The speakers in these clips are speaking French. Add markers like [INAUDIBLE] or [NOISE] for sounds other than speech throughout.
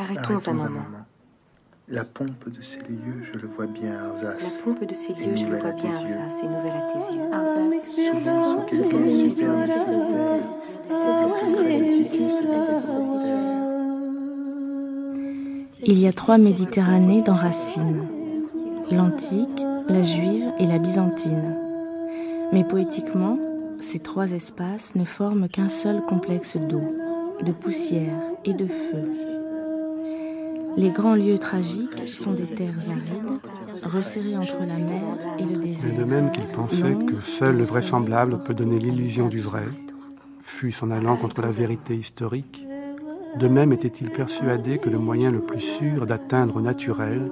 Arrêtons, un, moment. La pompe de ces lieux, je le vois bien, Arsace. La pompe de ces lieux, je le vois bien, Arsace. et nouvelle à tes yeux. Alsace. Souvent, sont quelques secrets Il y a trois Méditerranées dans Racine l'antique, la juive et la byzantine. Mais poétiquement, ces trois espaces ne forment qu'un seul complexe d'eau, de poussière et de feu. Les grands lieux tragiques sont des terres arides, resserrées entre la mer et le désert. de même qu'il pensait que seul le vraisemblable peut donner l'illusion du vrai, fut en allant contre la vérité historique, de même était-il persuadé que le moyen le plus sûr d'atteindre au naturel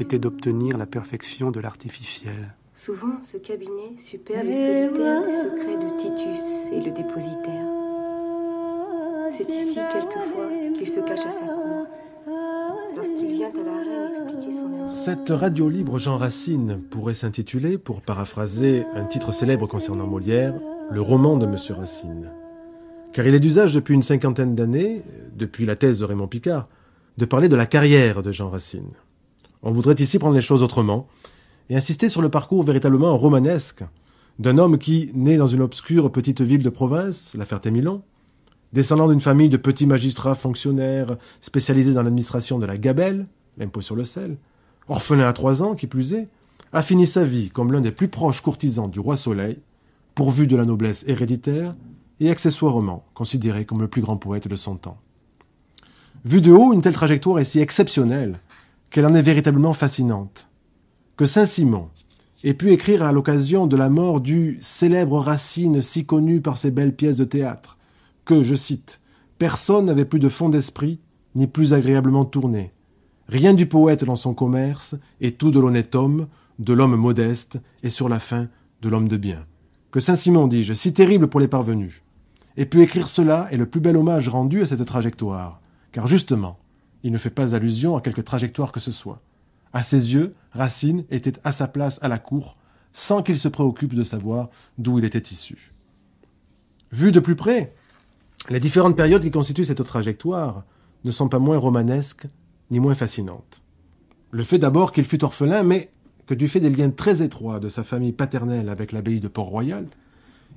était d'obtenir la perfection de l'artificiel. Souvent, ce cabinet superbe et solitaire des secrets de Titus et le dépositaire. C'est ici, quelquefois, qu'il se cache à sa cour. Cette radio libre Jean Racine pourrait s'intituler, pour paraphraser un titre célèbre concernant Molière, le roman de Monsieur Racine. Car il est d'usage depuis une cinquantaine d'années, depuis la thèse de Raymond Picard, de parler de la carrière de Jean Racine. On voudrait ici prendre les choses autrement et insister sur le parcours véritablement romanesque d'un homme qui, né dans une obscure petite ville de province, la Ferté-Milon, Descendant d'une famille de petits magistrats fonctionnaires spécialisés dans l'administration de la gabelle, l'impôt sur le sel, orphelin à trois ans qui plus est, a fini sa vie comme l'un des plus proches courtisans du roi Soleil, pourvu de la noblesse héréditaire et accessoirement considéré comme le plus grand poète de son temps. Vu de haut, une telle trajectoire est si exceptionnelle qu'elle en est véritablement fascinante. Que Saint-Simon ait pu écrire à l'occasion de la mort du célèbre Racine si connu par ses belles pièces de théâtre, que, je cite, personne n'avait plus de fond d'esprit, ni plus agréablement tourné. Rien du poète dans son commerce, et tout de l'honnête homme, de l'homme modeste, et sur la fin, de l'homme de bien. Que Saint-Simon, dis-je, si terrible pour les parvenus, Et pu écrire cela est le plus bel hommage rendu à cette trajectoire, car justement, il ne fait pas allusion à quelque trajectoire que ce soit. À ses yeux, Racine était à sa place à la cour, sans qu'il se préoccupe de savoir d'où il était issu. Vu de plus près, les différentes périodes qui constituent cette trajectoire ne sont pas moins romanesques ni moins fascinantes. Le fait d'abord qu'il fut orphelin, mais que du fait des liens très étroits de sa famille paternelle avec l'abbaye de Port-Royal,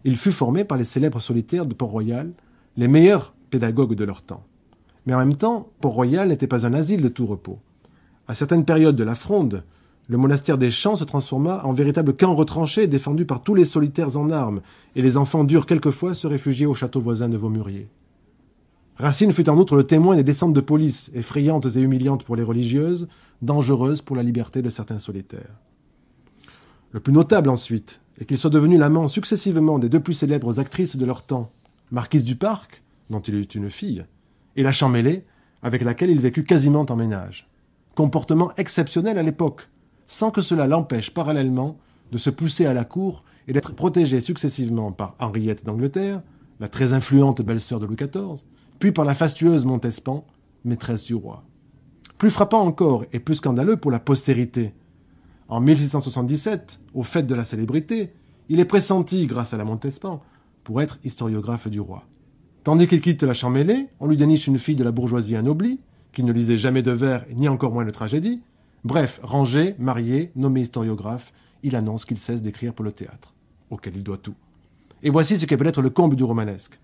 il fut formé par les célèbres solitaires de Port-Royal, les meilleurs pédagogues de leur temps. Mais en même temps, Port-Royal n'était pas un asile de tout repos. À certaines périodes de la fronde, le monastère des champs se transforma en véritable camp retranché défendu par tous les solitaires en armes, et les enfants durent quelquefois se réfugier au château voisin de Vaumurier. Racine fut en outre le témoin des descentes de police, effrayantes et humiliantes pour les religieuses, dangereuses pour la liberté de certains solitaires. Le plus notable ensuite est qu'il soit devenu l'amant successivement des deux plus célèbres actrices de leur temps, Marquise du Parc, dont il eut une fille, et la Champmêlée, avec laquelle il vécut quasiment en ménage. Comportement exceptionnel à l'époque, sans que cela l'empêche parallèlement de se pousser à la cour et d'être protégé successivement par Henriette d'Angleterre, la très influente belle-sœur de Louis XIV, puis par la fastueuse Montespan, maîtresse du roi. Plus frappant encore et plus scandaleux pour la postérité. En 1677, au fait de la célébrité, il est pressenti, grâce à la Montespan, pour être historiographe du roi. Tandis qu'il quitte la Champs-Mêlée, on lui déniche une fille de la bourgeoisie anoblie, qui ne lisait jamais de vers ni encore moins de tragédie, Bref, rangé, marié, nommé historiographe, il annonce qu'il cesse d'écrire pour le théâtre, auquel il doit tout. Et voici ce qu'est peut-être le comble du romanesque.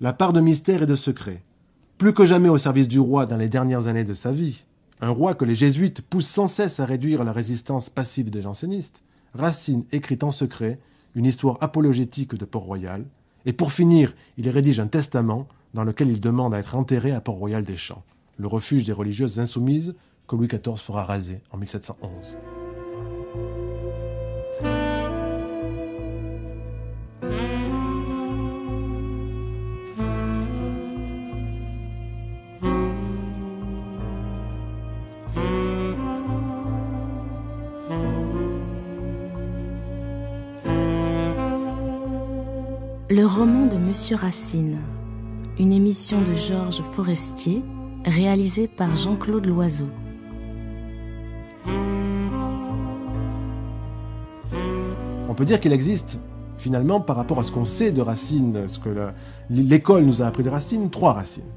La part de mystère et de secret, plus que jamais au service du roi dans les dernières années de sa vie, un roi que les jésuites poussent sans cesse à réduire la résistance passive des jansénistes, Racine écrit en secret une histoire apologétique de Port-Royal, et pour finir, il rédige un testament dans lequel il demande à être enterré à Port-Royal des Champs, le refuge des religieuses insoumises Louis XIV fera raser en 1711. Le roman de Monsieur Racine, une émission de Georges Forestier réalisée par Jean-Claude Loiseau. on peut dire qu'il existe finalement par rapport à ce qu'on sait de Racine, ce que l'école nous a appris de Racine, trois racines.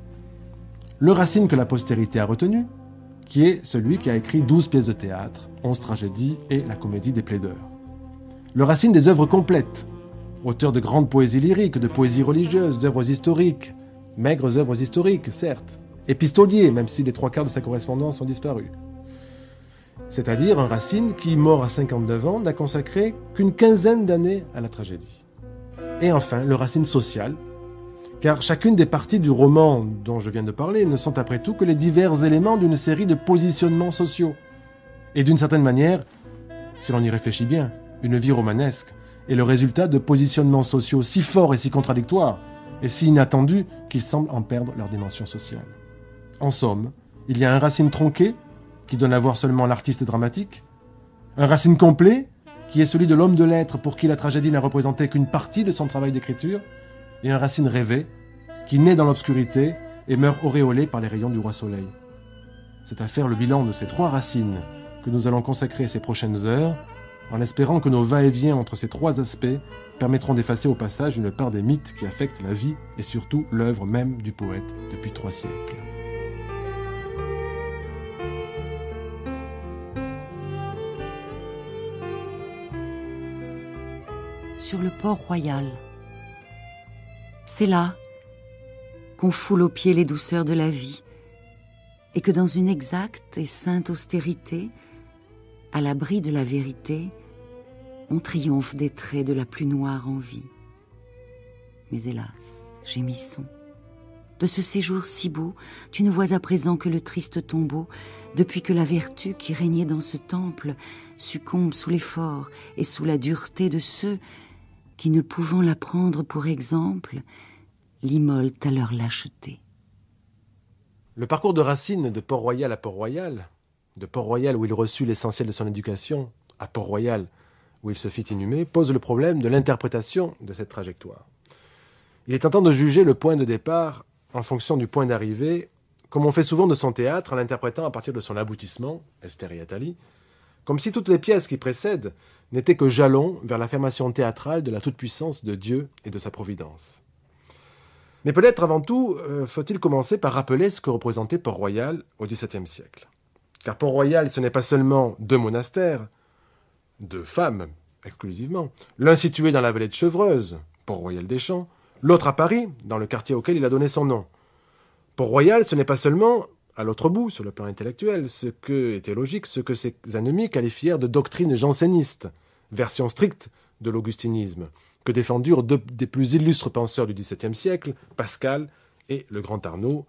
Le Racine que la postérité a retenu, qui est celui qui a écrit 12 pièces de théâtre, 11 tragédies et la comédie des plaideurs. Le Racine des œuvres complètes, auteur de grandes poésies lyriques, de poésies religieuses, d'œuvres historiques, maigres œuvres historiques, certes, épistolier, même si les trois quarts de sa correspondance ont disparu, c'est-à-dire un Racine qui, mort à 59 ans, n'a consacré qu'une quinzaine d'années à la tragédie. Et enfin, le Racine social, car chacune des parties du roman dont je viens de parler ne sont après tout que les divers éléments d'une série de positionnements sociaux. Et d'une certaine manière, si l'on y réfléchit bien, une vie romanesque est le résultat de positionnements sociaux si forts et si contradictoires, et si inattendus qu'ils semblent en perdre leur dimension sociale. En somme, il y a un Racine tronqué qui donne à voir seulement l'artiste dramatique, un Racine complet, qui est celui de l'homme de lettres pour qui la tragédie n'a représenté qu'une partie de son travail d'écriture, et un Racine rêvé, qui naît dans l'obscurité et meurt auréolé par les rayons du roi soleil. C'est à faire le bilan de ces trois racines que nous allons consacrer ces prochaines heures, en espérant que nos va-et-vient entre ces trois aspects permettront d'effacer au passage une part des mythes qui affectent la vie et surtout l'œuvre même du poète depuis trois siècles. sur le port royal. C'est là qu'on foule aux pieds les douceurs de la vie, et que dans une exacte et sainte austérité, à l'abri de la vérité, on triomphe des traits de la plus noire envie. Mais hélas, gémissons. De ce séjour si beau, tu ne vois à présent que le triste tombeau, depuis que la vertu qui régnait dans ce temple succombe sous l'effort et sous la dureté de ceux qui, ne pouvant la prendre pour exemple, l'immolent à leur lâcheté. Le parcours de Racine de Port-Royal à Port-Royal, de Port-Royal où il reçut l'essentiel de son éducation, à Port-Royal où il se fit inhumer, pose le problème de l'interprétation de cette trajectoire. Il est tentant de juger le point de départ en fonction du point d'arrivée, comme on fait souvent de son théâtre en l'interprétant à partir de son aboutissement, Esther et comme si toutes les pièces qui précèdent n'étaient que jalons vers l'affirmation théâtrale de la toute-puissance de Dieu et de sa providence. Mais peut-être avant tout, euh, faut-il commencer par rappeler ce que représentait Port-Royal au XVIIe siècle. Car Port-Royal, ce n'est pas seulement deux monastères, deux femmes exclusivement, l'un situé dans la vallée de Chevreuse, Port-Royal des Champs, l'autre à Paris, dans le quartier auquel il a donné son nom. Port-Royal, ce n'est pas seulement à l'autre bout, sur le plan intellectuel, ce que, était logique, ce que ses ennemis qualifièrent de doctrine janséniste, version stricte de l'augustinisme, que défendurent deux des plus illustres penseurs du XVIIe siècle, Pascal et le grand Arnaud,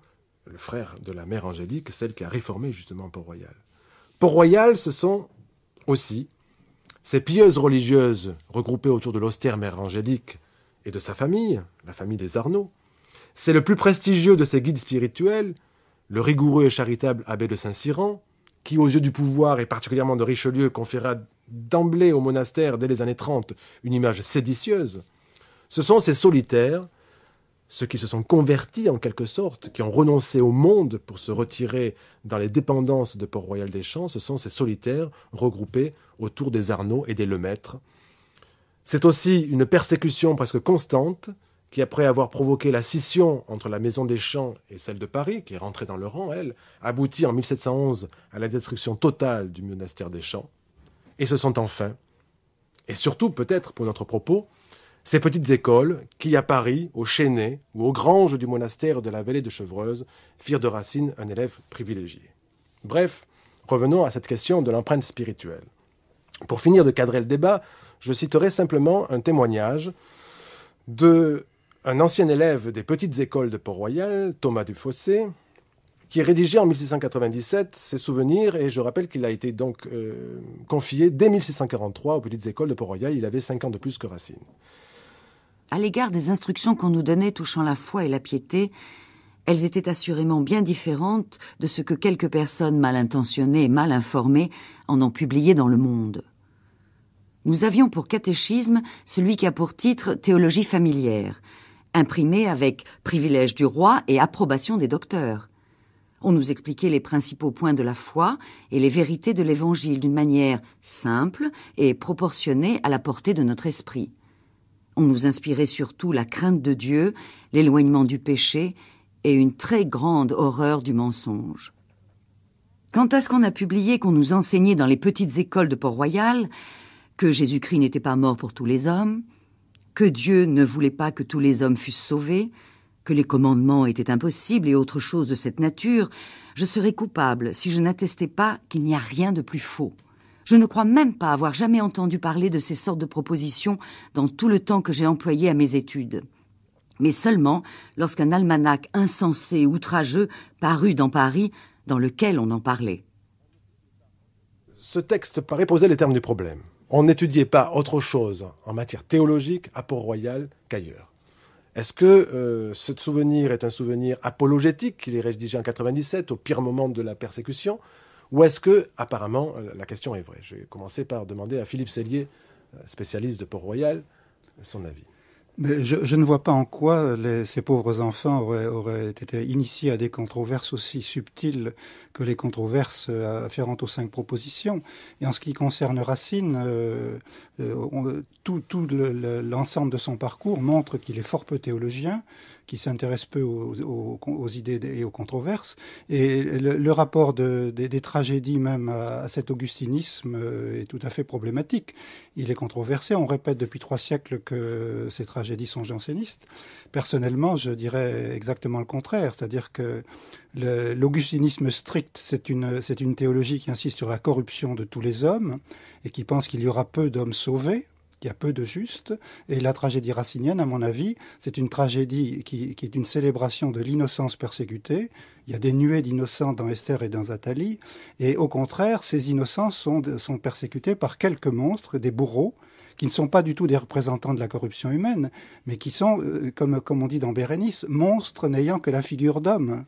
le frère de la mère Angélique, celle qui a réformé justement Port-Royal. Port-Royal, ce sont aussi ces pieuses religieuses regroupées autour de l'austère mère Angélique et de sa famille, la famille des Arnaud. C'est le plus prestigieux de ces guides spirituels le rigoureux et charitable abbé de Saint-Cyran, qui aux yeux du pouvoir et particulièrement de Richelieu conféra d'emblée au monastère dès les années 30 une image séditieuse, ce sont ces solitaires, ceux qui se sont convertis en quelque sorte, qui ont renoncé au monde pour se retirer dans les dépendances de Port-Royal des Champs, ce sont ces solitaires regroupés autour des Arnaud et des Lemaître. C'est aussi une persécution presque constante qui, après avoir provoqué la scission entre la Maison des Champs et celle de Paris, qui est rentrée dans le rang, elle, aboutit en 1711 à la destruction totale du monastère des Champs, et ce sont enfin, et surtout peut-être pour notre propos, ces petites écoles qui, à Paris, au Chénet ou aux granges du monastère de la vallée de Chevreuse, firent de Racine un élève privilégié. Bref, revenons à cette question de l'empreinte spirituelle. Pour finir de cadrer le débat, je citerai simplement un témoignage de un ancien élève des petites écoles de Port-Royal, Thomas Dufossé, qui rédigeait en 1697 ses souvenirs, et je rappelle qu'il a été donc euh, confié dès 1643 aux petites écoles de Port-Royal, il avait cinq ans de plus que Racine. À l'égard des instructions qu'on nous donnait touchant la foi et la piété, elles étaient assurément bien différentes de ce que quelques personnes mal intentionnées et mal informées en ont publié dans le monde. Nous avions pour catéchisme celui qui a pour titre Théologie familière, imprimé avec privilège du roi et approbation des docteurs. On nous expliquait les principaux points de la foi et les vérités de l'Évangile d'une manière simple et proportionnée à la portée de notre esprit. On nous inspirait surtout la crainte de Dieu, l'éloignement du péché et une très grande horreur du mensonge. Quant à ce qu'on a publié, qu'on nous enseignait dans les petites écoles de Port-Royal, que Jésus-Christ n'était pas mort pour tous les hommes, que Dieu ne voulait pas que tous les hommes fussent sauvés, que les commandements étaient impossibles et autre chose de cette nature, je serais coupable si je n'attestais pas qu'il n'y a rien de plus faux. Je ne crois même pas avoir jamais entendu parler de ces sortes de propositions dans tout le temps que j'ai employé à mes études. Mais seulement lorsqu'un almanach insensé et outrageux parut dans Paris, dans lequel on en parlait. Ce texte paraît poser les termes du problème on n'étudiait pas autre chose en matière théologique à Port-Royal qu'ailleurs. Est-ce que euh, ce souvenir est un souvenir apologétique qu'il est rédigé en 97 au pire moment de la persécution ou est-ce que apparemment euh, la question est vraie Je vais commencer par demander à Philippe Sellier, euh, spécialiste de Port-Royal, son avis. Mais je, ne vois pas en quoi euh, ces pauvres enfants auraient, été initiés à des controverses aussi subtiles que les controverses euh, afférentes aux cinq propositions. Et en ce qui concerne Racine, euh, tout, tout l'ensemble de son parcours montre qu'il est fort peu théologien, qui s'intéresse peu aux, idées et aux controverses. Et le, rapport des, tragédies même à, cet augustinisme euh, est tout à fait problématique. Il est controversé. On répète depuis trois siècles que ces tragédies sont jansénistes. Personnellement, je dirais exactement le contraire, c'est-à-dire que l'augustinisme strict, c'est une théologie qui insiste sur la corruption de tous les hommes et qui pense qu'il y aura peu d'hommes sauvés il y a peu de juste. Et la tragédie racinienne, à mon avis, c'est une tragédie qui, est une célébration de l'innocence persécutée. Il y a des nuées d'innocents dans Esther et dans Athalie, Et au contraire, ces innocents sont, persécutés par quelques monstres, des bourreaux, qui ne sont pas du tout des représentants de la corruption humaine, mais qui sont, euh, comme, comme on dit dans Bérénice, monstres n'ayant que la figure d'homme.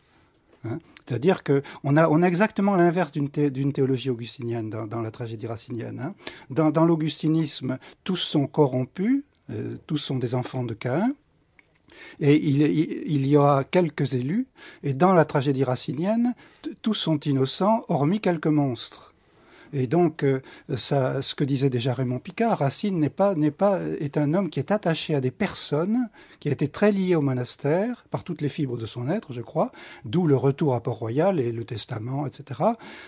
Hein. C'est-à-dire qu'on a, exactement l'inverse d'une, théologie augustinienne dans, la tragédie racinienne. Hein. Dans, l'augustinisme, tous sont corrompus, euh, tous sont des enfants de Caïn. Et il, y aura quelques élus, et dans la tragédie racinienne, tous sont innocents, hormis quelques monstres. Et donc, euh, ce que disait déjà Raymond Picard, Racine n'est pas, n'est pas, est un homme qui est attaché à des personnes, qui a été très lié au monastère par toutes les fibres de son être, je crois, d'où le retour à Port-Royal et le testament, etc.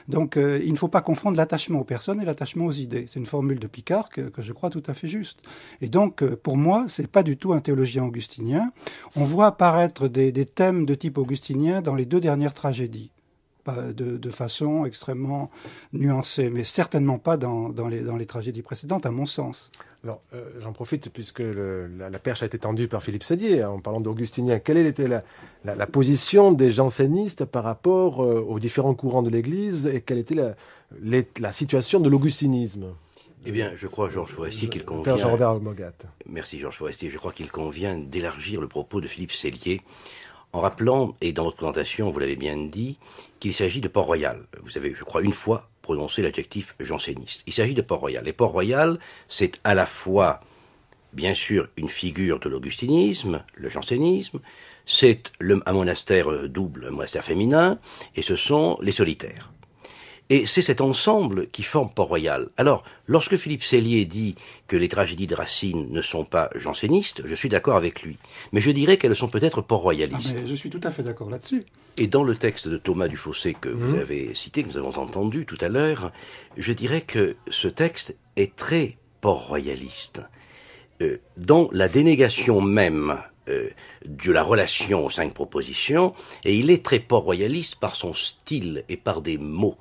Donc, euh, il ne faut pas confondre l'attachement aux personnes et l'attachement aux idées. C'est une formule de Picard que, je crois tout à fait juste. Et donc, euh, pour moi, ce n'est pas du tout un théologien augustinien. On voit apparaître des thèmes de type augustinien dans les deux dernières tragédies de, de, façon extrêmement nuancée, mais certainement pas dans, les, dans les tragédies précédentes, à mon sens. Alors, euh, j'en profite puisque la, perche a été tendue par Philippe Sédier hein, en parlant d'Augustinien. Quelle était la, position des jansénistes par rapport euh, aux différents courants de l'Église et quelle était la, la situation de l'augustinisme eh bien, je crois, Georges Forestier, qu'il convient. Merci, Georges Forestier. Je crois qu'il convient d'élargir le propos de Philippe Sélier en rappelant, et dans votre présentation, vous l'avez bien dit, qu'il s'agit de Port-Royal. Vous avez, je crois, une fois prononcé l'adjectif janséniste. Il s'agit de Port-Royal. Et Port-Royal, c'est à la fois, bien sûr, une figure de l'augustinisme, le jansénisme, c'est un monastère double, un monastère féminin, et ce sont les solitaires. Et c'est cet ensemble qui forme Port-Royal. Alors, lorsque Philippe Sellier dit que les tragédies de Racine ne sont pas jansénistes, je suis d'accord avec lui. Mais je dirais qu'elles sont peut-être port-royalistes. Ah, je suis tout à fait d'accord là-dessus. Et dans le texte de Thomas Dufossé que vous mhm. avez cité, que nous avons entendu tout à l'heure, je dirais que ce texte est très port-royaliste. Euh, dans la dénégation même euh, de la relation aux cinq propositions, et il est très port royaliste par son style et par des mots.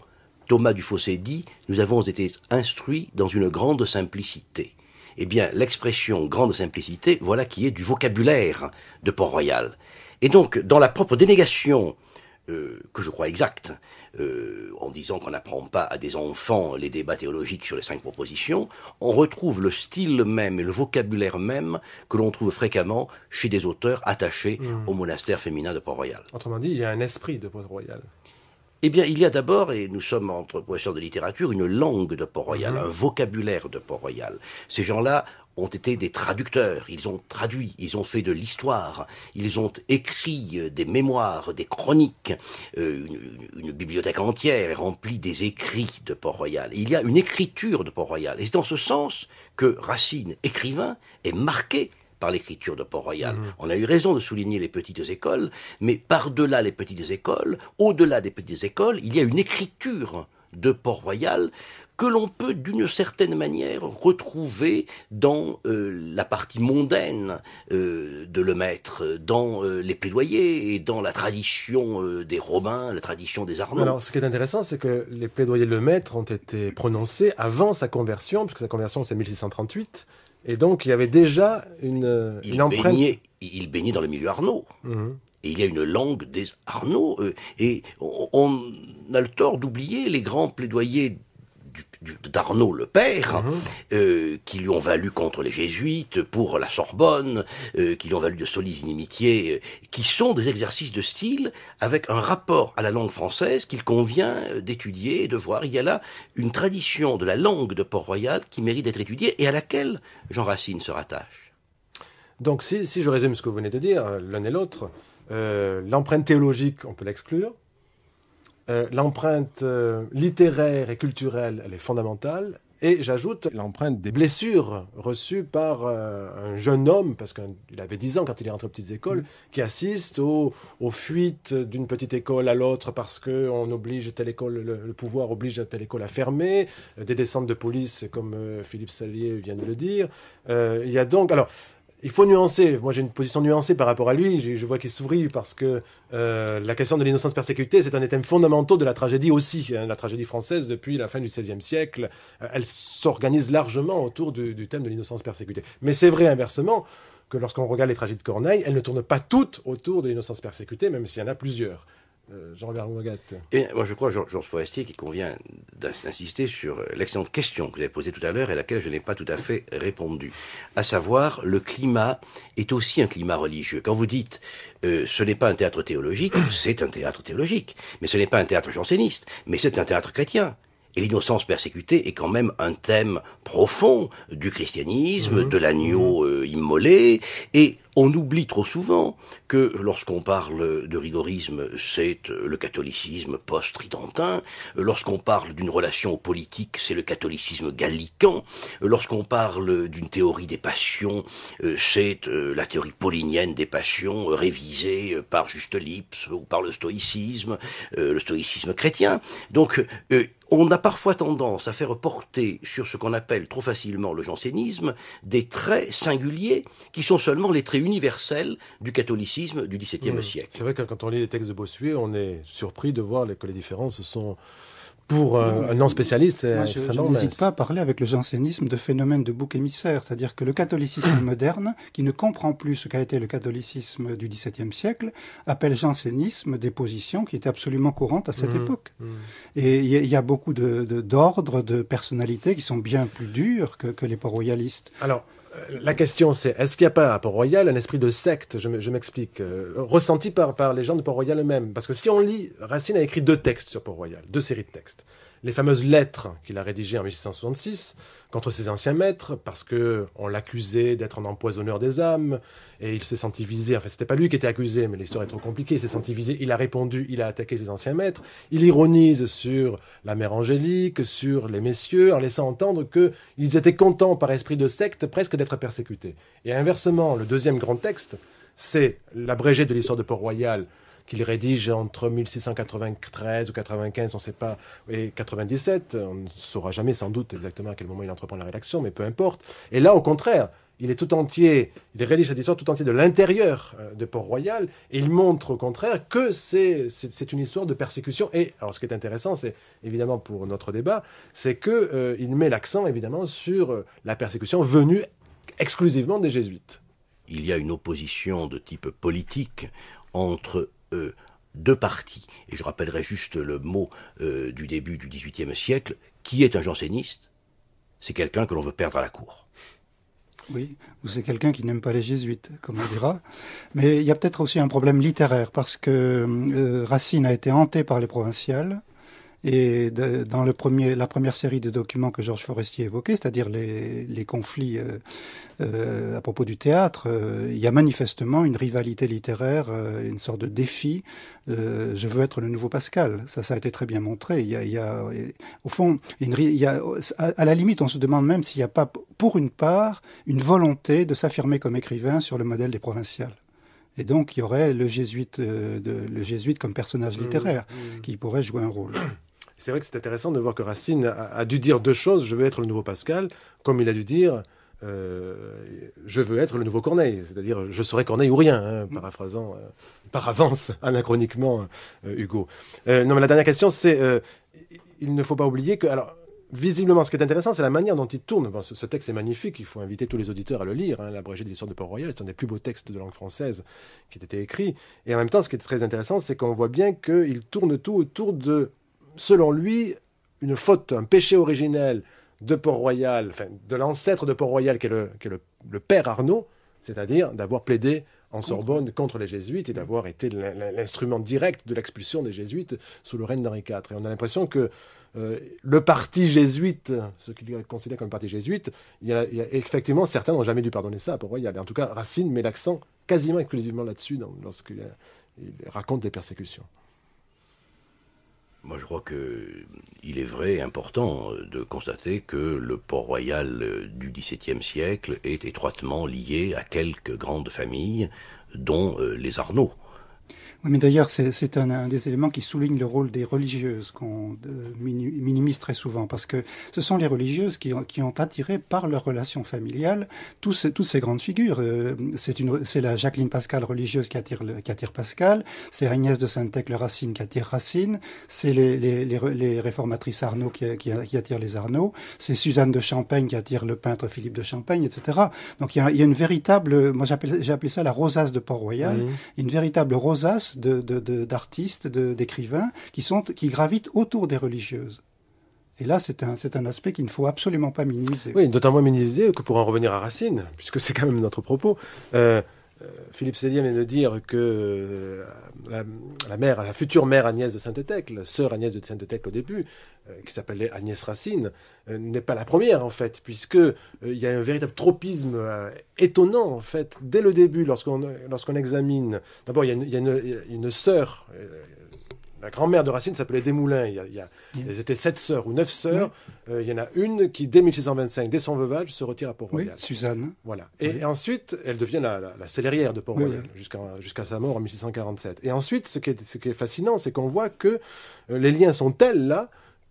Thomas du dit, nous avons été instruits dans une grande simplicité. Eh bien, l'expression grande simplicité, voilà qui est du vocabulaire de Port-Royal. Et donc, dans la propre dénégation euh, que je crois exacte, euh, en disant qu'on n'apprend pas à des enfants les débats théologiques sur les cinq propositions, on retrouve le style même et le vocabulaire même que l'on trouve fréquemment chez des auteurs attachés mmh. au monastère féminin de Port-Royal. Autrement dit, il y a un esprit de Port-Royal. Eh bien, il y a d'abord, et nous sommes entre professeurs de littérature, une langue de Port-Royal, mhm. un vocabulaire de Port-Royal. Ces gens-là ont été des traducteurs, ils ont traduit, ils ont fait de l'histoire, ils ont écrit euh, des mémoires, des chroniques, euh, une, bibliothèque entière remplie des écrits de Port-Royal. Il y a une écriture de Port-Royal, et c'est dans ce sens que Racine, écrivain, est marqué par l'écriture de Port-Royal. Mm. On a eu raison de souligner les petites écoles, mais par-delà les petites écoles, au-delà des petites écoles, il y a une écriture de Port-Royal que l'on peut d'une certaine manière retrouver dans euh, la partie mondaine euh, de le maître, dans euh, les plaidoyers et dans la tradition des Romains, la tradition des Arnauds. Alors ce qui est intéressant, c'est que les plaidoyers le maître ont été prononcés avant sa conversion, puisque sa conversion c'est 1638. Et donc, il y avait déjà une, il empreinte. il baignait dans le milieu Arnaud. Mhm. Et il y a une langue des Arnaud. Euh, et on a le tort d'oublier les grands plaidoyers d'Arnaud le père, euh, qui lui ont valu contre les jésuites, pour la Sorbonne, euh, qui lui ont valu de solides inimitiés, euh, qui sont des exercices de style avec un rapport à la langue française qu'il convient d'étudier et de voir. Il y a là une tradition de la langue de Port-Royal qui mérite d'être étudiée et à laquelle Jean Racine se rattache. Donc si je résume ce que vous venez de dire, l'un et l'autre, l'empreinte théologique, on peut l'exclure, euh, l'empreinte euh, littéraire et culturelle, elle est fondamentale. Et j'ajoute l'empreinte des blessures reçues par euh, un jeune homme, parce qu'il avait 10 ans quand il est rentré aux petites écoles, mm. qui assiste aux, fuites d'une petite école à l'autre parce que oblige telle école, le, pouvoir oblige telle école à fermer, des descentes de police, comme Philippe Salier vient de le dire. il y a donc, alors, il faut nuancer. Moi, j'ai une position nuancée par rapport à lui. Je, je vois qu'il sourit parce que euh, la question de l'innocence persécutée, c'est un des thèmes fondamentaux de la tragédie aussi. Hein, la tragédie française, depuis la fin du XVIe siècle, euh, elle s'organise largement autour du thème de l'innocence persécutée. Mais c'est vrai, inversement, que lorsqu'on regarde les tragédies de Corneille, elles ne tournent pas toutes autour de l'innocence persécutée, même s'il y en a plusieurs. Euh, jean moi, je crois, Georges Forestier, qu'il convient d'insister sur euh, l'excellente question que vous avez posée tout à l'heure et à laquelle je n'ai pas tout à fait répondu. À savoir, le climat est aussi un climat religieux. Quand vous dites euh, ce n'est pas un théâtre théologique, [COUGHS] c'est un théâtre théologique. Mais ce n'est pas un théâtre janséniste, mais c'est un théâtre chrétien. Et l'innocence persécutée est quand même un thème profond du christianisme, mm-hmm. de l'agneau immolé, et on oublie trop souvent que lorsqu'on parle de rigorisme, c'est le catholicisme post-tridentin, lorsqu'on parle d'une relation politique, c'est le catholicisme gallican, lorsqu'on parle d'une théorie des passions, euh, c'est euh, la théorie polynienne des passions euh, révisée par Juste Lips ou par le stoïcisme, le stoïcisme chrétien. Donc on a parfois tendance à faire porter sur ce qu'on appelle trop facilement le jansénisme des traits singuliers qui sont seulement les traits universels du catholicisme du XVIIe hmm. siècle. C'est vrai que quand on lit les textes de Bossuet, on est surpris de voir que les différences sont pour un, non-spécialiste, je, on n'hésite pas à parler avec le jansénisme de phénomène de bouc émissaire, c'est-à-dire que le catholicisme [COUGHS] moderne, qui ne comprend plus ce qu'a été le catholicisme du XVIIe siècle, appelle jansénisme des positions qui étaient absolument courantes à cette hmm. époque. Hmm. Et il y, a beaucoup d'ordres, de, de personnalités qui sont bien plus dures que, que les royalistes. Alors, la question, c'est est-ce qu'il n'y a pas à Port-Royal un esprit de secte, je m'explique, euh, ressenti par, par les gens de Port-Royal eux-mêmes Parce que si on lit, Racine a écrit deux textes sur Port-Royal, deux séries de textes les fameuses lettres qu'il a rédigées en 1666 contre ses anciens maîtres, parce que on l'accusait d'être un empoisonneur des âmes, et il s'est senti visé. Enfin, c'était pas lui qui était accusé, mais l'histoire est trop compliquée. Il s'est senti visé, il a répondu, il a attaqué ses anciens maîtres. Il ironise sur la mère angélique, sur les messieurs, en laissant entendre qu'ils étaient contents par esprit de secte presque d'être persécutés. Et inversement, le deuxième grand texte, c'est l'abrégé de l'histoire de Port-Royal, qu'il rédige entre 1693 ou 95, on ne sait pas, et 97. On ne saura jamais sans doute exactement à quel moment il entreprend la rédaction, mais peu importe. Et là, au contraire, il est tout entier, il rédige cette histoire tout entier de l'intérieur euh, de Port-Royal, et il montre au contraire que c'est, une histoire de persécution. Et alors ce qui est intéressant, c'est évidemment pour notre débat, c'est qu'il euh, il met l'accent évidemment sur euh, la persécution venue exclusivement des jésuites. Il y a une opposition de type politique entre euh, deux parties. Et je rappellerai juste le mot euh, du début du XVIIIe siècle. Qui est un janséniste C'est quelqu'un que l'on veut perdre à la cour. Oui, ou c'est quelqu'un qui n'aime pas les jésuites, comme on dira. Mais il y a peut-être aussi un problème littéraire, parce que euh, Racine a été hanté par les provinciales, et dans le premier, la première série de documents que Georges Forestier évoquait, c'est-à-dire les, conflits euh, euh, à propos du théâtre, euh, il y a manifestement une rivalité littéraire, une sorte de défi. je veux être le nouveau Pascal. Ça, ça a été très bien montré. au fond, à, la limite, on se demande même s'il n'y a pas, pour une part, une volonté de s'affirmer comme écrivain sur le modèle des provinciales. Et donc, il y aurait le jésuite, le jésuite comme personnage littéraire qui pourrait jouer un rôle. C'est vrai que c'est intéressant de voir que Racine a, dû dire deux choses je veux être le nouveau Pascal, comme il a dû dire euh, je veux être le nouveau Corneille, c'est-à-dire je serai Corneille ou rien, hein, mm. paraphrasant euh, par avance [LAUGHS] anachroniquement euh, Hugo. non, mais la dernière question, c'est il ne faut pas oublier que alors visiblement, ce qui est intéressant, c'est la manière dont il tourne. ce, texte est magnifique, il faut inviter tous les auditeurs à le lire. Hein. L'abrégé de l'histoire de Port-Royal c'est un des plus beaux textes de langue française qui a été écrit. Et en même temps, ce qui est très intéressant, c'est qu'on voit bien qu'il tourne tout autour de selon lui, une faute, un péché originel de Port-Royal, de l'ancêtre de Port-Royal, qui est, le, père Arnaud, c'est-à-dire d'avoir plaidé en Sorbonne contre les jésuites et d'avoir été l'instrument direct de l'expulsion des jésuites sous le règne d'Henri IV. Et on a l'impression que euh, le parti jésuite, ce qu'il considère comme parti jésuite, effectivement certains n'ont jamais dû pardonner ça. à Port-Royal. en tout cas Racine met l'accent quasiment exclusivement là-dessus lorsqu'il raconte les persécutions. Moi, je crois qu'il euh, est vrai et important euh, de constater que le port royal euh, du XVIIe siècle est étroitement lié à quelques grandes familles, dont les Arnauds. Oui, mais d'ailleurs, c'est un, un, des éléments qui souligne le rôle des religieuses qu'on euh, minimise très souvent, parce que ce sont les religieuses qui ont, qui ont attiré par leur relation familiale tous ces, toutes ces grandes figures. Euh, c'est la Jacqueline Pascal religieuse qui attire, le, qui attire Pascal, c'est Agnès de sainte le Racine qui attire Racine, c'est les, les, les, réformatrices Arnaud qui, qui, les Arnaud, c'est Suzanne de Champagne qui attire le peintre Philippe de Champagne, etc. Donc il y a, il y a une véritable, moi j'ai appelé ça la rosace de Port-Royal, une véritable rosace d'artistes, d'écrivains qui, qui gravitent autour des religieuses. Et là, c'est un, un aspect qu'il ne faut absolument pas minimiser. Oui, moins minimiser que pour en revenir à Racine, puisque c'est quand même notre propos. Euh, euh, Philippe Sédier vient de dire que euh, la, mère, la future mère Agnès de Sainte-Thècle, sœur Agnès de Sainte-Thècle au début, euh, qui s'appelait Agnès Racine, n'est pas la première en fait, puisque il y a un véritable tropisme étonnant en fait dès le début lorsqu'on lorsqu'on examine. D'abord, il y a une sœur la grand-mère de Racine s'appelait Desmoulins. Il Elles étaient sept sœurs ou neuf sœurs. Euh, il y en a une qui, dès 1625, dès son veuvage, se retire à Port-Royal. Suzanne. Voilà. Et, ensuite, elle devient la, la, de Port-Royal jusqu'à sa mort en 1647. Et ensuite, ce qui est fascinant, c'est qu'on voit que euh, les liens sont tels là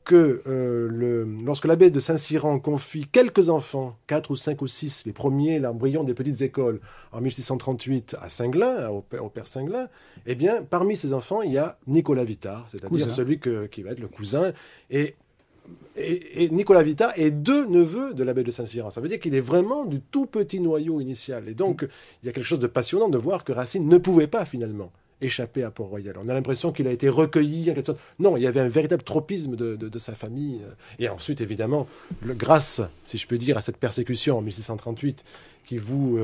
que euh, le, lorsque l'abbé de Saint-Cyran confie quelques enfants, quatre ou cinq ou six, les premiers, l'embryon des petites écoles, en 1638 à saint au, au, père Singlin, eh bien, parmi ces enfants, il y a Nicolas Vitard, c'est-à-dire celui qui va être le cousin, et, Nicolas Vitard est deux neveux de l'abbé de Saint-Cyran. Ça veut dire qu'il est vraiment du tout petit noyau initial. Et donc, mm. il y a quelque chose de passionnant de voir que Racine ne pouvait pas, finalement, échappé à Port-Royal. On a l'impression qu'il a été recueilli. quelque Non, il y avait un véritable tropisme de, sa famille. Et ensuite, évidemment, grâce, si je peux dire, à cette persécution en 1638 qui vous...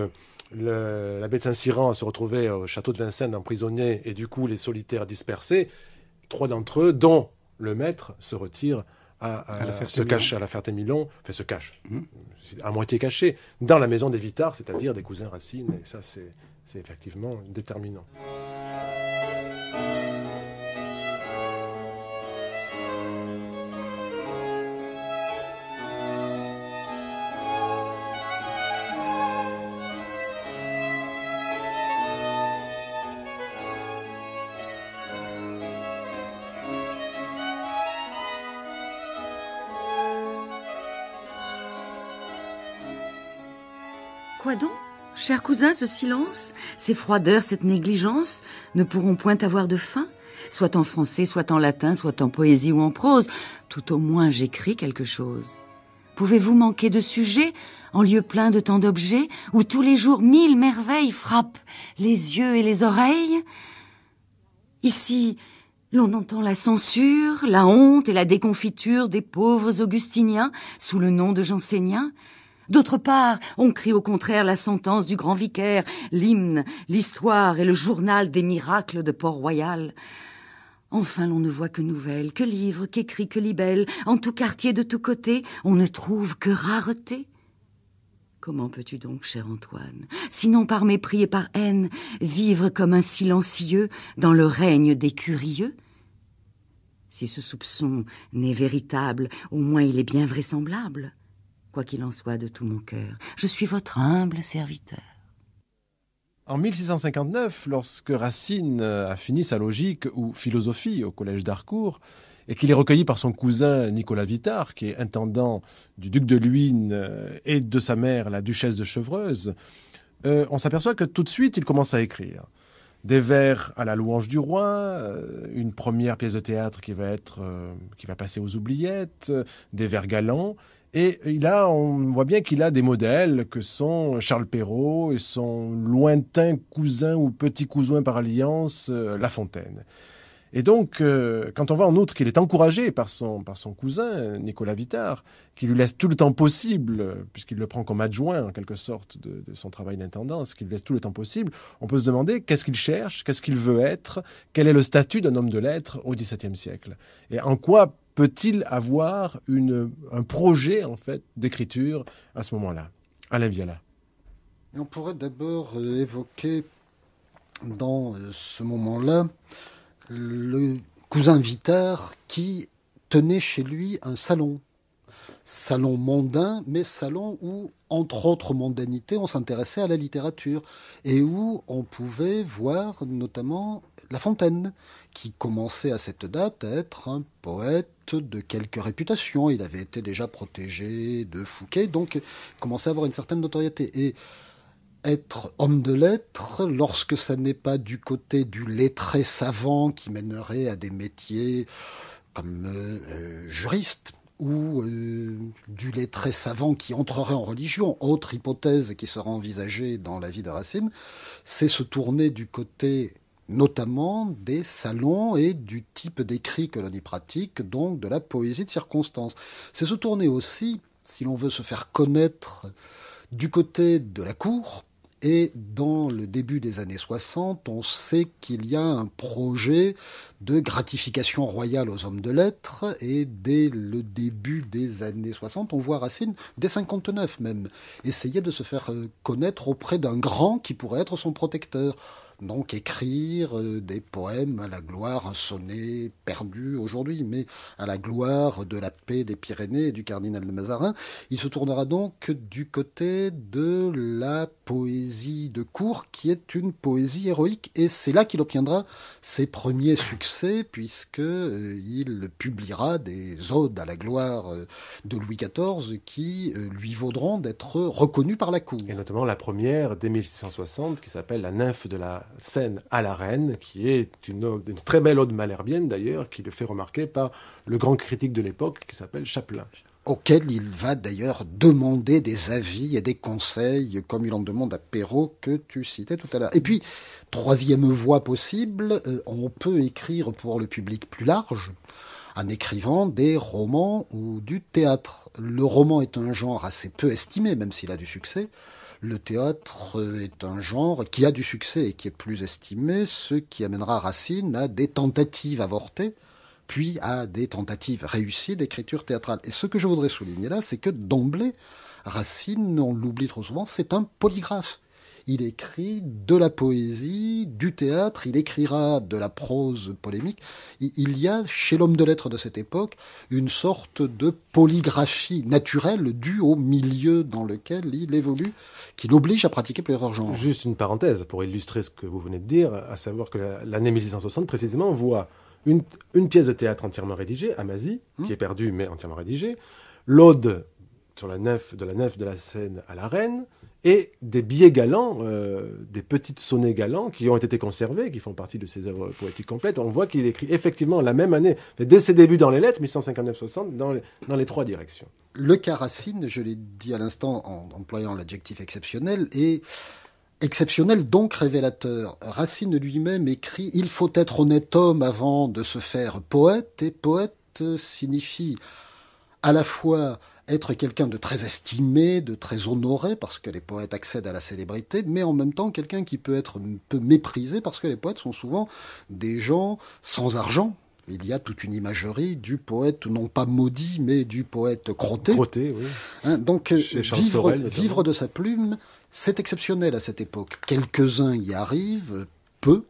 Euh, l'abbé de Saint-Cyran se retrouver au château de Vincennes emprisonné et du coup les solitaires dispersés. Trois d'entre eux, dont le maître, se retire à, se cache à la Ferté-Milon, enfin se cache, mmh. à moitié caché, dans la maison des Vitards, c'est-à-dire des cousins racines. Et ça, c'est effectivement déterminant. Bye. Cher cousin, ce silence, ces froideurs, cette négligence ne pourront point avoir de fin, soit en français, soit en latin, soit en poésie ou en prose. Tout au moins j'écris quelque chose. Pouvez-vous manquer de sujet en lieu plein de tant d'objets où tous les jours mille merveilles frappent les yeux et les oreilles Ici, l'on entend la censure, la honte et la déconfiture des pauvres augustiniens sous le nom de janséniens. D'autre part, on crie au contraire la sentence du grand vicaire, l'hymne, l'histoire et le journal des miracles de Port-Royal. Enfin, l'on ne voit que nouvelles, que livres, qu'écrits, que libelles. En tout quartier, de tous côtés, on ne trouve que rareté. Comment peux-tu donc, cher Antoine, sinon par mépris et par haine, vivre comme un silencieux dans le règne des curieux Si ce soupçon n'est véritable, au moins il est bien vraisemblable quoi qu'il en soit de tout mon cœur. Je suis votre humble serviteur. En 1659, lorsque Racine euh, a fini sa logique ou philosophie au collège d'Harcourt, et qu'il est recueilli par son cousin Nicolas Vitard, qui est intendant du duc de Luynes euh, et de sa mère, la duchesse de Chevreuse, euh, on s'aperçoit que tout de suite, il commence à écrire. Des vers à la louange du roi, une première pièce de théâtre qui va être, qui va passer aux oubliettes, des vers galants, et il a, on voit bien qu'il a des modèles que sont Charles Perrault et son lointain cousin ou petit cousin par alliance, euh, La Fontaine. Et donc, euh, quand on voit en outre qu'il est encouragé par son, par son cousin, Nicolas Vittard, qui lui laisse tout le temps possible, puisqu'il le prend comme adjoint en quelque sorte de, son travail d'intendance, qu'il lui laisse tout le temps possible, on peut se demander qu'est-ce qu'il cherche, qu'est-ce qu'il veut être, quel est le statut d'un homme de lettres au XVIIe siècle, et en quoi peut-il avoir un projet en fait d'écriture à ce moment-là Alain Viala. on pourrait d'abord euh, évoquer dans euh, ce moment-là le cousin Vitard qui tenait chez lui un salon salon mondain, mais salon où, entre autres mondanités, on s'intéressait à la littérature et où on pouvait voir notamment La Fontaine, qui commençait à cette date à être un poète de quelque réputation. Il avait été déjà protégé de Fouquet, donc commençait à avoir une certaine notoriété. Et être homme de lettres, lorsque ça n'est pas du côté du lettré savant qui mènerait à des métiers comme euh, juriste, ou euh, du lettré savant qui entrerait en religion. Autre hypothèse qui sera envisagée dans la vie de Racine, c'est se tourner du côté notamment des salons et du type d'écrit que l'on y pratique, donc de la poésie de circonstance. C'est se tourner aussi, si l'on veut se faire connaître du côté de la cour, et dans le début des années 60, on sait qu'il y a un projet de gratification royale aux hommes de lettres. Et dès le début des années 60, on voit Racine, dès 59 même, essayer de se faire euh, connaître auprès d'un grand qui pourrait être son protecteur donc écrire euh, des poèmes à la gloire, sonné, sonnet perdu aujourd'hui, mais à la gloire de la paix des Pyrénées et du cardinal de Mazarin. Il se tournera donc du côté de la poésie de cour, qui est une poésie héroïque, et c'est là qu'il obtiendra ses premiers succès, puisque euh, il publiera des odes à la gloire euh, de Louis XIV qui lui vaudront d'être reconnu par la cour. Et notamment la première dès 1660 qui s'appelle La nymphe de la scène à la reine, qui est une, une très belle ode malherbienne d'ailleurs, qui le fait remarquer par le grand critique de l'époque qui s'appelle Chaplin auquel il va d'ailleurs demander des avis et des conseils, comme il en demande à Perrault que tu citais tout à l'heure. Et puis, troisième voie possible, euh, on peut écrire pour le public plus large en écrivant des romans ou du théâtre. Le roman est un genre assez peu estimé, même s'il a du succès le théâtre euh, est un genre qui a du succès et qui est plus estimé, ce qui amènera Racine à des tentatives avortées, puis à des tentatives réussies d'écriture théâtrale. Et ce que je voudrais souligner là, c'est que d'emblée, Racine, on l'oublie trop souvent, c'est un polygraphe. Il écrit de la poésie, du théâtre, il écrira de la prose polémique. Il y a chez l'homme de lettres de cette époque une sorte de polygraphie naturelle due au milieu dans lequel il évolue, qui l'oblige à pratiquer plusieurs genres. Juste une parenthèse pour illustrer ce que vous venez de dire, à savoir que l'année 1660 précisément voit une, pièce de théâtre entièrement rédigée, Amazie, hmm. qui est perdue mais entièrement rédigée, l'ode sur la nef de la nef de la Seine à la Reine, et des billets galants, euh, des petites sonnets galants qui ont été conservés, qui font partie de ses œuvres poétiques complètes. On voit qu'il écrit effectivement la même année, dès ses débuts dans les lettres, 1159-60, dans, dans, les trois directions. Le cas Racine, je l'ai dit à l'instant en employant l'adjectif exceptionnel, est exceptionnel donc révélateur. Racine lui-même écrit Il faut être honnête homme avant de se faire poète, et poète signifie à la fois être quelqu'un de très estimé, de très honoré, parce que les poètes accèdent à la célébrité, mais en même temps quelqu'un qui peut être un peu méprisé, parce que les poètes sont souvent des gens sans argent, il y a toute une imagerie du poète, non pas maudit, mais du poète crotté. crotté oui. Hein, donc, euh, vivre de sa plume, c'est exceptionnel à cette époque. Quelques-uns y arrivent, peu,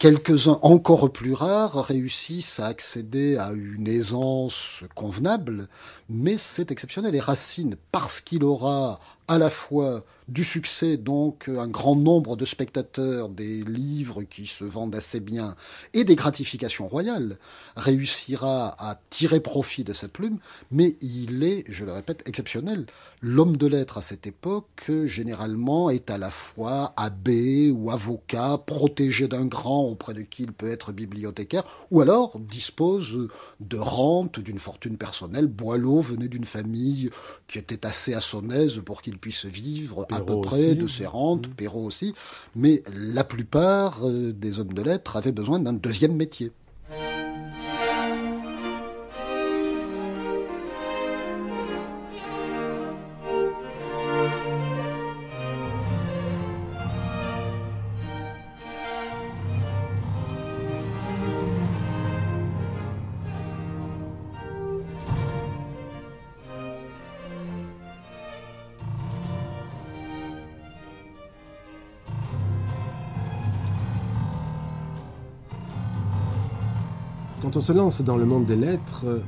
Quelques-uns encore plus rares réussissent à accéder à une aisance convenable, mais c'est exceptionnel. Et Racine, parce qu'il aura à la fois du succès, donc euh, un grand nombre de spectateurs, des livres qui se vendent assez bien et des gratifications royales, réussira à tirer profit de cette plume, mais il est, je le répète, exceptionnel. L'homme de lettres à cette époque, euh, généralement, est à la fois abbé ou avocat, protégé d'un grand auprès de qui il peut être bibliothécaire, ou alors dispose de rentes, d'une fortune personnelle. Boileau venait d'une famille qui était assez à son aise pour qu'il puisse vivre à peu près, de ses rentes, mmh. Perrault aussi, mais la plupart euh, des hommes de lettres avaient besoin d'un deuxième métier. on se lance dans le monde des lettres, euh,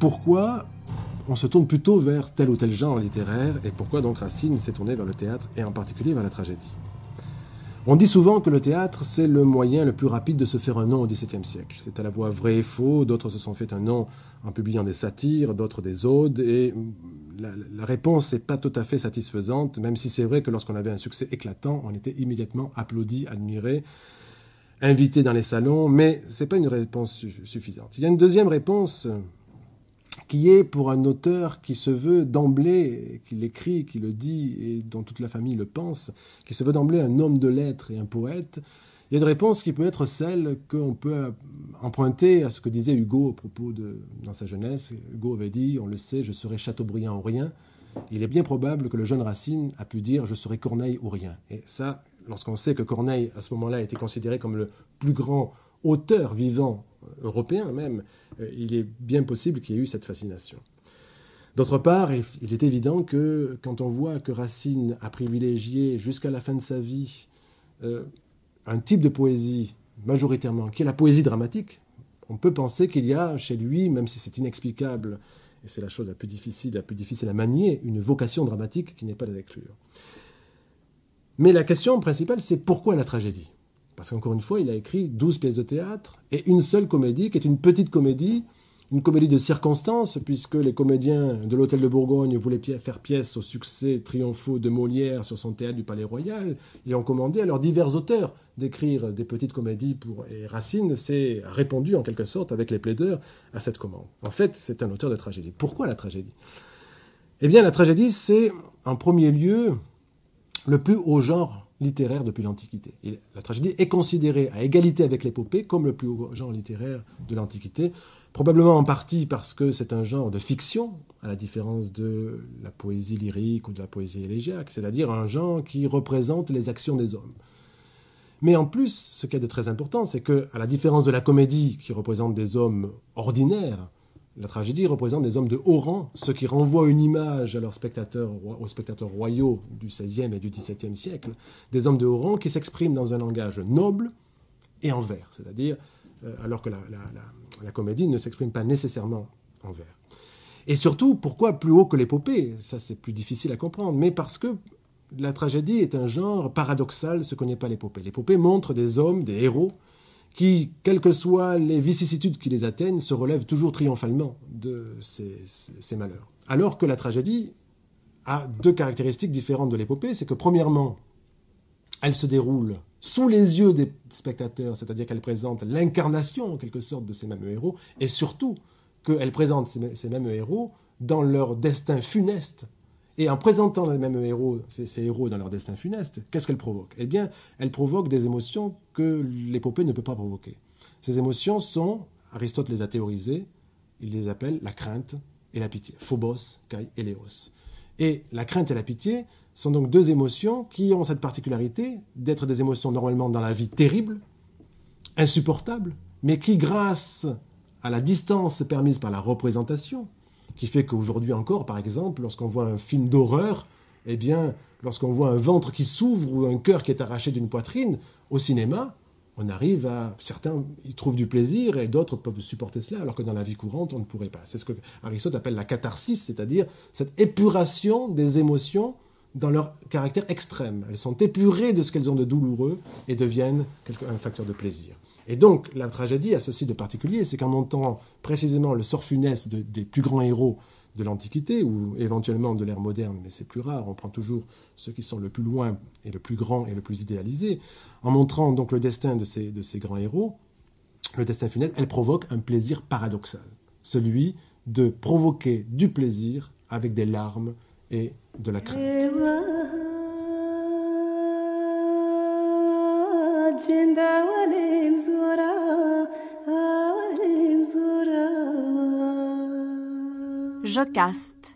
pourquoi on se tourne plutôt vers tel ou tel genre littéraire et pourquoi donc Racine s'est tourné vers le théâtre et en particulier vers la tragédie On dit souvent que le théâtre, c'est le moyen le plus rapide de se faire un nom au XVIIe siècle. C'est à la voix vrai et faux, d'autres se sont fait un nom en publiant des satires, d'autres des odes, et la réponse n'est pas tout à fait satisfaisante, même si c'est vrai que lorsqu'on avait un succès éclatant, on était immédiatement applaudi, admiré, invité dans les salons, mais ce n'est pas une réponse suffisante. Il y a une deuxième réponse euh, qui est pour un auteur qui se veut d'emblée, qui l'écrit, qui le dit et dont toute la famille le pense, qui se veut d'emblée un homme de lettres et un poète, il y a une réponse qui peut être celle qu'on peut euh, emprunter à ce que disait Hugo à propos de, dans sa jeunesse. Hugo avait dit, on le sait, je serai Chateaubriand ou rien. Il est bien probable que le jeune Racine a pu dire, je serai Corneille ou rien. Et ça, lorsqu'on sait que Corneille, à ce moment-là, était considéré comme le plus grand auteur vivant, euh, européen même, euh, il est bien possible qu'il y ait eu cette fascination. D'autre part, il est évident que quand on voit que Racine a privilégié jusqu'à la fin de sa vie euh, un type de poésie majoritairement qui est la poésie dramatique, on peut penser qu'il y a chez lui, même si c'est inexplicable, et c'est la chose la plus difficile, la plus difficile à manier, une vocation dramatique qui n'est pas à mais la question principale, c'est pourquoi la tragédie Parce qu'encore une fois, il a écrit 12 pièces de théâtre et une seule comédie, qui est une petite comédie, une comédie de circonstances, puisque les comédiens de l'Hôtel de Bourgogne voulaient faire pièce au succès triomphaux de Molière sur son théâtre du Palais Royal, Ils ont commandé à leurs divers auteurs d'écrire des petites comédies pour... Et Racine s'est répondu, en quelque sorte, avec les plaideurs, à cette commande. En fait, c'est un auteur de tragédie. Pourquoi la tragédie Eh bien, la tragédie, c'est, en premier lieu, le plus haut genre littéraire depuis l'Antiquité. La tragédie est considérée à égalité avec l'épopée comme le plus haut genre littéraire de l'Antiquité, probablement en partie parce que c'est un genre de fiction, à la différence de la poésie lyrique ou de la poésie élégiaque, c'est-à-dire un genre qui représente les actions des hommes. Mais en plus, ce qui est de très important, c'est que, à la différence de la comédie qui représente des hommes ordinaires, la tragédie représente des hommes de haut rang, ce qui renvoie une image à leurs spectateurs, aux spectateurs royaux du XVIe et du XVIIe siècle, des hommes de haut rang qui s'expriment dans un langage noble et en vers, c'est-à-dire euh, alors que la, comédie ne s'exprime pas nécessairement en vers. Et surtout, pourquoi plus haut que l'épopée Ça, c'est plus difficile à comprendre, mais parce que la tragédie est un genre paradoxal, ce qu'on n'est pas l'épopée. L'épopée montre des hommes, des héros, qui, quelles que soient les vicissitudes qui les atteignent, se relèvent toujours triomphalement de ces, malheurs. Alors que la tragédie a deux caractéristiques différentes de l'épopée, c'est que premièrement, elle se déroule sous les yeux des spectateurs, c'est-à-dire qu'elle présente l'incarnation en quelque sorte de ces mêmes héros, et surtout qu'elle présente ces mêmes héros dans leur destin funeste et en présentant les mêmes héros, ces, héros dans leur destin funeste, qu'est-ce qu'elle provoque Eh bien, elle provoque des émotions que l'épopée ne peut pas provoquer. Ces émotions sont, Aristote les a théorisées, il les appelle la crainte et la pitié. Phobos, Kai, Eleos. Et la crainte et la pitié sont donc deux émotions qui ont cette particularité d'être des émotions normalement dans la vie terribles, insupportables, mais qui, grâce à la distance permise par la représentation, qui fait qu'aujourd'hui encore, par exemple, lorsqu'on voit un film d'horreur, eh bien, lorsqu'on voit un ventre qui s'ouvre ou un cœur qui est arraché d'une poitrine, au cinéma, on arrive à... Certains y trouvent du plaisir et d'autres peuvent supporter cela, alors que dans la vie courante, on ne pourrait pas. C'est ce que Aristote appelle la catharsis, c'est-à-dire cette épuration des émotions dans leur caractère extrême. Elles sont épurées de ce qu'elles ont de douloureux et deviennent un facteur de plaisir. Et donc, la tragédie a ceci de particulier, c'est qu'en montant précisément le sort funeste des plus grands héros de l'Antiquité, ou éventuellement de l'ère moderne, mais c'est plus rare, on prend toujours ceux qui sont le plus loin et le plus grand et le plus idéalisé, en montrant donc le destin de ces, de ces grands héros, le destin funeste, elle provoque un plaisir paradoxal, celui de provoquer du plaisir avec des larmes et de la Jocaste.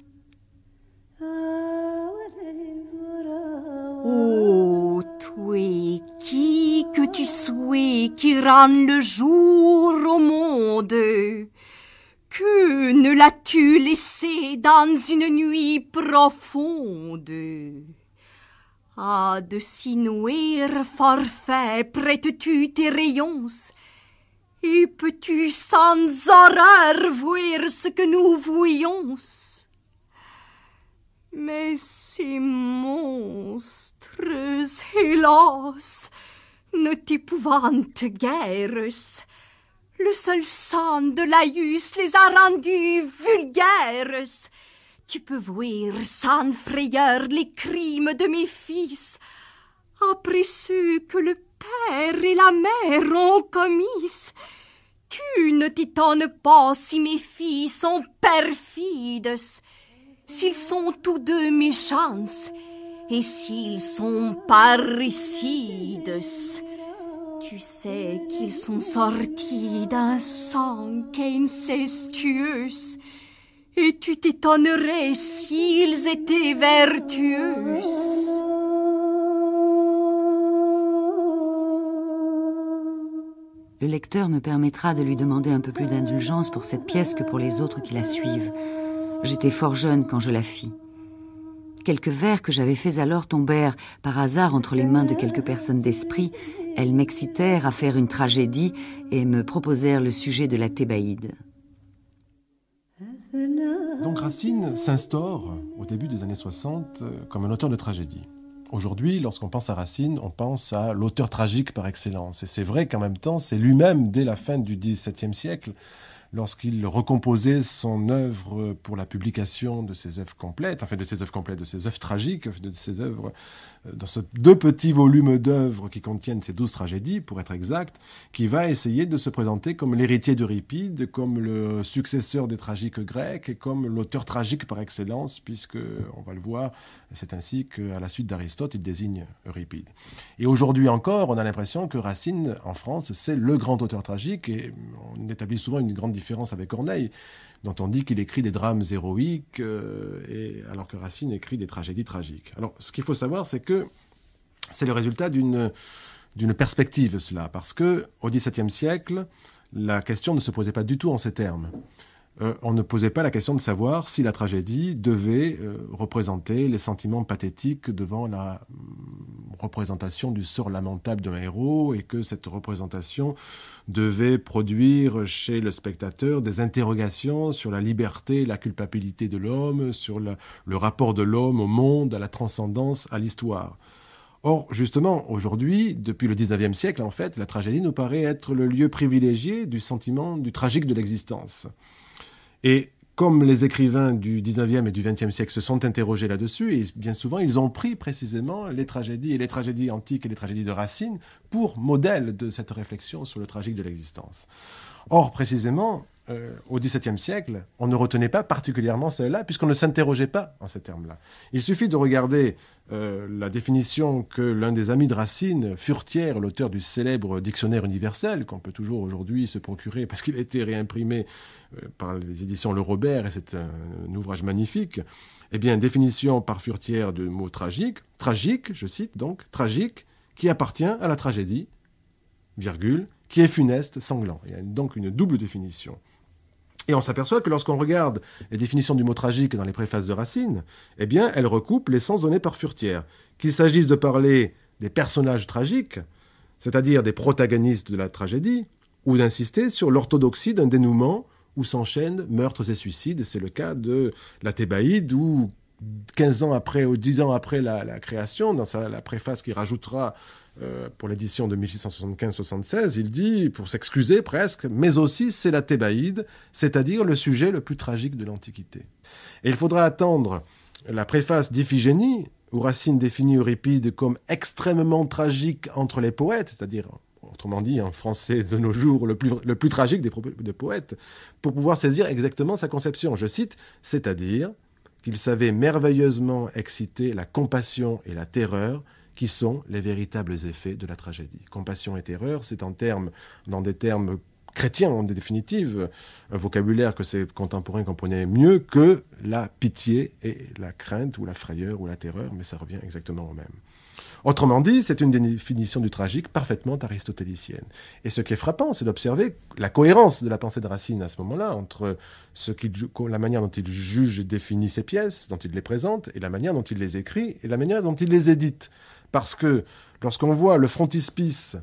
Oh, toi, qui que tu sois, qui rend le jour au monde que ne l'as-tu laissé dans une nuit profonde Ah, de si nouer, forfait prêtes-tu tes rayons et peux-tu sans horreur voir ce que nous voyons Mais ces monstres, hélas, ne t'épouvantent guère le seul sang de Laïus les a rendus vulgaires. Tu peux voir sans frayeur les crimes de mes fils, après ceux que le père et la mère ont commis. Tu ne t'étonnes pas si mes filles sont perfides, s'ils sont tous deux méchants, et s'ils sont parricides. Tu sais qu'ils sont sortis d'un sang incestueux, et tu t'étonnerais s'ils étaient vertueux. Le lecteur me permettra de lui demander un peu plus d'indulgence pour cette pièce que pour les autres qui la suivent. J'étais fort jeune quand je la fis. Quelques vers que j'avais faits alors tombèrent par hasard entre les mains de quelques personnes d'esprit elles m'excitèrent à faire une tragédie et me proposèrent le sujet de la Thébaïde. Donc Racine s'instaure au début des années 60 euh, comme un auteur de tragédie. Aujourd'hui, lorsqu'on pense à Racine, on pense à l'auteur tragique par excellence. Et c'est vrai qu'en même temps, c'est lui-même, dès la fin du XVIIe siècle, lorsqu'il recomposait son œuvre pour la publication de ses œuvres complètes, enfin de ses œuvres complètes, de ses œuvres tragiques, de ses œuvres, euh, dans ce deux petits volumes d'œuvres qui contiennent ces douze tragédies, pour être exact, qui va essayer de se présenter comme l'héritier d'Euripide, comme le successeur des tragiques grecs et comme l'auteur tragique par excellence, puisque, on va le voir, c'est ainsi qu'à la suite d'Aristote, il désigne Euripide. Et aujourd'hui encore, on a l'impression que Racine, en France, c'est le grand auteur tragique et on établit souvent une grande différence différence avec Corneille, dont on dit qu'il écrit des drames héroïques, euh, et, alors que Racine écrit des tragédies tragiques. Alors, ce qu'il faut savoir, c'est que c'est le résultat d'une d'une perspective, cela, parce que au XVIIe siècle, la question ne se posait pas du tout en ces termes. Euh, on ne posait pas la question de savoir si la tragédie devait euh, représenter les sentiments pathétiques devant la mm, représentation du sort lamentable d'un héros et que cette représentation devait produire chez le spectateur des interrogations sur la liberté la culpabilité de l'homme, sur le rapport de l'homme au monde, à la transcendance, à l'histoire. Or, justement, aujourd'hui, depuis le 19e siècle, en fait, la tragédie nous paraît être le lieu privilégié du sentiment du tragique de l'existence. Et comme les écrivains du 19e et du 20e siècle se sont interrogés là-dessus, et bien souvent ils ont pris précisément les tragédies, et les tragédies antiques et les tragédies de Racine, pour modèle de cette réflexion sur le tragique de l'existence. Or, précisément, euh, au XVIIe siècle, on ne retenait pas particulièrement celle-là, puisqu'on ne s'interrogeait pas en ces termes-là. Il suffit de regarder euh, la définition que l'un des amis de Racine, Furtière, l'auteur du célèbre Dictionnaire universel, qu'on peut toujours aujourd'hui se procurer parce qu'il a été réimprimé euh, par les éditions Le Robert, et c'est un, ouvrage magnifique, eh bien, définition par Furtière de mot tragique, tragique, je cite donc, tragique, qui appartient à la tragédie, virgule, qui est funeste, sanglant. Il y a donc une double définition. Et on s'aperçoit que lorsqu'on regarde les définitions du mot tragique dans les préfaces de Racine, eh bien, elles recoupent les sens donnés par Furtière. Qu'il s'agisse de parler des personnages tragiques, c'est-à-dire des protagonistes de la tragédie, ou d'insister sur l'orthodoxie d'un dénouement où s'enchaînent meurtres et suicides. C'est le cas de la Thébaïde, où 15 ans après ou 10 ans après la, création, dans la préface qui rajoutera euh, pour l'édition de 1675-76, il dit, pour s'excuser presque, mais aussi c'est la Thébaïde, c'est-à-dire le sujet le plus tragique de l'Antiquité. Et il faudra attendre la préface d'Iphigénie, où Racine définit Euripide comme extrêmement tragique entre les poètes, c'est-à-dire autrement dit, en français de nos jours, le plus, tragique des, des poètes, pour pouvoir saisir exactement sa conception. Je cite, c'est-à-dire qu'il savait merveilleusement exciter la compassion et la terreur qui sont les véritables effets de la tragédie. Compassion et terreur, c'est en termes, dans des termes chrétiens en définitive, un vocabulaire que ses contemporains comprenaient mieux que la pitié et la crainte ou la frayeur ou la terreur, mais ça revient exactement au même. Autrement dit, c'est une définition du tragique parfaitement aristotélicienne. Et ce qui est frappant, c'est d'observer la cohérence de la pensée de Racine à ce moment-là entre ce la manière dont il juge et définit ses pièces, dont il les présente, et la manière dont il les écrit, et la manière dont il les édite parce que lorsqu'on voit le frontispice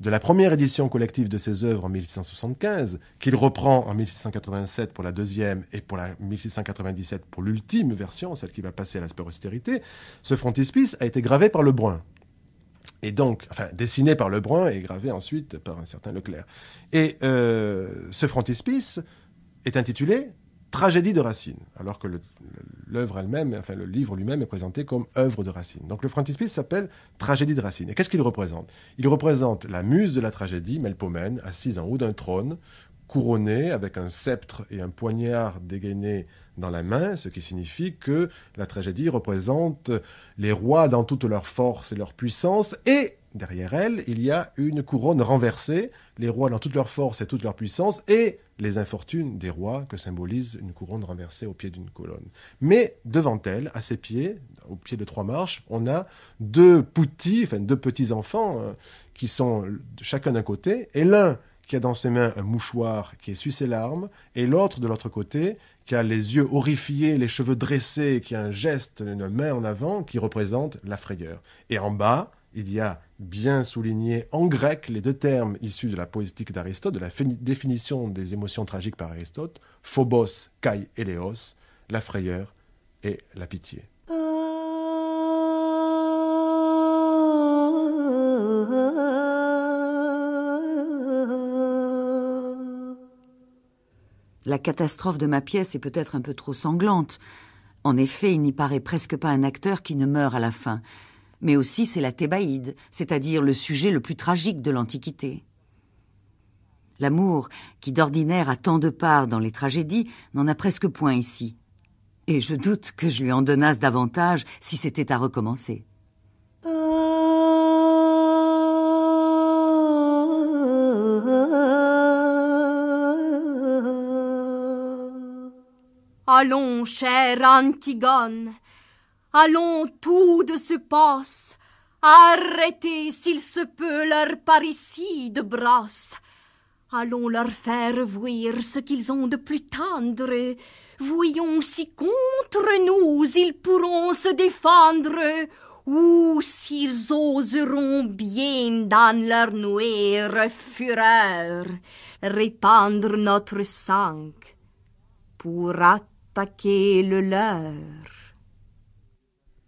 de la première édition collective de ses œuvres en 1675, qu'il reprend en 1687 pour la deuxième et pour la 1697 pour l'ultime version, celle qui va passer à la austérité, ce frontispice a été gravé par Lebrun. Et donc, enfin, dessiné par Lebrun et gravé ensuite par un certain Leclerc. Et euh, ce frontispice est intitulé tragédie de Racine, alors que l'œuvre elle-même, enfin le livre lui-même est présenté comme œuvre de Racine. Donc le frontispice s'appelle Tragédie de Racine. Et qu'est-ce qu'il représente Il représente la muse de la tragédie, Melpomène, assise en haut d'un trône, couronnée avec un sceptre et un poignard dégainé dans la main, ce qui signifie que la tragédie représente les rois dans toute leur force et leur puissance et derrière elle, il y a une couronne renversée, les rois dans toute leur force et toute leur puissance, et les infortunes des rois que symbolise une couronne renversée au pied d'une colonne. Mais devant elle, à ses pieds, au pied de trois marches, on a deux poutis, enfin deux petits-enfants, euh, qui sont chacun d'un côté, et l'un qui a dans ses mains un mouchoir qui essuie ses larmes, et l'autre de l'autre côté qui a les yeux horrifiés, les cheveux dressés, qui a un geste, une main en avant qui représente la frayeur. Et en bas, il y a bien souligné en grec les deux termes issus de la poétique d'Aristote, de la définition des émotions tragiques par Aristote, phobos, kai, eleos, la frayeur et la pitié. La catastrophe de ma pièce est peut-être un peu trop sanglante. En effet, il n'y paraît presque pas un acteur qui ne meurt à la fin mais aussi c'est la Thébaïde, c'est-à-dire le sujet le plus tragique de l'Antiquité. L'amour, qui d'ordinaire a tant de part dans les tragédies, n'en a presque point ici. Et je doute que je lui en donnasse davantage si c'était à recommencer. Allons, chère Antigone, Allons tout de ce passe, arrêtez s'il se peut leur parricide brasse. Allons leur faire voir ce qu'ils ont de plus tendre. Voyons si contre nous ils pourront se défendre, ou s'ils oseront bien dans leur nuire fureur répandre notre sang pour attaquer le leur.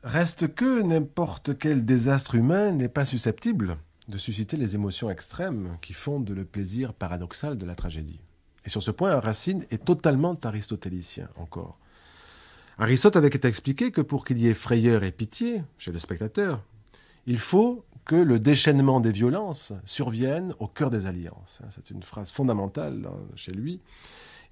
Reste que n'importe quel désastre humain n'est pas susceptible de susciter les émotions extrêmes qui font de le plaisir paradoxal de la tragédie. Et sur ce point, Racine est totalement aristotélicien encore. Aristote avait expliqué que pour qu'il y ait frayeur et pitié chez le spectateur, il faut que le déchaînement des violences survienne au cœur des alliances. C'est une phrase fondamentale hein, chez lui.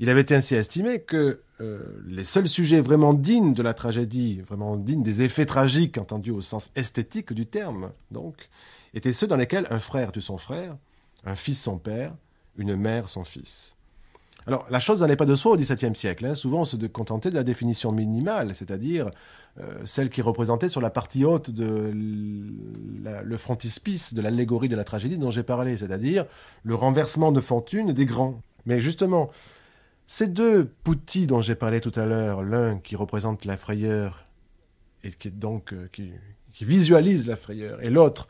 Il avait ainsi estimé que euh, les seuls sujets vraiment dignes de la tragédie, vraiment dignes des effets tragiques entendus au sens esthétique du terme, donc, étaient ceux dans lesquels un frère tue son frère, un fils son père, une mère son fils. Alors, la chose n'allait pas de soi au XVIIe siècle. Hein. Souvent, on se contentait de la définition minimale, c'est-à-dire euh, celle qui représentait sur la partie haute de le frontispice de l'allégorie de la tragédie dont j'ai parlé, c'est-à-dire le renversement de fortune des grands. Mais justement, ces deux poutis dont j'ai parlé tout à l'heure, l'un qui représente la frayeur et qui donc euh, qui, visualise la frayeur, et l'autre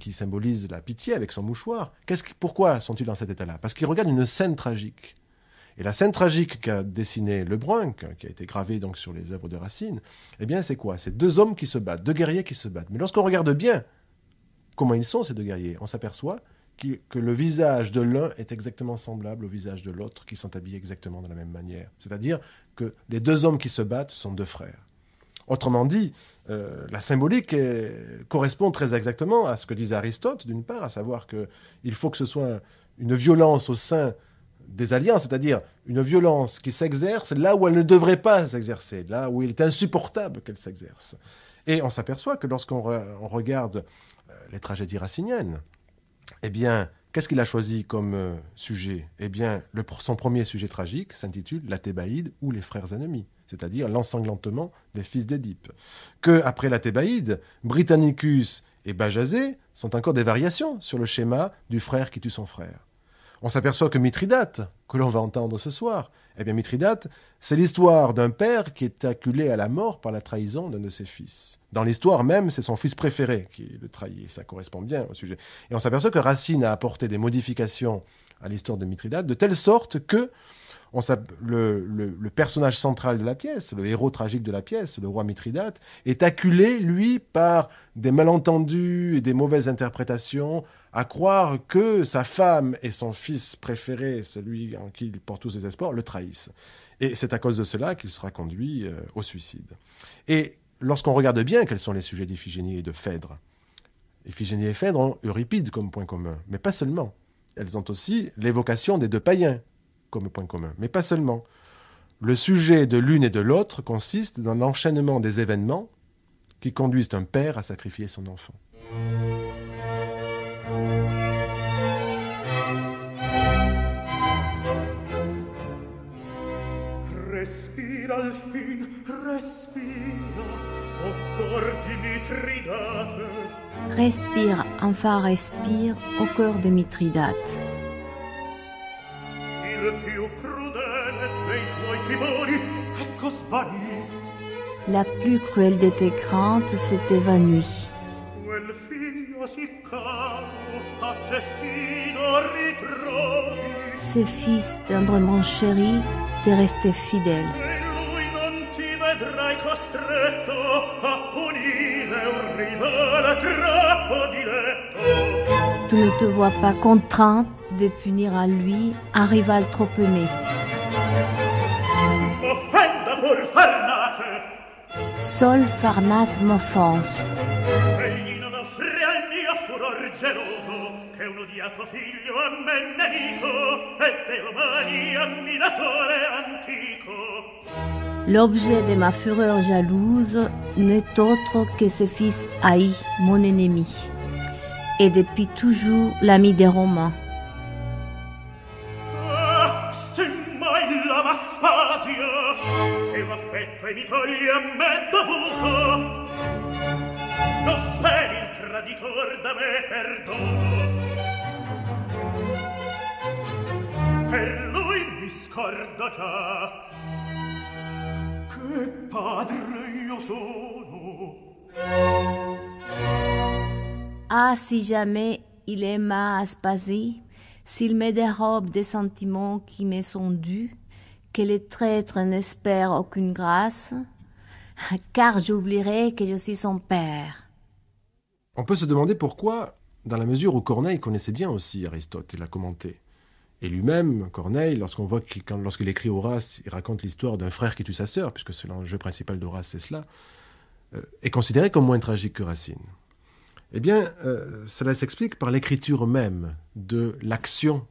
qui symbolise la pitié avec son mouchoir, pourquoi sont-ils dans cet état-là Parce qu'ils regardent une scène tragique. Et la scène tragique qu'a dessinée Lebrun, qui a été gravée donc sur les œuvres de Racine, eh bien c'est quoi C'est deux hommes qui se battent, deux guerriers qui se battent. Mais lorsqu'on regarde bien comment ils sont ces deux guerriers, on s'aperçoit que le visage de l'un est exactement semblable au visage de l'autre, qui sont habillés exactement de la même manière. C'est-à-dire que les deux hommes qui se battent sont deux frères. Autrement dit, euh, la symbolique correspond très exactement à ce que disait Aristote, d'une part, à savoir qu'il faut que ce soit une violence au sein des alliances, c'est-à-dire une violence qui s'exerce là où elle ne devrait pas s'exercer, là où il est insupportable qu'elle s'exerce. Et on s'aperçoit que lorsqu'on regarde euh, les tragédies raciniennes, eh bien, qu'est-ce qu'il a choisi comme euh, sujet Eh bien, son premier sujet tragique s'intitule La Thébaïde ou les frères ennemis c'est-à-dire l'ensanglantement des fils d'Édipe. Que, après la Thébaïde, Britannicus et Bajazé sont encore des variations sur le schéma du frère qui tue son frère on s'aperçoit que Mithridate, que l'on va entendre ce soir, eh bien Mithridate, c'est l'histoire d'un père qui est acculé à la mort par la trahison d'un de ses fils. Dans l'histoire même, c'est son fils préféré qui le trahit, ça correspond bien au sujet. Et on s'aperçoit que Racine a apporté des modifications à l'histoire de Mithridate, de telle sorte que le, personnage central de la pièce, le héros tragique de la pièce, le roi Mithridate, est acculé, lui, par des malentendus et des mauvaises interprétations, à croire que sa femme et son fils préféré, celui en qui il porte tous ses espoirs, le trahissent. Et c'est à cause de cela qu'il sera conduit euh, au suicide. Et lorsqu'on regarde bien quels sont les sujets d'Iphigénie et de Phèdre, Iphigénie et Phèdre ont Euripide comme point commun, mais pas seulement. Elles ont aussi l'évocation des deux païens, comme point commun. Mais pas seulement. Le sujet de l'une et de l'autre consiste dans l'enchaînement des événements qui conduisent un père à sacrifier son enfant. Oh respire, enfin respire, au oh cœur de Mitridate. La plus cruelle de tes craintes s'est évanouie. Ses fils tendrement chéri, t'es resté fidèle. Tu ne te vois pas contrainte de punir à lui un rival trop aimé. Seul Farnas m'offense. E L'objet de ma fureur jalouse n'est autre que ce fils haï, mon ennemi, et depuis toujours l'ami des Romains. creditori a me dovuto non sei il traditor da me perdono per lui mi scordo già che padre io sono Ah si jamais il aima Aspasie s'il me dérobe des sentiments qui me sont dus que les traîtres n'espèrent aucune grâce, [LAUGHS] car j'oublierai que je suis son père. On peut se demander pourquoi, dans la mesure où Corneille connaissait bien aussi Aristote et l'a commenté. Et lui-même, Corneille, lorsqu'on voit qu'il, lorsqu'il écrit Horace, il raconte l'histoire d'un frère qui tue sa sœur, puisque c'est l'enjeu principal d'Horace, c'est cela, euh, est considéré comme moins tragique que Racine. Eh bien, euh, cela s'explique par l'écriture même de l'action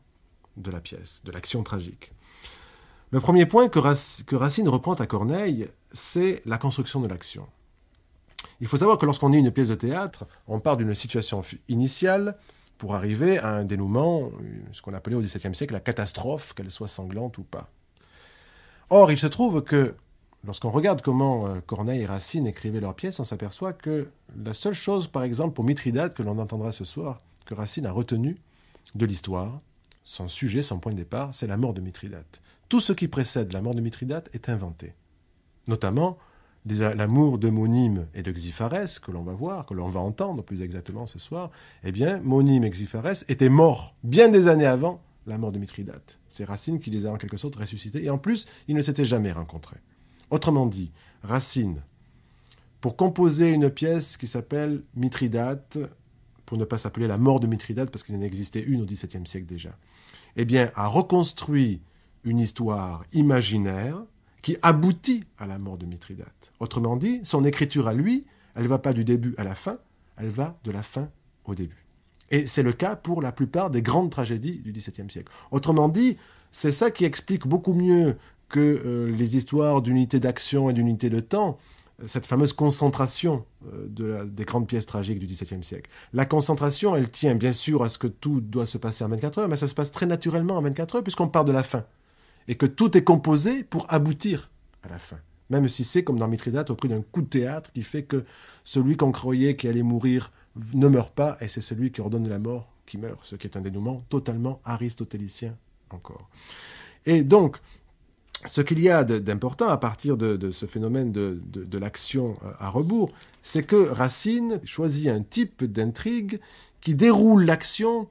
de la pièce, de l'action tragique. Le premier point que, Racine reprend à Corneille, c'est la construction de l'action. Il faut savoir que lorsqu'on est une pièce de théâtre, on part d'une situation initiale pour arriver à un dénouement, euh, ce qu'on appelait au XVIIe siècle la catastrophe, qu'elle soit sanglante ou pas. Or, il se trouve que lorsqu'on regarde comment euh, Corneille et Racine écrivaient leurs pièces, on s'aperçoit que la seule chose, par exemple, pour Mithridate, que l'on entendra ce soir, que Racine a retenue de l'histoire, son sujet, son point de départ, c'est la mort de Mithridate tout ce qui précède la mort de Mithridate est inventé. Notamment l'amour de Monime et de Xiphares, que l'on va voir, que l'on va entendre plus exactement ce soir, eh bien, Monime et Xiphares étaient morts bien des années avant la mort de Mithridate. C'est Racine qui les a en quelque sorte ressuscités, et en plus, ils ne s'étaient jamais rencontrés. Autrement dit, Racine, pour composer une pièce qui s'appelle Mithridate, pour ne pas s'appeler la mort de Mithridate, parce qu'il en existait une au XVIIe siècle déjà, eh bien, a reconstruit une histoire imaginaire qui aboutit à la mort de Mithridate. Autrement dit, son écriture à lui, elle ne va pas du début à la fin, elle va de la fin au début. Et c'est le cas pour la plupart des grandes tragédies du XVIIe siècle. Autrement dit, c'est ça qui explique beaucoup mieux que euh, les histoires d'unité d'action et d'unité de temps, euh, cette fameuse concentration euh, des grandes pièces tragiques du XVIIe siècle. La concentration, elle tient bien sûr à ce que tout doit se passer en 24 heures, mais ça se passe très naturellement en 24 heures puisqu'on part de la fin et que tout est composé pour aboutir à la fin. Même si c'est, comme dans Mithridate, au prix d'un coup de théâtre qui fait que celui qu'on croyait qui allait mourir ne meurt pas, et c'est celui qui ordonne la mort qui meurt, ce qui est un dénouement totalement aristotélicien encore. Et donc, ce qu'il y a d'important à partir de, ce phénomène de, de l'action euh, à rebours, c'est que Racine choisit un type d'intrigue qui déroule l'action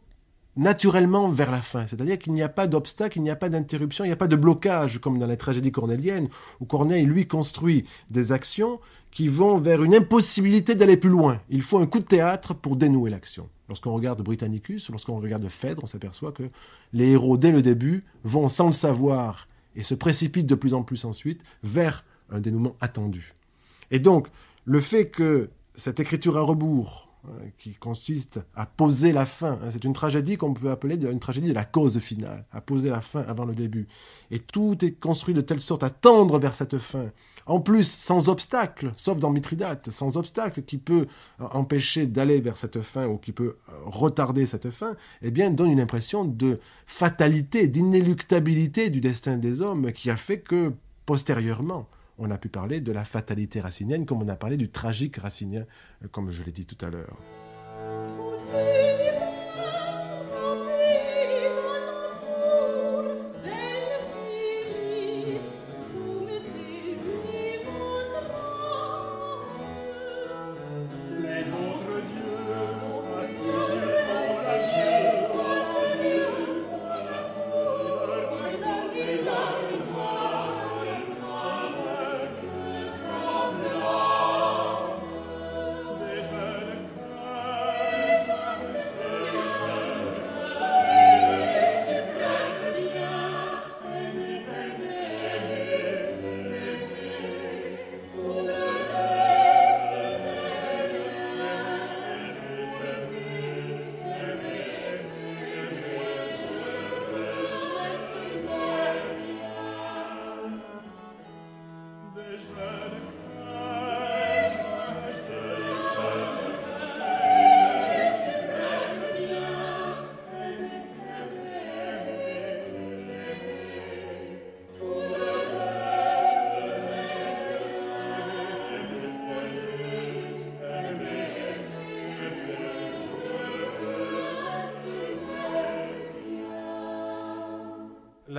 naturellement vers la fin. C'est-à-dire qu'il n'y a pas d'obstacle, il n'y a pas d'interruption, il n'y a pas de blocage comme dans la tragédie cornélienne, où Corneille, lui, construit des actions qui vont vers une impossibilité d'aller plus loin. Il faut un coup de théâtre pour dénouer l'action. Lorsqu'on regarde Britannicus, lorsqu'on regarde Phèdre, on s'aperçoit que les héros, dès le début, vont sans le savoir et se précipitent de plus en plus ensuite vers un dénouement attendu. Et donc, le fait que cette écriture à rebours euh, qui consiste à poser la fin. Hein, c'est une tragédie qu'on peut appeler une tragédie de la cause finale, à poser la fin avant le début. Et tout est construit de telle sorte à tendre vers cette fin. En plus, sans obstacle, sauf dans Mithridate, sans obstacle qui peut euh, empêcher d'aller vers cette fin ou qui peut euh, retarder cette fin, eh bien, donne une impression de fatalité, d'inéluctabilité du destin des hommes qui a fait que, postérieurement, on a pu parler de la fatalité racinienne, comme on a parlé du tragique racinien, euh, comme je l'ai dit tout à l'heure.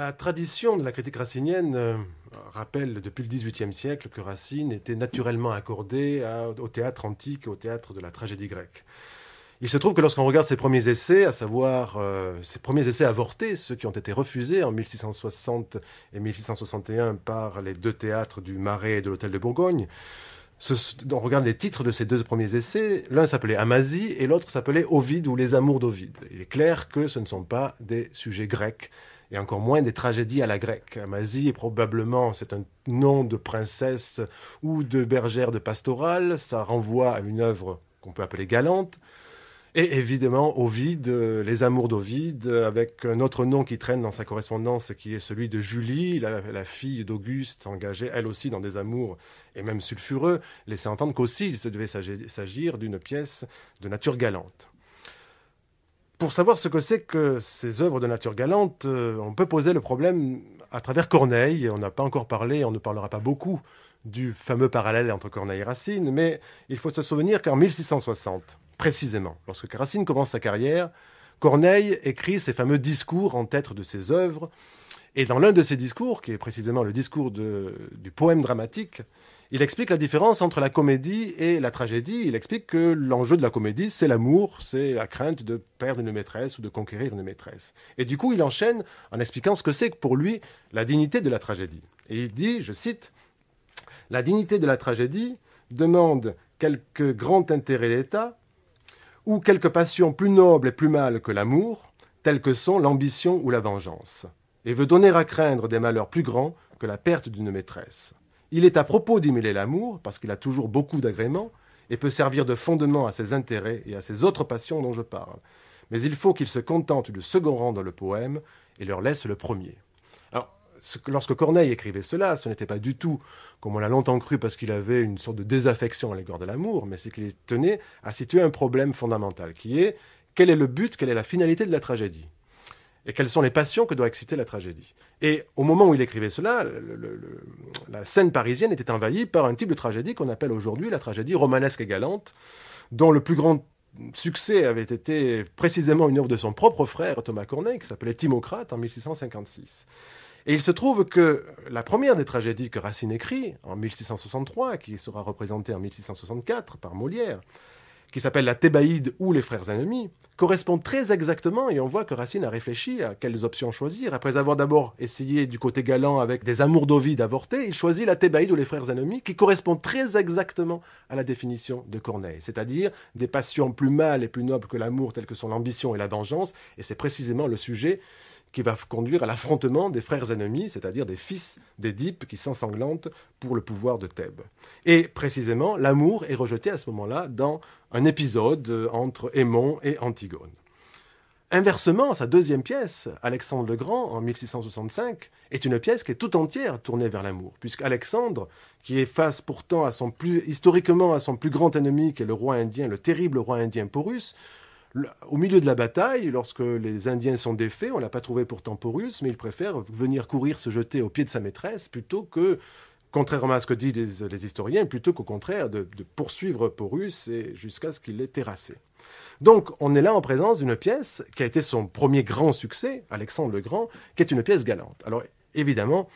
La tradition de la critique racinienne euh, rappelle depuis le XVIIIe siècle que Racine était naturellement accordé au théâtre antique et au théâtre de la tragédie grecque. Il se trouve que lorsqu'on regarde ses premiers essais, à savoir euh, ses premiers essais avortés, ceux qui ont été refusés en 1660 et 1661 par les deux théâtres du Marais et de l'Hôtel de Bourgogne, ce, on regarde les titres de ces deux premiers essais, l'un s'appelait Amasie et l'autre s'appelait Ovide ou Les Amours d'Ovide. Il est clair que ce ne sont pas des sujets grecs, et encore moins des tragédies à la grecque. Amasie probablement, c'est un nom de princesse ou de bergère de pastoral. ça renvoie à une œuvre qu'on peut appeler galante. Et évidemment, Ovide, les amours d'Ovide, avec un autre nom qui traîne dans sa correspondance, qui est celui de Julie, la, fille d'Auguste, engagée elle aussi dans des amours, et même sulfureux, laissait entendre qu'aussi il se devait s'agir d'une pièce de nature galante. Pour savoir ce que c'est que ces œuvres de nature galante, euh, on peut poser le problème à travers Corneille. On n'a pas encore parlé, on ne parlera pas beaucoup du fameux parallèle entre Corneille et Racine, mais il faut se souvenir qu'en 1660, précisément, lorsque Racine commence sa carrière, Corneille écrit ses fameux discours en tête de ses œuvres, et dans l'un de ces discours, qui est précisément le discours du poème dramatique, il explique la différence entre la comédie et la tragédie. Il explique que l'enjeu de la comédie, c'est l'amour, c'est la crainte de perdre une maîtresse ou de conquérir une maîtresse. Et du coup, il enchaîne en expliquant ce que c'est pour lui la dignité de la tragédie. Et il dit, je cite, La dignité de la tragédie demande quelque grand intérêt d'État ou quelque passion plus noble et plus mâle que l'amour, telles que sont l'ambition ou la vengeance, et veut donner à craindre des malheurs plus grands que la perte d'une maîtresse. Il est à propos d'y l'amour, parce qu'il a toujours beaucoup d'agréments, et peut servir de fondement à ses intérêts et à ses autres passions dont je parle. Mais il faut qu'il se contente du second rang dans le poème et leur laisse le premier. Alors, lorsque Corneille écrivait cela, ce n'était pas du tout, comme on l'a longtemps cru, parce qu'il avait une sorte de désaffection à l'égard de l'amour, mais c'est qu'il tenait à situer un problème fondamental, qui est quel est le but, quelle est la finalité de la tragédie et quelles sont les passions que doit exciter la tragédie. Et au moment où il écrivait cela, la scène parisienne était envahie par un type de tragédie qu'on appelle aujourd'hui la tragédie romanesque et galante, dont le plus grand succès avait été précisément une œuvre de son propre frère Thomas Corneille, qui s'appelait Timocrate en 1656. Et il se trouve que la première des tragédies que Racine écrit, en 1663, qui sera représentée en 1664 par Molière, qui s'appelle la Thébaïde ou les frères ennemis, correspond très exactement et on voit que Racine a réfléchi à quelles options choisir. Après avoir d'abord essayé du côté galant avec des amours d'Ovide avortés, il choisit la Thébaïde ou les frères ennemis qui correspond très exactement à la définition de Corneille, c'est-à-dire des passions plus mâles et plus nobles que l'amour telles que son ambition et la vengeance, et c'est précisément le sujet qui va conduire à l'affrontement des frères ennemis, c'est-à-dire des fils d'Édipe qui s'ensanglantent pour le pouvoir de Thèbes. Et précisément, l'amour est rejeté à ce moment-là dans un épisode euh, entre Émon et Antigone. Inversement, sa deuxième pièce, Alexandre le Grand, en 1665, est une pièce qui est tout entière tournée vers l'amour, puisque Alexandre, qui est face pourtant à son plus, historiquement à son plus grand ennemi, qui est le roi indien, le terrible roi indien Porus, au milieu de la bataille, lorsque les Indiens sont défaits, on l'a pas trouvé pour Temporus, mais il préfère venir courir se jeter aux pieds de sa maîtresse plutôt que, contrairement à ce que disent les, historiens, plutôt qu'au contraire de, poursuivre Porus jusqu'à ce qu'il l'ait terrassé. Donc on est là en présence d'une pièce qui a été son premier grand succès, Alexandre le Grand, qui est une pièce galante. Alors évidemment,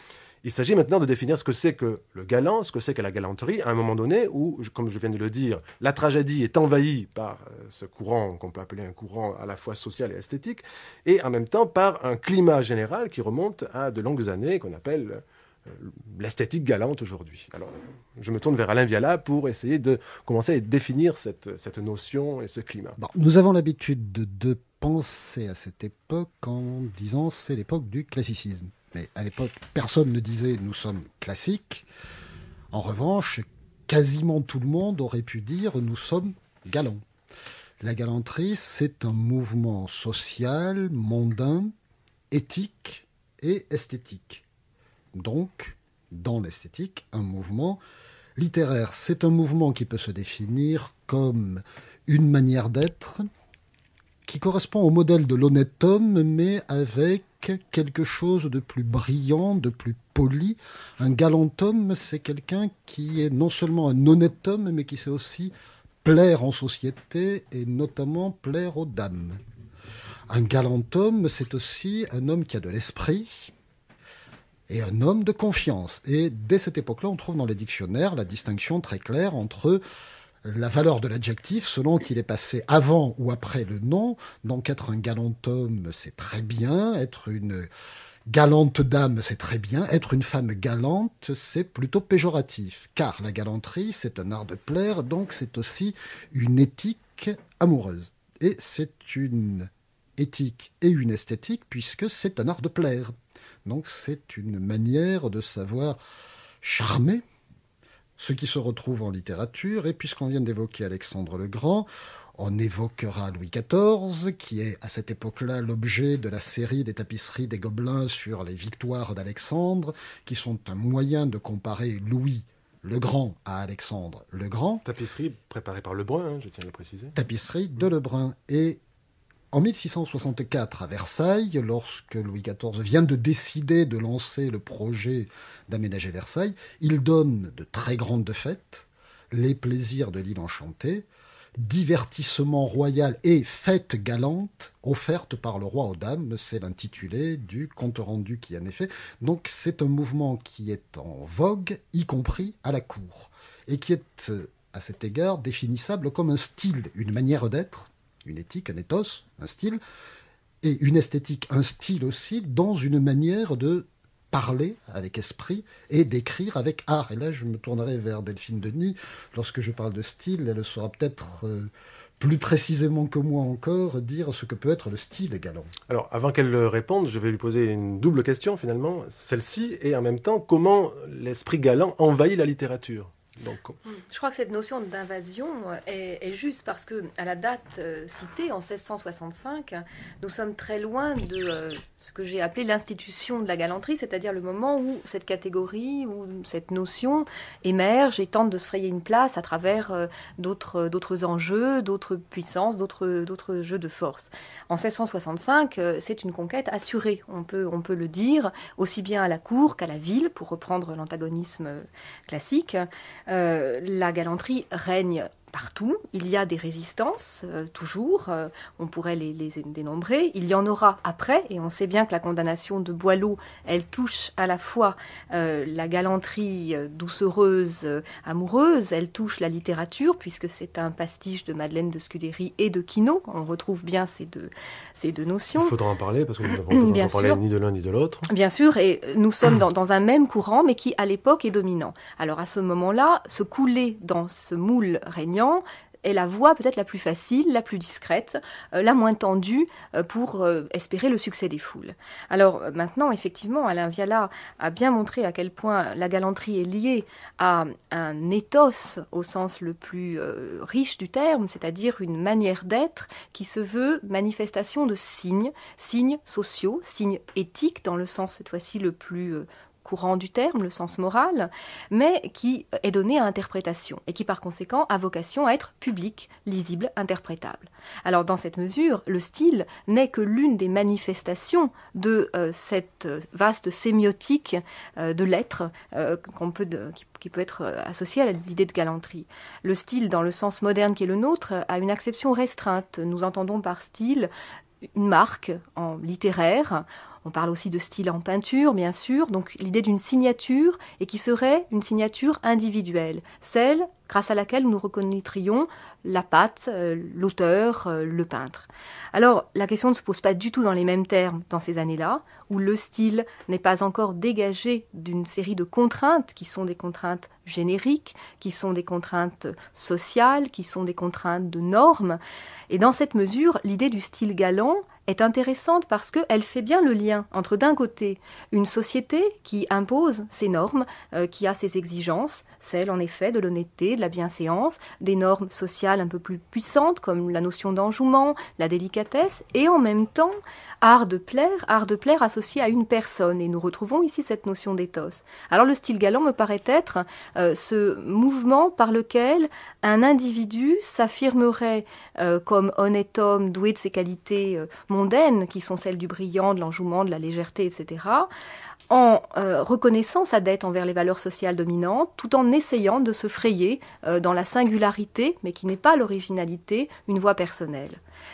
il s'agit maintenant de définir ce que c'est que le galant, ce que c'est que la galanterie, à un moment donné où, comme je viens de le dire, la tragédie est envahie par euh, ce courant qu'on peut appeler un courant à la fois social et esthétique, et en même temps par un climat général qui remonte à de longues années qu'on appelle euh, l'esthétique galante aujourd'hui. Alors, je me tourne vers Alain Viala pour essayer de commencer à définir cette, notion et ce climat. nous avons l'habitude de, de penser à cette époque en disant c'est l'époque du classicisme. Mais à l'époque, personne ne disait nous sommes classiques. En revanche, quasiment tout le monde aurait pu dire nous sommes galants. La galanterie, c'est un mouvement social, mondain, éthique et esthétique. Donc, dans l'esthétique, un mouvement littéraire. C'est un mouvement qui peut se définir comme une manière d'être qui correspond au modèle de l'honnête homme, mais avec quelque chose de plus brillant, de plus poli. Un galant homme, c'est quelqu'un qui est non seulement un honnête homme, mais qui sait aussi plaire en société et notamment plaire aux dames. Un galant homme, c'est aussi un homme qui a de l'esprit, et un homme de confiance. Et dès cette époque-là, on trouve dans les dictionnaires la distinction très claire entre la valeur de l'adjectif selon qu'il est passé avant ou après le nom. Donc être un galant homme, c'est très bien. Être une galante dame, c'est très bien. Être une femme galante, c'est plutôt péjoratif. Car la galanterie, c'est un art de plaire, donc c'est aussi une éthique amoureuse. Et c'est une éthique et une esthétique puisque c'est un art de plaire. Donc c'est une manière de savoir charmer ce qui se retrouve en littérature, et puisqu'on vient d'évoquer Alexandre le Grand, on évoquera Louis XIV, qui est à cette époque-là l'objet de la série des tapisseries des Gobelins sur les victoires d'Alexandre, qui sont un moyen de comparer Louis le Grand à Alexandre le Grand. Tapisserie préparée par Lebrun, hein, je tiens à le préciser. Tapisserie de Lebrun. Et en 1664, à Versailles, lorsque Louis XIV vient de décider de lancer le projet d'aménager Versailles, il donne de très grandes fêtes, les plaisirs de l'île enchantée, divertissement royal et fête galante offertes par le roi aux dames, c'est l'intitulé du compte rendu qui en est fait. Donc c'est un mouvement qui est en vogue, y compris à la cour, et qui est euh, à cet égard définissable comme un style, une manière d'être, une éthique, un ethos, un style, et une esthétique, un style aussi, dans une manière de parler avec esprit et d'écrire avec art. Et là, je me tournerai vers Delphine Denis. Lorsque je parle de style, elle saura peut-être euh, plus précisément que moi encore dire ce que peut être le style galant. Alors, avant qu'elle réponde, je vais lui poser une double question finalement. Celle-ci, et en même temps, comment l'esprit galant envahit la littérature donc, mm. je crois que cette notion d'invasion euh, est, juste parce que à la date euh, citée en 1665, nous sommes très loin de euh, ce que j'ai appelé l'institution de la galanterie, c'est-à-dire le moment où cette catégorie ou cette notion émerge et tente de se frayer une place à travers d'autres enjeux, d'autres puissances, d'autres d'autres jeux de force. En 1665, c'est une conquête assurée, on peut on peut le dire, aussi bien à la cour qu'à la ville pour reprendre l'antagonisme classique. Euh, la galanterie règne partout. Il y a des résistances, euh, toujours, euh, on pourrait les, dénombrer. Il y en aura après, et on sait bien que la condamnation de Boileau, elle touche à la fois euh, la galanterie doucereuse, amoureuse, elle touche la littérature, puisque c'est un pastiche de Madeleine de Scudéry et de Quino. On retrouve bien ces deux, ces deux notions. Il faudra en parler, parce que nous n'avons [CLEARS THROAT] pas parler ni de l'un ni de l'autre. Bien sûr, et nous sommes dans, dans un même courant, mais qui, à l'époque, est dominant. Alors, à ce moment-là, se couler dans ce moule régnant, est la voie peut-être la plus facile, la plus discrète, euh, la moins tendue euh, pour euh, espérer le succès des foules. Alors maintenant, effectivement, Alain Viala a bien montré à quel point la galanterie est liée à un éthos au sens le plus riche du terme, c'est-à-dire une manière d'être qui se veut manifestation de signes, signes sociaux, signes éthiques dans le sens cette fois-ci le plus courant du terme, le sens moral, mais qui est donné à interprétation et qui par conséquent a vocation à être public, lisible, interprétable. Alors dans cette mesure, le style n'est que l'une des manifestations de euh, cette vaste sémiotique euh, de l'être euh, qu'on peut qui, peut être associée à l'idée de galanterie. Le style, dans le sens moderne qui est le nôtre, a une acception restreinte. Nous entendons par style une marque en littéraire, on parle aussi de style en peinture, bien sûr, donc l'idée d'une signature et qui serait une signature individuelle, celle grâce à laquelle nous reconnaîtrions la patte, euh, l'auteur, euh, le peintre. Alors la question ne se pose pas du tout dans les mêmes termes dans ces années-là, où le style n'est pas encore dégagé d'une série de contraintes qui sont des contraintes génériques, qui sont des contraintes sociales, qui sont des contraintes de normes. Et dans cette mesure, l'idée du style galant est intéressante parce qu'elle fait bien le lien entre, d'un côté, une société qui impose ses normes, euh, qui a ses exigences, celles en effet de l'honnêteté, de la bienséance, des normes sociales un peu plus puissantes comme la notion d'enjouement, la délicatesse, et en même temps, art de plaire, art de plaire associé à une personne. Et nous retrouvons ici cette notion d'éthos. Alors le style galant me paraît être euh, ce mouvement par lequel un individu s'affirmerait euh, comme honnête homme, doué de ses qualités mondaines, qui sont celles du brillant, de l'enjouement, de la légèreté, etc., en euh, reconnaissant sa dette envers les valeurs sociales dominantes, tout en essayant de se frayer euh, dans la singularité, mais qui n'est pas l'originalité, une voie personnelle.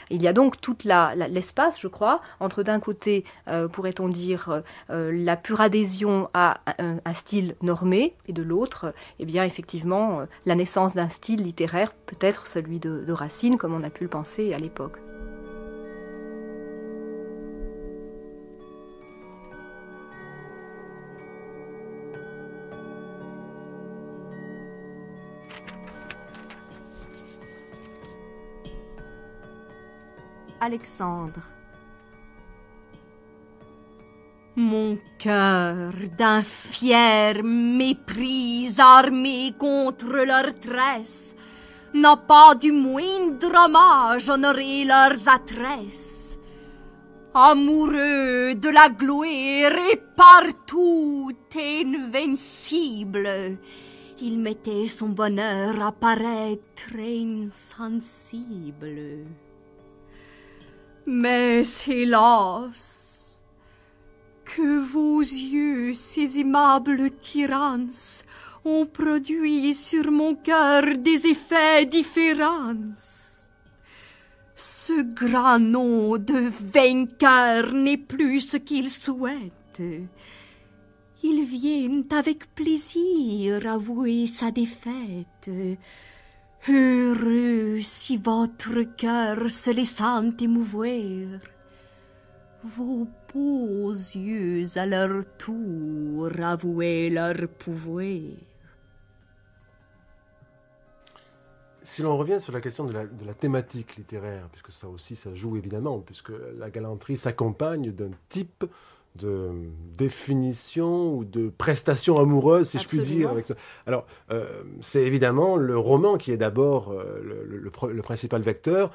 Il y a donc tout l'espace, je crois, entre d'un côté, euh, pourrait-on dire, la pure adhésion à un, style normé, et de l'autre, et eh bien, effectivement, la naissance d'un style littéraire, peut-être celui de Racine, comme on a pu le penser à l'époque. Alexandre. Mon cœur d'un fier mépris armé contre leur tresse n'a pas du moindre hommage honoré leurs attresses. Amoureux de la gloire et partout invincible, il mettait son bonheur à paraître insensible. Mais hélas que vos yeux, ces aimables tyrans, ont produit sur mon cœur des effets différents. Ce grand nom de vainqueur n'est plus ce qu'il souhaite. Il vient avec plaisir avouer sa défaite. Heureux si votre cœur se laissant émouvoir, vos beaux yeux à leur tour avouaient leur pouvoir. Si l'on revient sur la question de la, thématique littéraire, puisque ça aussi ça joue évidemment, puisque la galanterie s'accompagne d'un type de définition ou de prestation amoureuse, si je puis dire. Alors, euh, c'est évidemment le roman qui est d'abord euh, le, le, principal vecteur,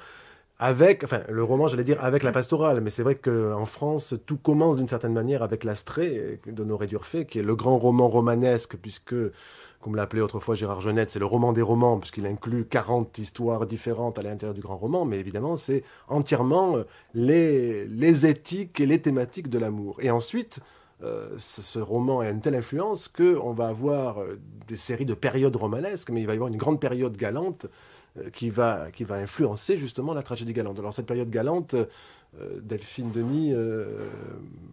avec, enfin, le roman, j'allais dire avec la pastorale, mais c'est vrai qu'en France, tout commence d'une certaine manière avec l'Astrée d'Honoré Durfé, qui est le grand roman romanesque, puisque, comme l'appelait autrefois Gérard Genette, c'est le roman des romans, puisqu'il inclut 40 histoires différentes à l'intérieur du grand roman, mais évidemment, c'est entièrement euh, les, éthiques et les thématiques de l'amour. Et ensuite, euh, ce roman a une telle influence qu'on va avoir euh, des séries de périodes romanesques, mais il va y avoir une grande période galante euh, qui va, qui va influencer justement la tragédie galante. Alors cette période galante, euh, Delphine Denis euh,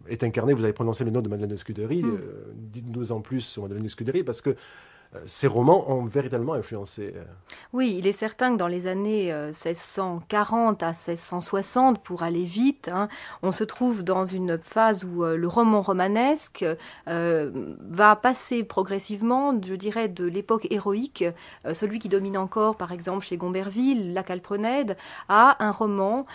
est incarnée, vous avez prononcé le nom de Madeleine de mm. dites-nous en plus sur Madeleine de parce que euh, ces romans ont véritablement influencé. Euh, oui, il est certain que dans les années 1640 euh, à 1660, pour aller vite, hein, on se trouve dans une phase où le roman romanesque va passer progressivement, je dirais, de l'époque héroïque, celui qui domine encore, par exemple, chez Gomberville, La Calprenède, à un roman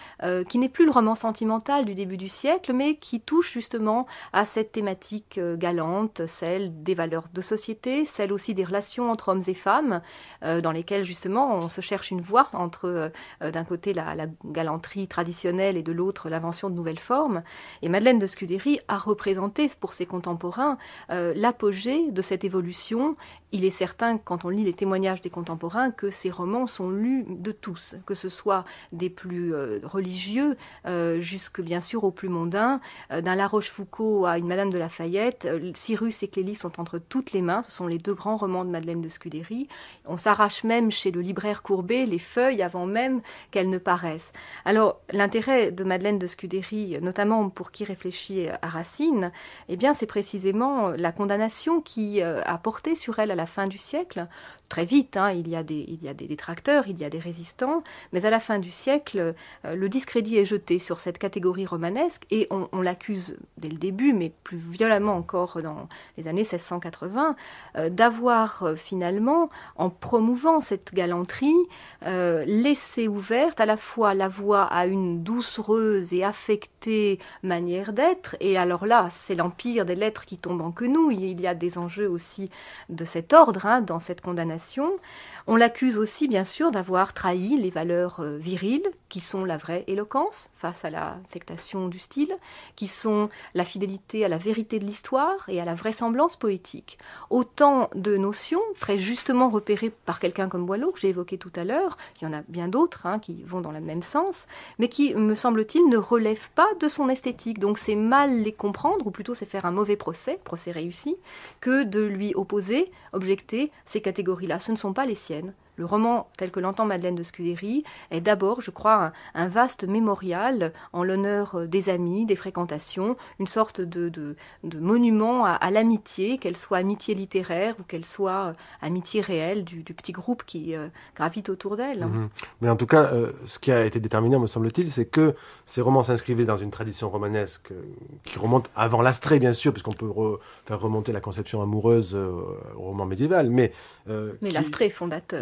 qui n'est plus le roman sentimental du début du siècle, mais qui touche justement à cette thématique galante, celle des valeurs de société, celle aussi des entre hommes et femmes, euh, dans lesquelles justement on se cherche une voie entre euh, euh, d'un côté la, la, galanterie traditionnelle et de l'autre l'invention de nouvelles formes. Et Madeleine de Scudéry a représenté pour ses contemporains l'apogée de cette évolution il est certain, quand on lit les témoignages des contemporains, que ces romans sont lus de tous, que ce soit des plus euh, religieux euh, jusque bien sûr aux plus mondains, euh, d'un La Rochefoucauld à une Madame de Lafayette. Cyrus et Clélie sont entre toutes les mains. Ce sont les deux grands romans de Madeleine de Scudéry. On s'arrache même chez le libraire courbé les feuilles avant même qu'elles ne paraissent. Alors l'intérêt de Madeleine de Scudéry, notamment pour qui réfléchit à Racine, eh bien c'est précisément la condamnation qui a porté sur elle la fin du siècle, très vite, hein, il y a, des, il y des détracteurs, il y a des résistants, mais à la fin du siècle, euh, le discrédit est jeté sur cette catégorie romanesque et on, l'accuse dès le début, mais plus violemment encore dans les années 1680, euh, d'avoir euh, finalement, en promouvant cette galanterie, laissé ouverte à la fois la voie à une doucereuse et affectée manière d'être, et alors là, c'est l'empire des lettres qui tombe en nous. il y a des enjeux aussi de cet ordre hein, dans cette condamnation on l'accuse aussi, bien sûr, d'avoir trahi les valeurs euh, viriles, qui sont la vraie éloquence face à l'affectation du style, qui sont la fidélité à la vérité de l'histoire et à la vraisemblance poétique. Autant de notions très justement repérées par quelqu'un comme Boileau, que j'ai évoqué tout à l'heure, il y en a bien d'autres hein, qui vont dans le même sens, mais qui, me semble-t-il, ne relèvent pas de son esthétique. Donc c'est mal les comprendre, ou plutôt c'est faire un mauvais procès, procès réussi, que de lui opposer, objecter ces catégories là, ce ne sont pas les siennes, le roman tel que l'entend Madeleine de Scudéry est d'abord, je crois, un, vaste mémorial en l'honneur euh, des amis, des fréquentations, une sorte de, monument à, l'amitié, qu'elle soit amitié littéraire ou qu'elle soit euh, amitié réelle du, petit groupe qui euh, gravite autour d'elle. Mhm. Mais en tout cas, ce qui a été déterminant, me semble-t-il, c'est que ces romans s'inscrivaient dans une tradition romanesque qui remonte avant l'Astrée, bien sûr, puisqu'on peut faire remonter la conception amoureuse au roman médiéval. Mais, mais l'Astrée fondateur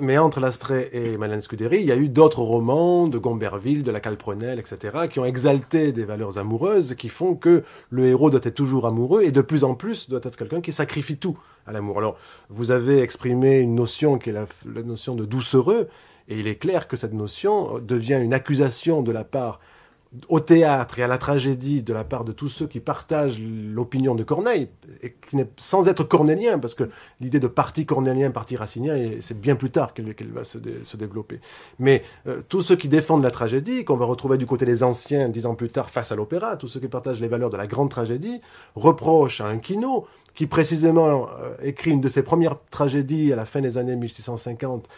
mais entre Lastrée et Madeleine Scudéry, il y a eu d'autres romans de Gomberville, de la Calprenelle, etc., qui ont exalté des valeurs amoureuses, qui font que le héros doit être toujours amoureux et de plus en plus doit être quelqu'un qui sacrifie tout à l'amour. Alors, vous avez exprimé une notion qui est la, la notion de doucereux, et il est clair que cette notion devient une accusation de la part au théâtre et à la tragédie de la part de tous ceux qui partagent l'opinion de Corneille, et qui n'est sans être cornélien, parce que l'idée de parti cornélien, parti racinien, c'est bien plus tard qu'elle va se, développer. Mais euh, tous ceux qui défendent la tragédie, qu'on va retrouver du côté des anciens dix ans plus tard face à l'opéra, tous ceux qui partagent les valeurs de la grande tragédie, reprochent à un Quino, qui précisément euh, écrit une de ses premières tragédies à la fin des années 1650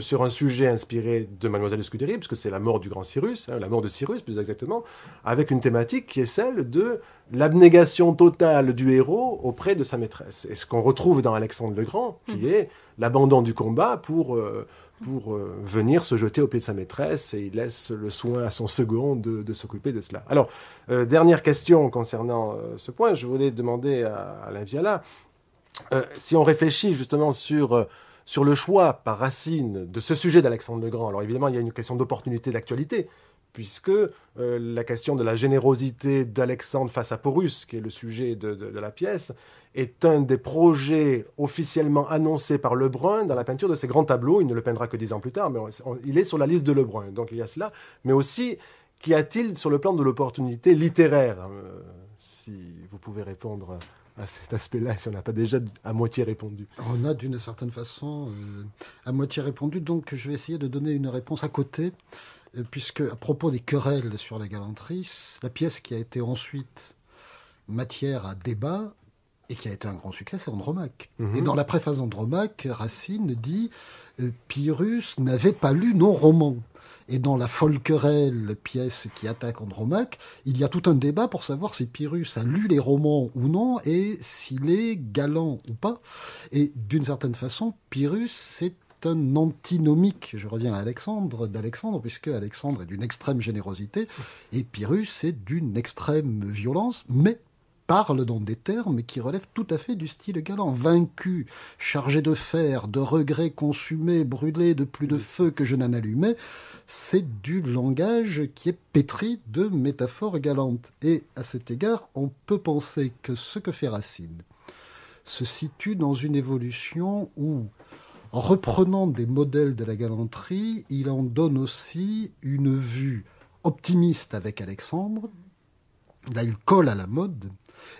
sur un sujet inspiré de Mademoiselle de Scudéry, puisque c'est la mort du grand Cyrus, hein, la mort de Cyrus plus exactement, avec une thématique qui est celle de l'abnégation totale du héros auprès de sa maîtresse. Et ce qu'on retrouve dans Alexandre le Grand, qui hmm. est l'abandon du combat pour, euh, pour euh, venir se jeter au pied de sa maîtresse, et il laisse le soin à son second de, s'occuper de cela. Alors, euh, dernière question concernant ce point, je voulais demander à, à Alain Viala, si on réfléchit justement sur sur le choix par Racine de ce sujet d'Alexandre le Grand. Alors évidemment, il y a une question d'opportunité, d'actualité, puisque euh, la question de la générosité d'Alexandre face à Porus, qui est le sujet de, la pièce, est un des projets officiellement annoncés par Lebrun dans la peinture de ses grands tableaux. Il ne le peindra que dix ans plus tard, mais il est sur la liste de Lebrun, donc il y a cela. Mais aussi, qu'y a-t-il sur le plan de l'opportunité littéraire euh, Si vous pouvez répondre à cet aspect-là, si on n'a pas déjà à moitié répondu On a d'une certaine façon euh, à moitié répondu, donc je vais essayer de donner une réponse à côté, euh, puisque à propos des querelles sur la galanterie, la pièce qui a été ensuite matière à débat et qui a été un grand succès, c'est Andromaque. Mhm. Et dans la préface d'Andromaque, Racine dit euh, Pyrrhus n'avait pas lu nos romans et dans la Folquerelle, pièce qui attaque Andromaque, il y a tout un débat pour savoir si Pyrrhus a lu les romans ou non et s'il est galant ou pas. Et d'une certaine façon, Pyrrhus, c'est un antinomique, je reviens à Alexandre, d'Alexandre, puisque Alexandre est d'une extrême générosité, et Pyrrhus est d'une extrême violence, mais parle dans des termes qui relèvent tout à fait du style galant. Vaincu, chargé de fer, de regrets consumés, brûlés de plus de mm. feu que je n'en allumais, c'est du langage qui est pétri de métaphores galantes. Et à cet égard, on peut penser que ce que fait Racine se situe dans une évolution où, en reprenant des modèles de la galanterie, il en donne aussi une vue optimiste avec Alexandre. Là, il colle à la mode,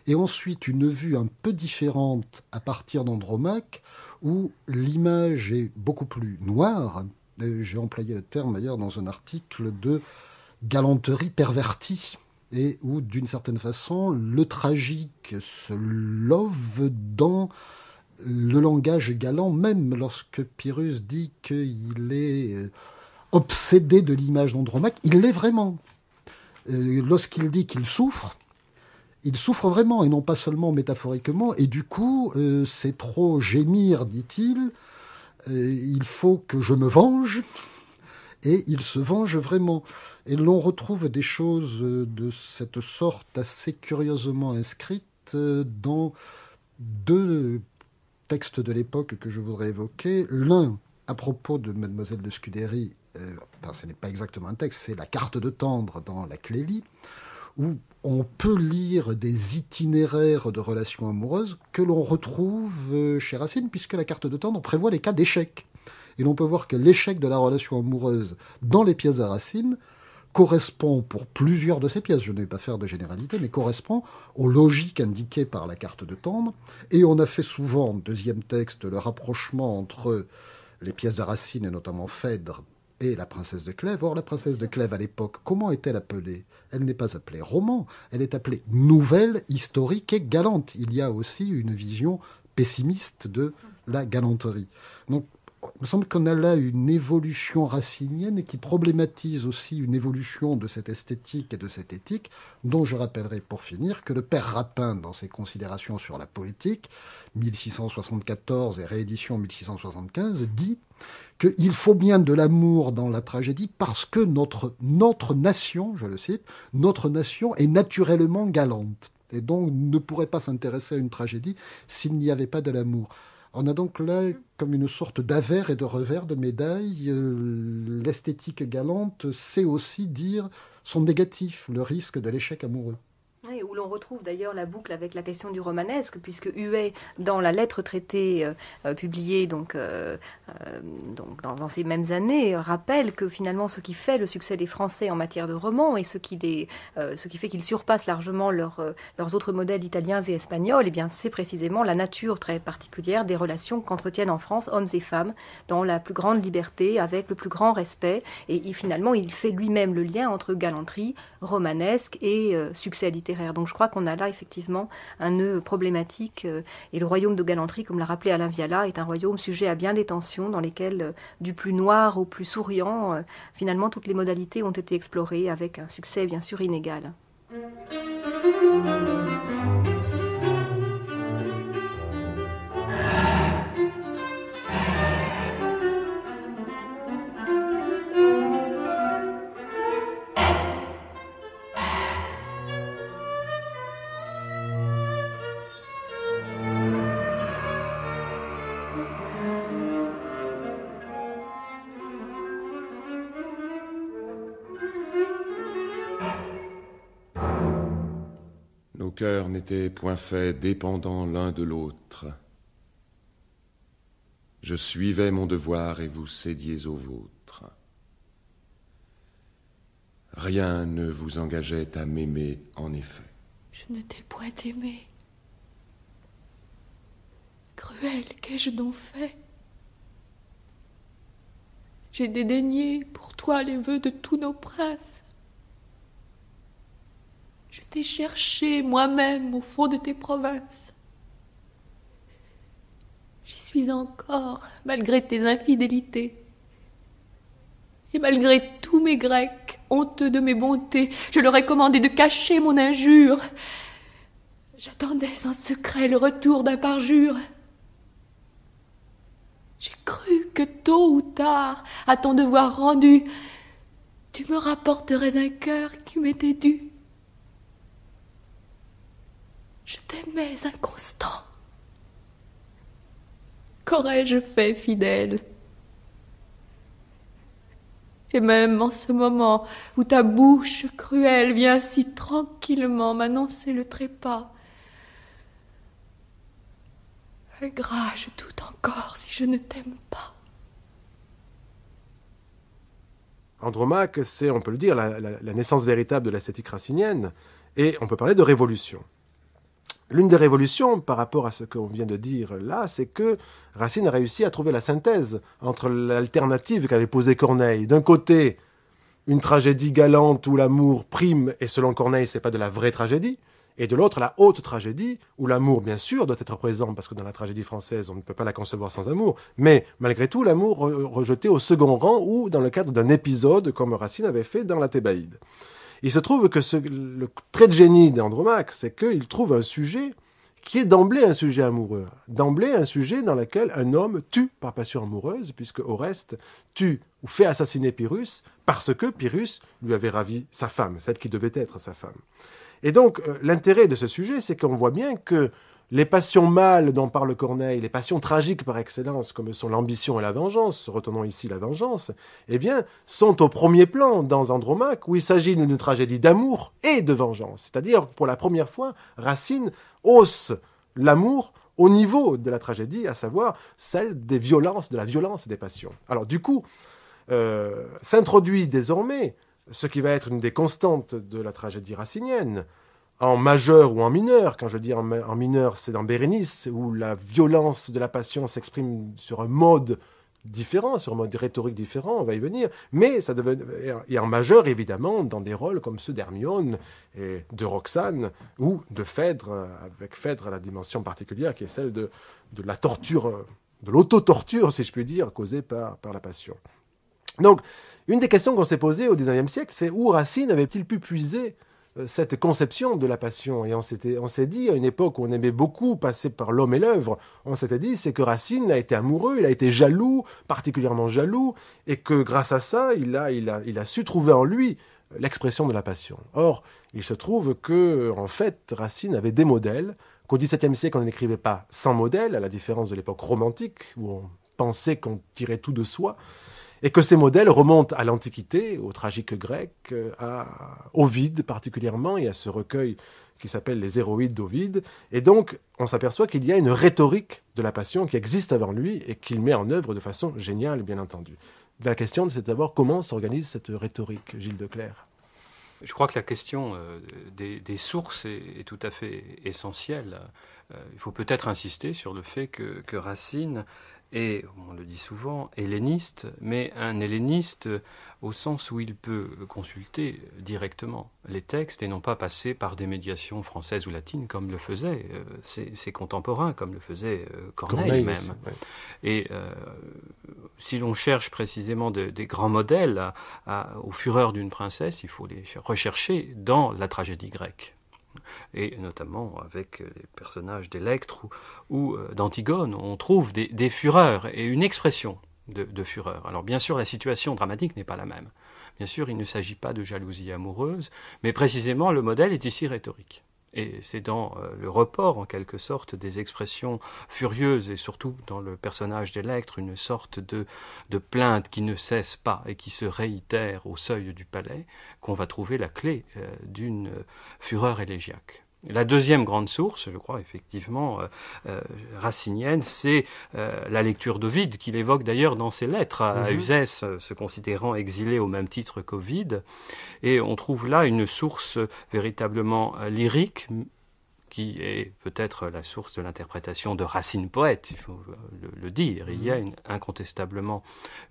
et ensuite une vue un peu différente à partir d'Andromaque, où l'image est beaucoup plus noire. J'ai employé le terme d'ailleurs dans un article de galanterie pervertie, et où d'une certaine façon le tragique se love dans le langage galant, même lorsque Pyrrhus dit qu'il est euh, obsédé de l'image d'Andromaque, il l'est vraiment. Euh, lorsqu'il dit qu'il souffre, il souffre vraiment, et non pas seulement métaphoriquement, et du coup, euh, c'est trop gémir, dit-il, euh, il faut que je me venge, et il se venge vraiment. Et l'on retrouve des choses euh, de cette sorte assez curieusement inscrites dans deux textes de l'époque que je voudrais évoquer. L'un, à propos de Mademoiselle de Scudéry, enfin, ce n'est pas exactement un texte, c'est la carte de tendre dans la Clélie, où on peut lire des itinéraires de relations amoureuses que l'on retrouve euh, chez Racine, puisque la carte de tendre prévoit les cas d'échec. Et l'on peut voir que l'échec de la relation amoureuse dans les pièces de Racine correspond pour plusieurs de ces pièces, je ne vais pas faire de généralité, mais correspond aux logiques indiquées par la carte de tendre. Et on a fait souvent, deuxième texte, le rapprochement entre les pièces de Racine et notamment Phèdre et la princesse de Clèves. Or, la princesse de Clèves, à l'époque, comment est-elle appelée Elle n'est pas appelée roman, elle est appelée nouvelle, historique et galante. Il y a aussi une vision pessimiste de la galanterie. Donc, il me semble qu'on a là une évolution racinienne qui problématise aussi une évolution de cette esthétique et de cette éthique, dont je rappellerai pour finir que le père Rapin, dans ses considérations sur la poétique, 1674 et réédition 1675, dit qu'il faut bien de l'amour dans la tragédie parce que notre, notre nation, je le cite, notre nation est naturellement galante et donc ne pourrait pas s'intéresser à une tragédie s'il n'y avait pas de l'amour. On a donc là comme une sorte d'avert et de revers de médaille. Euh, l'esthétique galante sait aussi dire son négatif, le risque de l'échec amoureux où l'on retrouve d'ailleurs la boucle avec la question du romanesque, puisque Huet, dans la lettre traitée euh, euh, publiée donc, euh, donc dans, ces mêmes années, rappelle que finalement ce qui fait le succès des Français en matière de romans et ce qui, fait qu'ils surpassent largement leurs autres modèles italiens et espagnols, eh c'est précisément la nature très particulière des relations qu'entretiennent en France hommes et femmes dans la plus grande liberté, avec le plus grand respect, et, et finalement il fait lui-même le lien entre galanterie, romanesque et succès littéraire. Donc je crois qu'on a là effectivement un nœud problématique euh, et le royaume de galanterie, comme l'a rappelé Alain Viala, est un royaume sujet à bien des tensions dans lesquelles euh, du plus noir au plus souriant, euh, finalement toutes les modalités ont été explorées avec un succès bien sûr inégal. cœurs n'était point faits dépendant l'un de l'autre. Je suivais mon devoir et vous cédiez au vôtre. Rien ne vous engageait à m'aimer, en effet. Je ne t'ai point aimé. Cruel, qu'ai-je donc fait J'ai dédaigné pour toi les vœux de tous nos princes. Je t'ai cherché moi-même au fond de tes provinces. J'y suis encore, malgré tes infidélités. Et malgré tous mes Grecs, honteux de mes bontés, je leur ai commandé de cacher mon injure. J'attendais en secret le retour d'un parjure. J'ai cru que tôt ou tard, à ton devoir rendu, tu me rapporterais un cœur qui m'était dû. Je t'aimais inconstant. Qu'aurais-je fait, fidèle Et même en ce moment où ta bouche cruelle vient si tranquillement m'annoncer le trépas, Gras, je doute encore si je ne t'aime pas. Andromaque, c'est, on peut le dire, la, la naissance véritable de l'ascétique racinienne, et on peut parler de révolution. L'une des révolutions par rapport à ce qu'on vient de dire là, c'est que Racine a réussi à trouver la synthèse entre l'alternative qu'avait posée Corneille. D'un côté, une tragédie galante où l'amour prime, et selon Corneille, n'est pas de la vraie tragédie, et de l'autre, la haute tragédie, où l'amour, bien sûr, doit être présent, parce que dans la tragédie française, on ne peut pas la concevoir sans amour, mais malgré tout, l'amour rejeté au second rang ou dans le cadre d'un épisode, comme Racine avait fait dans la Thébaïde. Il se trouve que le trait de génie d'Andromaque, c'est qu'il trouve un sujet qui est d'emblée un sujet amoureux. D'emblée un sujet dans lequel un homme tue par passion amoureuse, puisque Oreste tue ou fait assassiner Pyrrhus parce que Pyrrhus lui avait ravi sa femme, celle qui devait être sa femme. Et donc, euh, l'intérêt de ce sujet, c'est qu'on voit bien que les passions mâles dont parle Corneille, les passions tragiques par excellence, comme sont l'ambition et la vengeance, retenons ici la vengeance, eh bien, sont au premier plan dans Andromaque, où il s'agit d'une tragédie d'amour et de vengeance. C'est-à-dire, que pour la première fois, Racine hausse l'amour au niveau de la tragédie, à savoir celle des violences, de la violence des passions. Alors, du coup, euh, s'introduit désormais ce qui va être une des constantes de la tragédie racinienne, en majeur ou en mineur, quand je dis en, mineur, c'est dans Bérénice, où la violence de la passion s'exprime sur un mode différent, sur un mode rhétorique différent, on va y venir, mais ça devient et en majeur évidemment, dans des rôles comme ceux d'Hermione et de Roxane, ou de Phèdre, avec Phèdre à la dimension particulière qui est celle de, la torture, de l'auto-torture si je puis dire, causée par, par la passion. Donc, une des questions qu'on s'est posées au XIXe siècle, c'est où Racine avait-il pu puiser euh, cette conception de la passion. Et on s'est dit, à une époque où on aimait beaucoup passer par l'homme et l'œuvre, on s'était dit, c'est que Racine a été amoureux, il a été jaloux, particulièrement jaloux, et que grâce à ça, il a, il a su trouver en lui l'expression de la passion. Or, il se trouve que, en fait, Racine avait des modèles, qu'au XVIIe siècle, on n'écrivait pas sans modèle, à la différence de l'époque romantique, où on pensait qu'on tirait tout de soi et que ces modèles remontent à l'Antiquité, au tragique grec, euh, à Ovide particulièrement, et à ce recueil qui s'appelle Les héroïdes d'Ovide. Et donc, on s'aperçoit qu'il y a une rhétorique de la passion qui existe avant lui et qu'il met en œuvre de façon géniale, bien entendu. La question, c'est d'abord comment s'organise cette rhétorique, Gilles Declerc je crois que la question euh, des, sources est, tout à fait essentielle. Euh, il faut peut-être insister sur le fait que, que Racine et on le dit souvent, helléniste, mais un helléniste au sens où il peut consulter directement les textes et non pas passer par des médiations françaises ou latines comme le faisaient euh, ses, contemporains, comme le faisait euh, Corneille, même. Et euh, si l'on cherche précisément des grands modèles aux fureurs d'une princesse, il faut les rechercher dans la tragédie grecque et notamment avec les personnages d'Electre ou, euh, d'Antigone, on trouve des, fureurs et une expression de, fureur. Alors bien sûr, la situation dramatique n'est pas la même. Bien sûr, il ne s'agit pas de jalousie amoureuse, mais précisément le modèle est ici rhétorique et c'est dans euh, le report en quelque sorte des expressions furieuses et surtout dans le personnage d'Electre une sorte de, de plainte qui ne cesse pas et qui se réitère au seuil du palais qu'on va trouver la clé euh, d'une euh, fureur élégiaque. La deuxième grande source, je crois effectivement euh, euh, racinienne, c'est euh, la lecture d'Ovide, qu'il évoque d'ailleurs dans ses lettres à, mhm. Uzès, se considérant exilé au même titre qu'Ovide. Et on trouve là une source véritablement lyrique, qui est peut-être la source de l'interprétation de Racine poète, il faut euh, le, dire. Il y a mm-hmm. incontestablement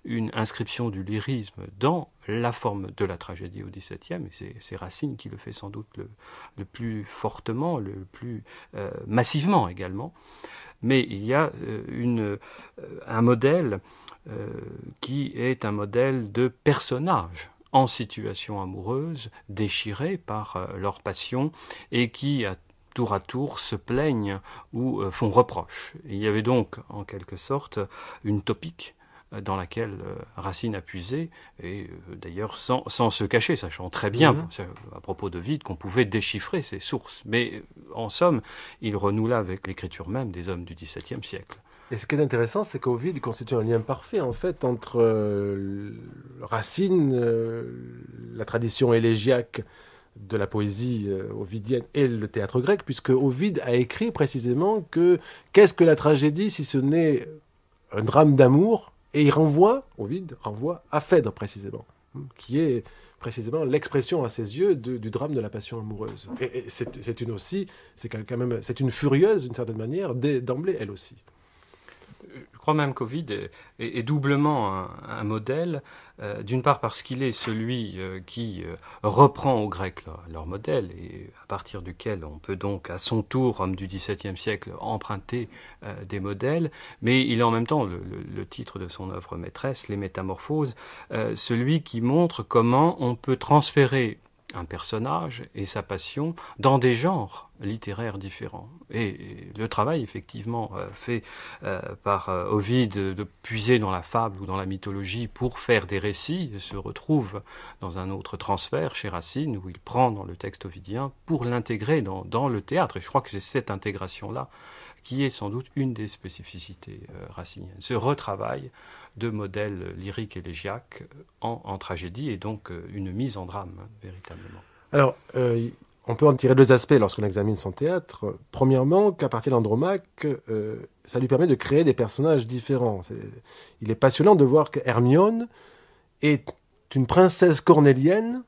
une inscription du lyrisme dans la forme de la tragédie au XVIIe, et c'est Racine qui le fait sans doute le, plus fortement, le plus euh, massivement également. Mais il y a euh, une, un modèle qui est un modèle de personnage en situation amoureuse, déchirés par leur passion, et qui, a tour à tour se plaignent ou euh, font reproche. il y avait donc en quelque sorte une topique euh, dans laquelle euh, Racine a puisé, et d'ailleurs sans, se cacher, sachant très bien mhm. à propos de Vide qu'on pouvait déchiffrer ses sources. Mais en somme, il renoue là avec l'écriture même des hommes du XVIIe siècle. Et ce qui est intéressant, c'est qu'Ovid constitue un lien parfait en fait entre Racine, la tradition élégiaque de la poésie euh, ovidienne et le théâtre grec, puisque Ovid a écrit précisément que qu'est-ce que la tragédie si ce n'est un drame d'amour Et il renvoie, Ovide renvoie à Phèdre précisément, hmm, qui est précisément l'expression à ses yeux du drame de la passion amoureuse. Et, c'est une aussi, c'est quand même, c'est une furieuse d'une certaine manière d'emblée elle aussi je crois même qu'Ovid est, doublement un modèle euh, d'une part parce qu'il est celui euh, qui euh, reprend aux Grecs leur, modèle et à partir duquel on peut donc à son tour, homme du XVIIe siècle, emprunter des modèles, mais il est en même temps, le titre de son œuvre maîtresse, Les Métamorphoses, celui qui montre comment on peut transférer un personnage et sa passion dans des genres littéraires différents. Et le travail, effectivement, euh, fait euh, par euh, ovid de puiser dans la fable ou dans la mythologie pour faire des récits, se retrouve dans un autre transfert chez Racine, où il prend dans le texte ovidien pour l'intégrer dans, dans le théâtre. Et je crois que c'est cette intégration-là qui est sans doute une des spécificités raciniennes. Ce retravail deux modèles lyriques et légiaques en, tragédie et donc euh, une mise en drame, hein, véritablement. Alors, euh, on peut en tirer deux aspects lorsqu'on examine son théâtre. Premièrement, qu'à partir d'Andromaque, euh, ça lui permet de créer des personnages différents. il est passionnant de voir que Hermione est une princesse cornélienne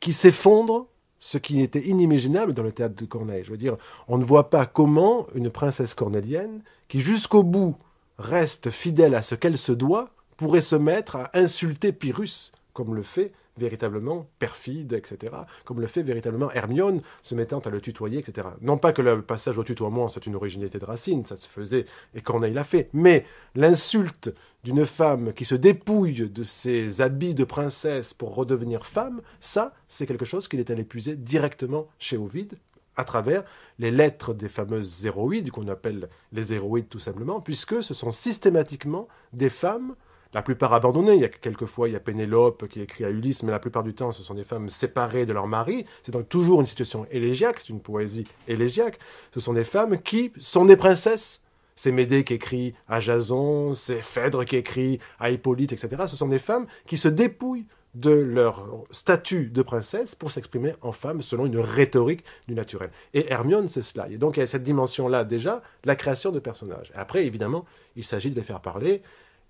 qui s'effondre ce qui était inimaginable dans le théâtre de Corneille. Je veux dire, on ne voit pas comment une princesse cornélienne, qui jusqu'au bout reste fidèle à ce qu'elle se doit, pourrait se mettre à insulter Pyrrhus, comme le fait véritablement perfide, etc., comme le fait véritablement Hermione, se mettant à le tutoyer, etc. Non pas que le passage au tutoiement, c'est une originalité de Racine, ça se faisait, et Corneille l'a fait, mais l'insulte d'une femme qui se dépouille de ses habits de princesse pour redevenir femme, ça, c'est quelque chose qu'il est allé puiser directement chez Ovid, à travers les lettres des fameuses héroïdes, qu'on appelle les héroïdes tout simplement, puisque ce sont systématiquement des femmes, la plupart abandonnées. Il y a quelquefois, il y a Pénélope qui écrit à Ulysse, mais la plupart du temps, ce sont des femmes séparées de leur mari. C'est donc toujours une situation élégiaque, c'est une poésie élégiaque. Ce sont des femmes qui sont des princesses. C'est Médée qui écrit à Jason, c'est Phèdre qui écrit à Hippolyte, etc. Ce sont des femmes qui se dépouillent de leur statut de princesse pour s'exprimer en femme selon une rhétorique du naturel. Et Hermione, c'est cela. Et donc, il y a cette dimension-là déjà, la création de personnages. Après, évidemment, il s'agit de les faire parler,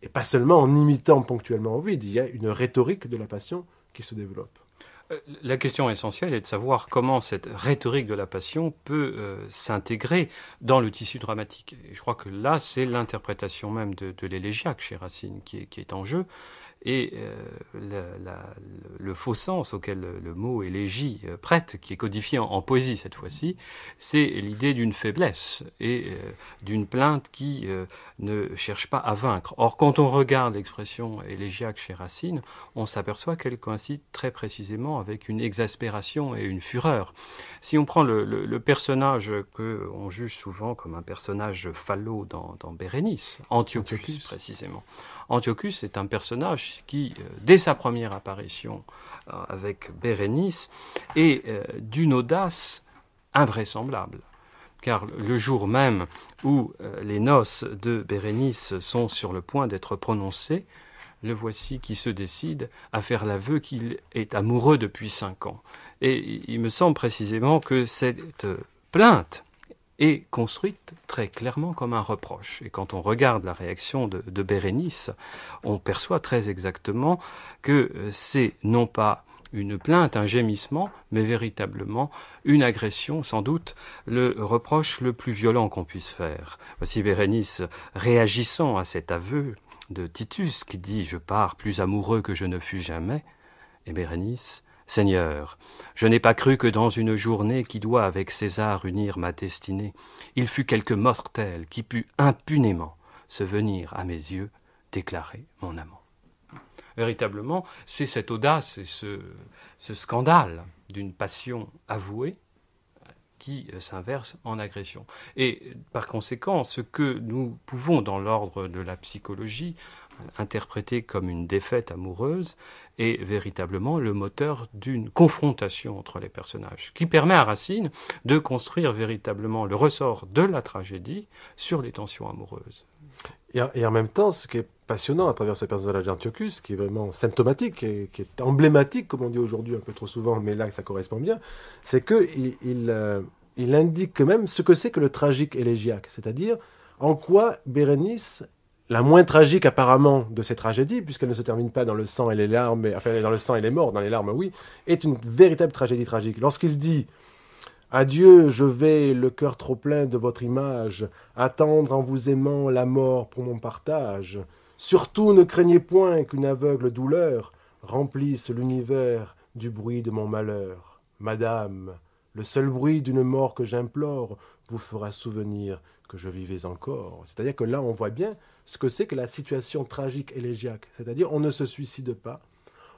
et pas seulement en imitant ponctuellement vide. il y a une rhétorique de la passion qui se développe. Euh, la question essentielle est de savoir comment cette rhétorique de la passion peut euh, s'intégrer dans le tissu dramatique. Et je crois que là, c'est l'interprétation même de, l'élégiaque chez Racine qui est en jeu et euh, le faux sens auquel le, mot élégie euh, prête, qui est codifié en, poésie cette fois-ci, c'est l'idée d'une faiblesse et euh, d'une plainte qui ne cherche pas à vaincre. Or, quand on regarde l'expression élégiaque chez Racine, on s'aperçoit qu'elle coïncide très précisément avec une exaspération et une fureur. Si on prend le, personnage que on juge souvent comme un personnage fallot dans, Bérénice, Antiochus. précisément, Antiochus est un personnage qui, euh, dès sa première apparition euh, avec Bérénice, est euh, d'une audace invraisemblable car le jour même où les noces de Bérénice sont sur le point d'être prononcées, le voici qui se décide à faire l'aveu qu'il est amoureux depuis cinq ans. Et il me semble précisément que cette plainte est construite très clairement comme un reproche. Et quand on regarde la réaction de, Bérénice, on perçoit très exactement que euh, c'est non pas une plainte, un gémissement, mais véritablement une agression, sans doute le reproche le plus violent qu'on puisse faire. Voici Bérénice réagissant à cet aveu de Titus qui dit Je pars plus amoureux que je ne fus jamais, et Bérénice Seigneur, je n'ai pas cru que dans une journée qui doit avec César unir ma destinée, il fût quelque mortel qui pût impunément se venir à mes yeux déclarer mon amant. Véritablement, c'est cette audace et ce, ce scandale d'une passion avouée qui euh, s'inverse en agression. Et par conséquent, ce que nous pouvons, dans l'ordre de la psychologie, interprété comme une défaite amoureuse est véritablement le moteur d'une confrontation entre les personnages, qui permet à Racine de construire véritablement le ressort de la tragédie sur les tensions amoureuses. Et, en même temps, ce qui est passionnant à travers ce personnage d'Antiochus, qui est vraiment symptomatique et qui est emblématique, comme on dit aujourd'hui un peu trop souvent, mais là ça correspond bien, c'est que il, il euh, indique même ce que c'est que le tragique élégiaque, c'est-à-dire en quoi Bérénice la moins tragique apparemment de ces tragédies, puisqu'elle ne se termine pas dans le sang et les larmes, mais, enfin dans le sang et les morts, dans les larmes, oui, est une véritable tragédie tragique. Lorsqu'il dit Adieu, je vais, le cœur trop plein de votre image, attendre en vous aimant la mort pour mon partage. Surtout ne craignez point qu'une aveugle douleur remplisse l'univers du bruit de mon malheur. Madame, le seul bruit d'une mort que j'implore vous fera souvenir que je vivais encore. C'est-à-dire que là, on voit bien ce que c'est que la situation tragique élégiaque. C'est-à-dire, on ne se suicide pas.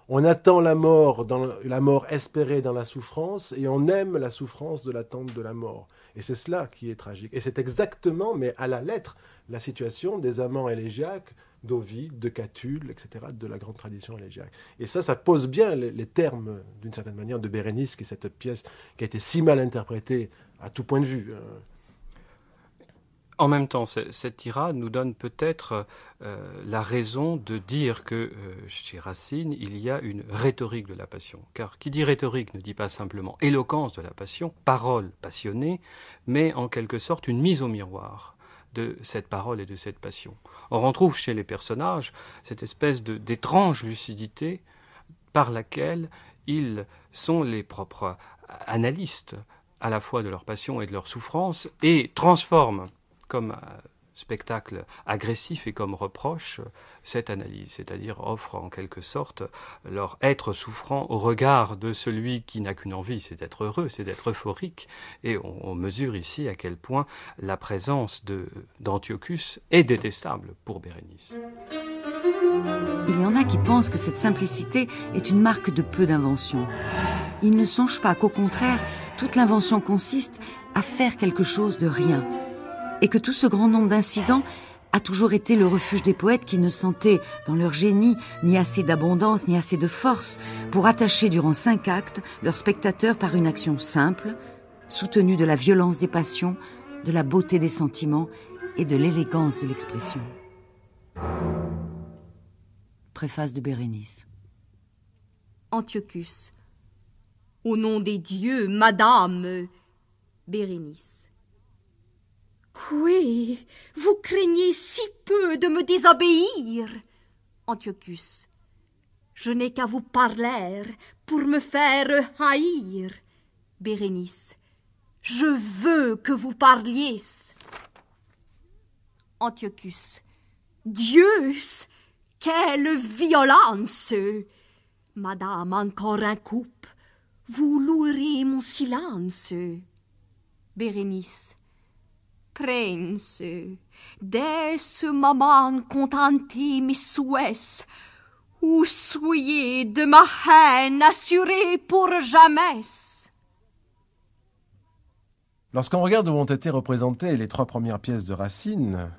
On attend la mort, dans la mort espérée dans la souffrance, et on aime la souffrance de l'attente de la mort. Et c'est cela qui est tragique. Et c'est exactement, mais à la lettre, la situation des amants élégiaques d'Ovide, de Catulle, etc., de la grande tradition élégiaque. Et ça, ça pose bien les, termes, d'une certaine manière, de Bérénice, qui est cette pièce qui a été si mal interprétée à tout point de vue. Hein. En même temps, cette tirade nous donne peut-être euh, la raison de dire que euh, chez Racine, il y a une rhétorique de la passion. Car qui dit rhétorique ne dit pas simplement éloquence de la passion, parole passionnée, mais en quelque sorte une mise au miroir de cette parole et de cette passion. on trouve chez les personnages cette espèce d'étrange lucidité par laquelle ils sont les propres analystes à la fois de leur passion et de leur souffrance et transforment comme euh, spectacle agressif et comme reproche cette analyse, c'est-à-dire offre en quelque sorte leur être souffrant au regard de celui qui n'a qu'une envie, c'est d'être heureux, c'est d'être euphorique. Et on, on, mesure ici à quel point la présence d'Antiochus est détestable pour Bérénice. Il y en a qui pensent que cette simplicité est une marque de peu d'invention. Ils ne songent pas qu'au contraire, toute l'invention consiste à faire quelque chose de rien, et que tout ce grand nombre d'incidents a toujours été le refuge des poètes qui ne sentaient, dans leur génie, ni assez d'abondance, ni assez de force pour attacher durant cinq actes leurs spectateurs par une action simple, soutenue de la violence des passions, de la beauté des sentiments et de l'élégance de l'expression. Préface de Bérénice. Antiochus. Au nom des dieux, Madame Bérénice. Coué, vous craignez si peu de me désobéir. Antiochus. Je n'ai qu'à vous parler pour me faire haïr. Bérénice. Je veux que vous parliez. Antiochus. Dieu, quelle violence Madame, encore un coup, Vous louerez mon silence. Bérénice de ma Lorsqu'on regarde où ont été représentées les trois premières pièces de Racine,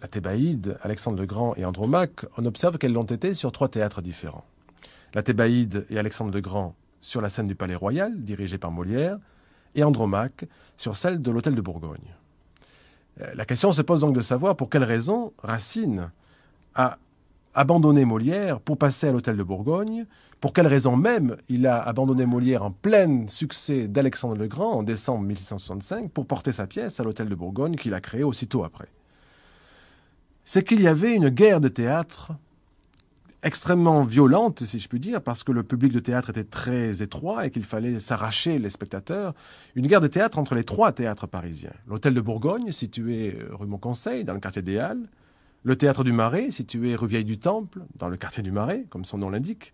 la Thébaïde, Alexandre le Grand et Andromaque, on observe qu'elles l'ont été sur trois théâtres différents. La Thébaïde et Alexandre le Grand sur la scène du Palais Royal, dirigée par Molière, et Andromaque sur celle de l'Hôtel de Bourgogne. Euh, la question se pose donc de savoir pour quelle raison Racine a abandonné Molière pour passer à l'hôtel de Bourgogne, pour quelle raison même il a abandonné Molière en plein succès d'Alexandre le Grand en décembre 1665 pour porter sa pièce à l'hôtel de Bourgogne qu'il a créé aussitôt après. C'est qu'il y avait une guerre de théâtre extrêmement violente, si je puis dire, parce que le public de théâtre était très étroit et qu'il fallait s'arracher les spectateurs. Une guerre de théâtre entre les trois théâtres parisiens. L'Hôtel de Bourgogne, situé rue Montconseil, dans le quartier des Halles. Le Théâtre du Marais, situé rue Vieille du Temple, dans le quartier du Marais, comme son nom l'indique.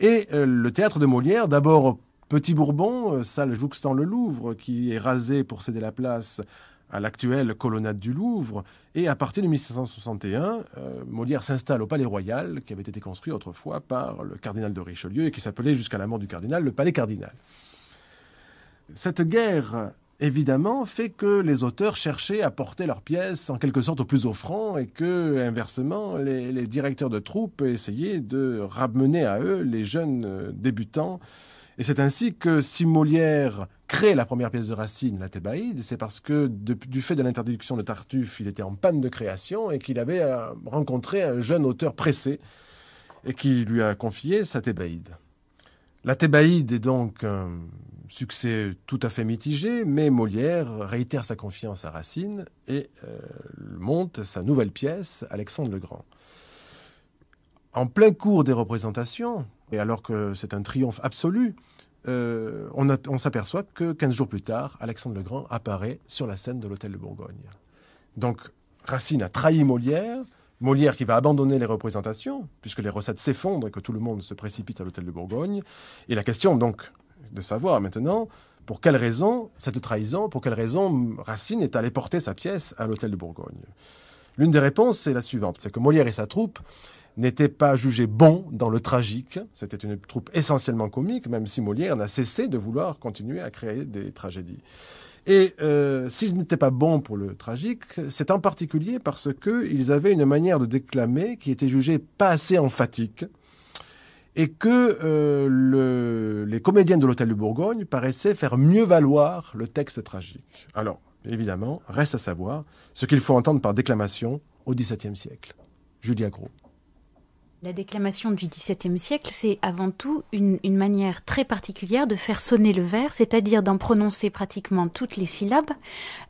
Et euh, le Théâtre de Molière, d'abord Petit Bourbon, euh, salle jouxtant le Louvre, qui est rasé pour céder la place à l'actuelle colonnade du Louvre. Et à partir de 1661, euh, Molière s'installe au Palais Royal, qui avait été construit autrefois par le cardinal de Richelieu et qui s'appelait jusqu'à la mort du cardinal le Palais Cardinal. Cette guerre, évidemment, fait que les auteurs cherchaient à porter leurs pièces en quelque sorte au plus offrant et que, inversement, les, les directeurs de troupes essayaient de ramener à eux les jeunes débutants. Et c'est ainsi que si Molière crée la première pièce de Racine, la Thébaïde, c'est parce que du fait de l'interdiction de Tartuffe, il était en panne de création et qu'il avait euh, rencontré un jeune auteur pressé et qui lui a confié sa Thébaïde. La Thébaïde est donc un succès tout à fait mitigé, mais Molière réitère sa confiance à Racine et euh, monte sa nouvelle pièce, Alexandre le Grand. En plein cours des représentations, et alors que c'est un triomphe absolu, euh, on, s'aperçoit que 15 jours plus tard, Alexandre le Grand apparaît sur la scène de l'Hôtel de Bourgogne. Donc Racine a trahi Molière, Molière qui va abandonner les représentations, puisque les recettes s'effondrent et que tout le monde se précipite à l'Hôtel de Bourgogne. Et la question donc de savoir maintenant pour quelle raison cette trahison, pour quelle raison Racine est allé porter sa pièce à l'Hôtel de Bourgogne. L'une des réponses, c'est la suivante, c'est que Molière et sa troupe n'était pas jugé bon dans le tragique. C'était une troupe essentiellement comique, même si Molière n'a cessé de vouloir continuer à créer des tragédies. Et euh, s'ils n'étaient pas bons pour le tragique, c'est en particulier parce qu'ils avaient une manière de déclamer qui était jugée pas assez emphatique et que euh, les comédiens de l'Hôtel de Bourgogne paraissaient faire mieux valoir le texte tragique. Alors, évidemment, reste à savoir ce qu'il faut entendre par déclamation au XVIIe siècle. Julia Gros. La déclamation du XVIIe siècle, c'est avant tout une, manière très particulière de faire sonner le vers, c'est-à-dire d'en prononcer pratiquement toutes les syllabes,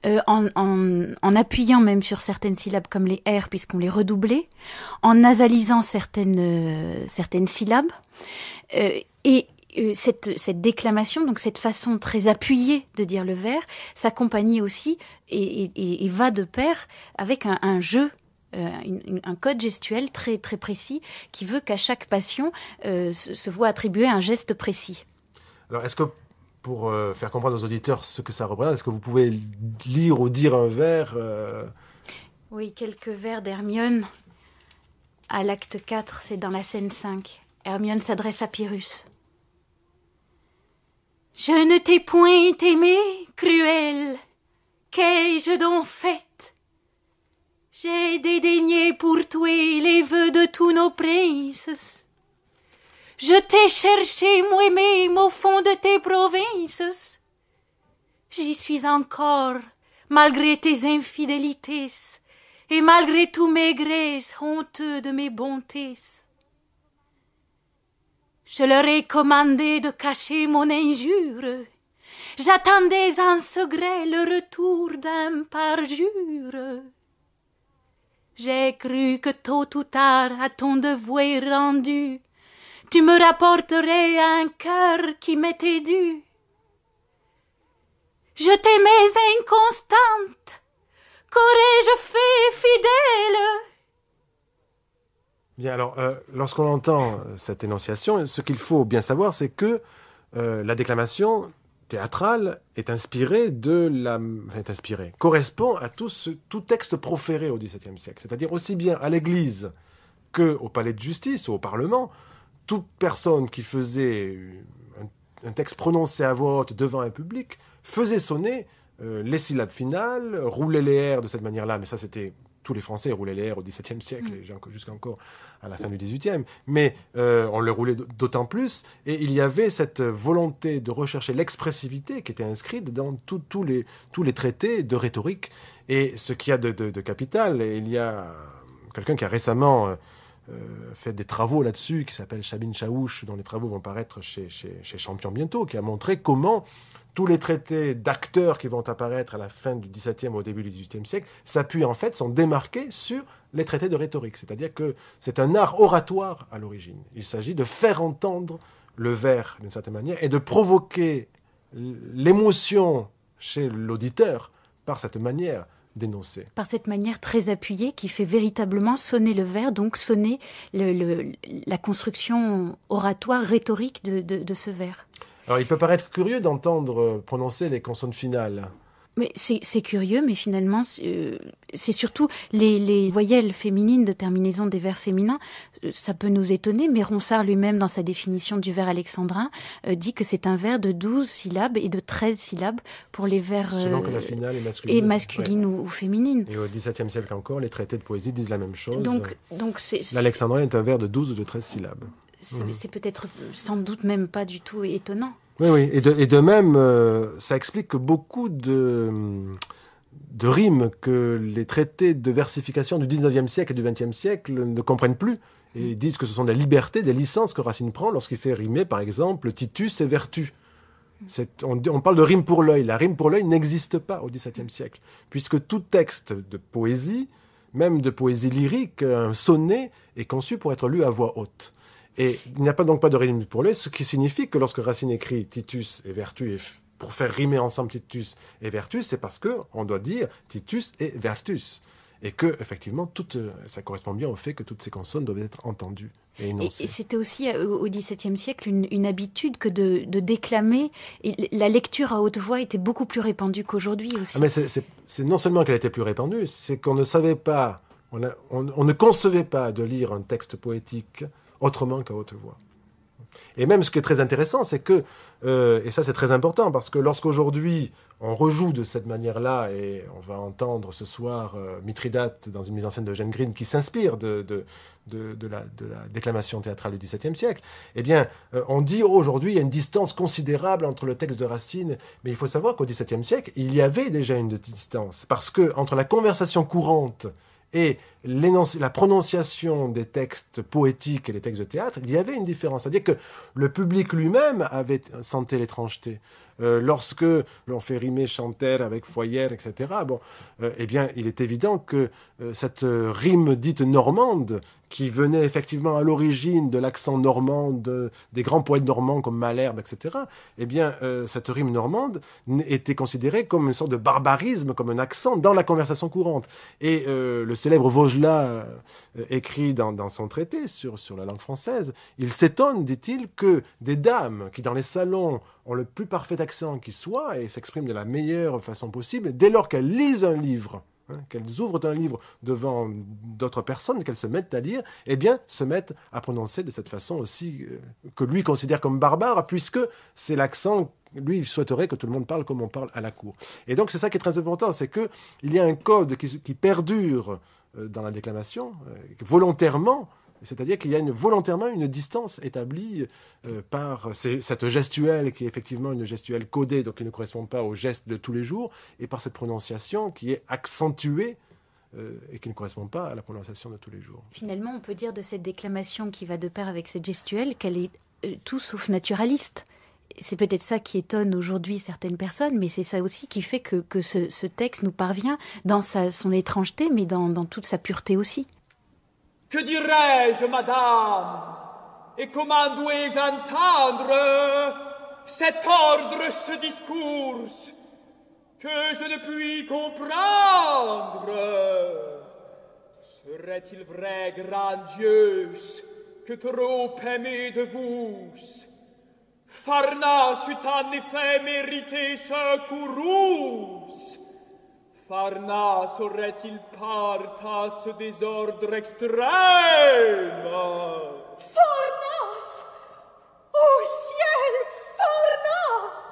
euh, en, appuyant même sur certaines syllabes comme les R puisqu'on les redoublait, en nasalisant certaines, euh, certaines syllabes. Euh, et cette, cette, déclamation, donc cette façon très appuyée de dire le vers, s'accompagne aussi et, va de pair avec un, un jeu euh, un code gestuel très très précis qui veut qu'à chaque passion euh, se, voit attribuer un geste précis. Alors est-ce que pour euh, faire comprendre aux auditeurs ce que ça représente, est-ce que vous pouvez lire ou dire un vers Oui, quelques vers d'Hermione à l'acte 4, c'est dans la scène 5. Hermione s'adresse à Pyrrhus. Je ne t'ai point aimé, cruel. Qu'ai-je donc fait j'ai dédaigné pour toi les vœux de tous nos princes. Je t'ai cherché moi-même au fond de tes provinces. J'y suis encore, malgré tes infidélités et malgré tous mes grèces honteux de mes bontés. Je leur ai commandé de cacher mon injure. J'attendais en secret le retour d'un parjure. J'ai cru que tôt ou tard, à ton devoir rendu, tu me rapporterais un cœur qui m'était dû. Je t'aimais inconstante, qu'aurais-je fait fidèle Bien, alors, euh, lorsqu'on entend euh, cette énonciation, ce qu'il faut bien savoir, c'est que euh, la déclamation théâtrale est inspiré de la, est inspirée, correspond à tout, tout texte proféré au XVIIe siècle. C'est-à-dire aussi bien à l'église que au palais de justice ou au parlement, toute personne qui faisait un, texte prononcé à voix haute devant un public faisait sonner euh, les syllabes finales, roulait les airs de cette manière-là, mais ça c'était tous les Français roulaient les airs au XVIIe siècle, mm. et jusqu'à à la fin du 18e, mais euh, on le roulait d'autant plus, et il y avait cette volonté de rechercher l'expressivité qui était inscrite dans tous les traités de rhétorique. Et ce qu'il y a de, capital, il y a quelqu'un qui a récemment euh, euh, fait des travaux là-dessus, qui s'appelle Chabine Chaouche, dont les travaux vont paraître chez Champion bientôt, qui a montré comment tous les traités d'acteurs qui vont apparaître à la fin du XVIIe au début du XVIIIe siècle s'appuient en fait, sont démarqués sur les traités de rhétorique. C'est-à-dire que c'est un art oratoire à l'origine. Il s'agit de faire entendre le vers d'une certaine manière et de provoquer l'émotion chez l'auditeur par cette manière Dénoncer. Par cette manière très appuyée qui fait véritablement sonner le vers, donc sonner la construction oratoire, rhétorique de, de ce vers alors il peut paraître curieux d'entendre euh, prononcer les consonnes finales. Mais c'est curieux, mais finalement, c'est euh, surtout les, voyelles féminines de terminaison des vers féminins. Euh, ça peut nous étonner, mais Ronsard lui-même, dans sa définition du vers alexandrin, dit que c'est un vers de 12 syllabes et de 13 syllabes pour les vers. Selon Et masculine ou, féminine. Et au XVIIe siècle encore, les traités de poésie disent la même chose. Donc, L'alexandrin est un vers de 12 ou de 13 syllabes. Mhm. c'est peut-être sans doute même pas du tout étonnant. Oui, oui. Et de, même, euh, ça explique que beaucoup de, rimes que les traités de versification du 19e siècle et du 20e siècle ne comprennent plus et disent que ce sont des libertés, des licences que Racine prend lorsqu'il fait rimer, par exemple, Titus et Vertu. On, on, parle de rime pour l'œil. La rime pour l'œil n'existe pas au XVIIe siècle, puisque tout texte de poésie, même de poésie lyrique, un euh, sonnet, est conçu pour être lu à voix haute. Et il n'y a pas donc pas de rime pour les, ce qui signifie que lorsque Racine écrit Titus et Vertus, pour faire rimer ensemble Titus et Vertus, c'est parce que on doit dire Titus et Vertus. Et que, effectivement, ça correspond bien au fait que toutes ces consonnes doivent être entendues. Et, et c'était aussi euh, au XVIIe siècle une, habitude que de, déclamer. la lecture à haute voix était beaucoup plus répandue qu'aujourd'hui aussi. Ah, mais c'est non seulement qu'elle était plus répandue, c'est qu'on ne savait pas, on ne concevait pas de lire un texte poétique autrement qu'à haute voix. Et même ce qui est très intéressant, c'est que, euh, et ça c'est très important, parce que lorsqu'aujourd'hui on rejoue de cette manière-là, et on va entendre ce soir euh, Mithridate dans une mise en scène de Jeanne Green qui s'inspire de, de, de, la, de, la, déclamation théâtrale du XVIIe siècle, eh bien euh, on dit aujourd'hui il y a une distance considérable entre le texte de Racine, mais il faut savoir qu'au XVIIe siècle, il y avait déjà une distance, parce que entre la conversation courante et la prononciation des textes poétiques et les textes de théâtre, il y avait une différence. C'est-à-dire que le public lui-même avait senti l'étrangeté. Euh, lorsque l'on fait rimer Chanter avec Foyer, etc., bon, euh, eh bien, il est évident que euh, cette rime dite normande, qui venait effectivement à l'origine de l'accent normand de, des grands poètes normands comme Malherbe, etc., eh bien, cette rime normande était considérée comme une sorte de barbarisme, comme un accent dans la conversation courante. Et le célèbre Vosges l'a euh, écrit dans, son traité sur, sur la langue française. Il s'étonne, dit-il, que des dames qui, dans les salons, ont le plus parfait accent qui soit et s'expriment de la meilleure façon possible, dès lors qu'elles lisent un livre, hein, qu'elles ouvrent un livre devant d'autres personnes, qu'elles se mettent à lire, eh bien, se mettent à prononcer de cette façon aussi euh, que lui considère comme barbare, puisque c'est l'accent lui, il souhaiterait que tout le monde parle comme on parle à la cour. Et donc, c'est ça qui est très important, c'est que il y a un code qui, qui perdure euh, dans la déclamation, euh, volontairement. C'est-à-dire qu'il y a une, volontairement une distance établie euh, par cette gestuelle qui est effectivement une gestuelle codée, donc qui ne correspond pas au geste de tous les jours, et par cette prononciation qui est accentuée et qui ne correspond pas à la prononciation de tous les jours. Finalement, on peut dire de cette déclamation qui va de pair avec cette gestuelle qu'elle est tout sauf naturaliste c'est peut-être ça qui étonne aujourd'hui certaines personnes, mais c'est ça aussi qui fait que, ce, texte nous parvient dans son étrangeté, mais dans, dans toute sa pureté aussi. Que dirais-je, madame Et comment dois-je entendre cet ordre, ce discours que je ne puis comprendre Serait-il vrai, grand Dieu, que trop aimé de vous Farna sut anni femi rite se curus. Farna sorret il partas desordre extrema. Farnas! O ciel, farnas!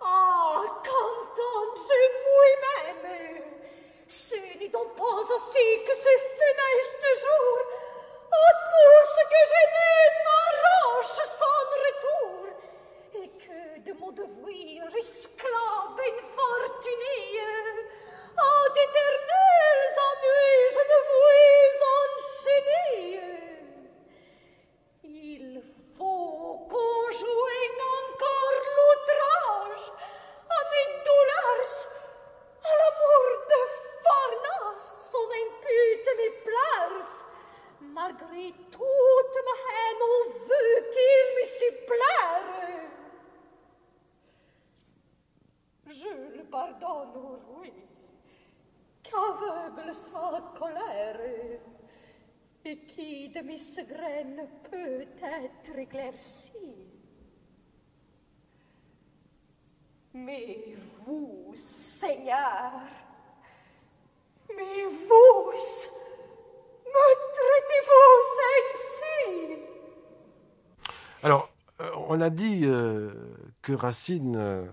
Ah, cantam se mui meme! Se ni don posa si que se fina este jour, a tous que je n'ai ma roche sans retour de modevuir esclave infortuné. Oh, d'éternels ennuis, je ne vous enchaîné. Il faut qu'on joue encore l'outrage à mes douleurs, à la mort de Farnas, on impute mes pleurs. Malgré toute ma haine, on veut qu'il me supplère. Malgré Je le pardonne, oui. Qu'aveugle sa colère et qui de mes graines peut être éclairci. Mais vous, Seigneur, mais vous, me traitez-vous ainsi Alors, euh, on a dit euh, que Racine euh,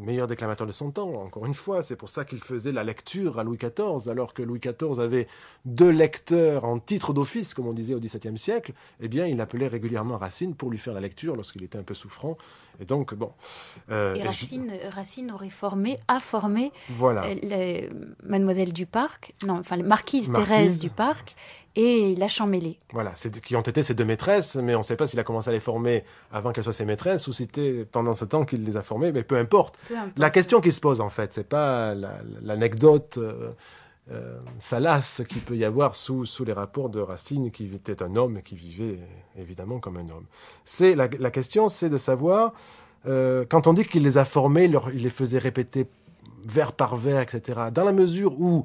meilleur déclamateur de son temps, encore une fois. C'est pour ça qu'il faisait la lecture à Louis XIV, alors que Louis XIV avait deux lecteurs en titre d'office, comme on disait au XVIIe siècle. Eh bien, il appelait régulièrement Racine pour lui faire la lecture lorsqu'il était un peu souffrant. Et donc, bon. Euh, et Racine, aurait formé, a formé voilà. Euh, Mademoiselle Duparc, non, enfin, Marquise, Marquise Thérèse Duparc et il a Voilà, qui ont été ses deux maîtresses, mais on ne sait pas s'il a commencé à les former avant qu'elles soient ses maîtresses ou si c'était pendant ce temps qu'il les a formées, mais peu importe. La question qui se pose en fait, n'est pas l'anecdote. Euh, euh, salace qu'il peut y avoir sous, les rapports de Racine, qui était un homme qui vivait évidemment comme un homme. C'est la, question, c'est de savoir, euh, quand on dit qu'il les a formées, il les faisait répéter vers par vers, etc., dans la mesure où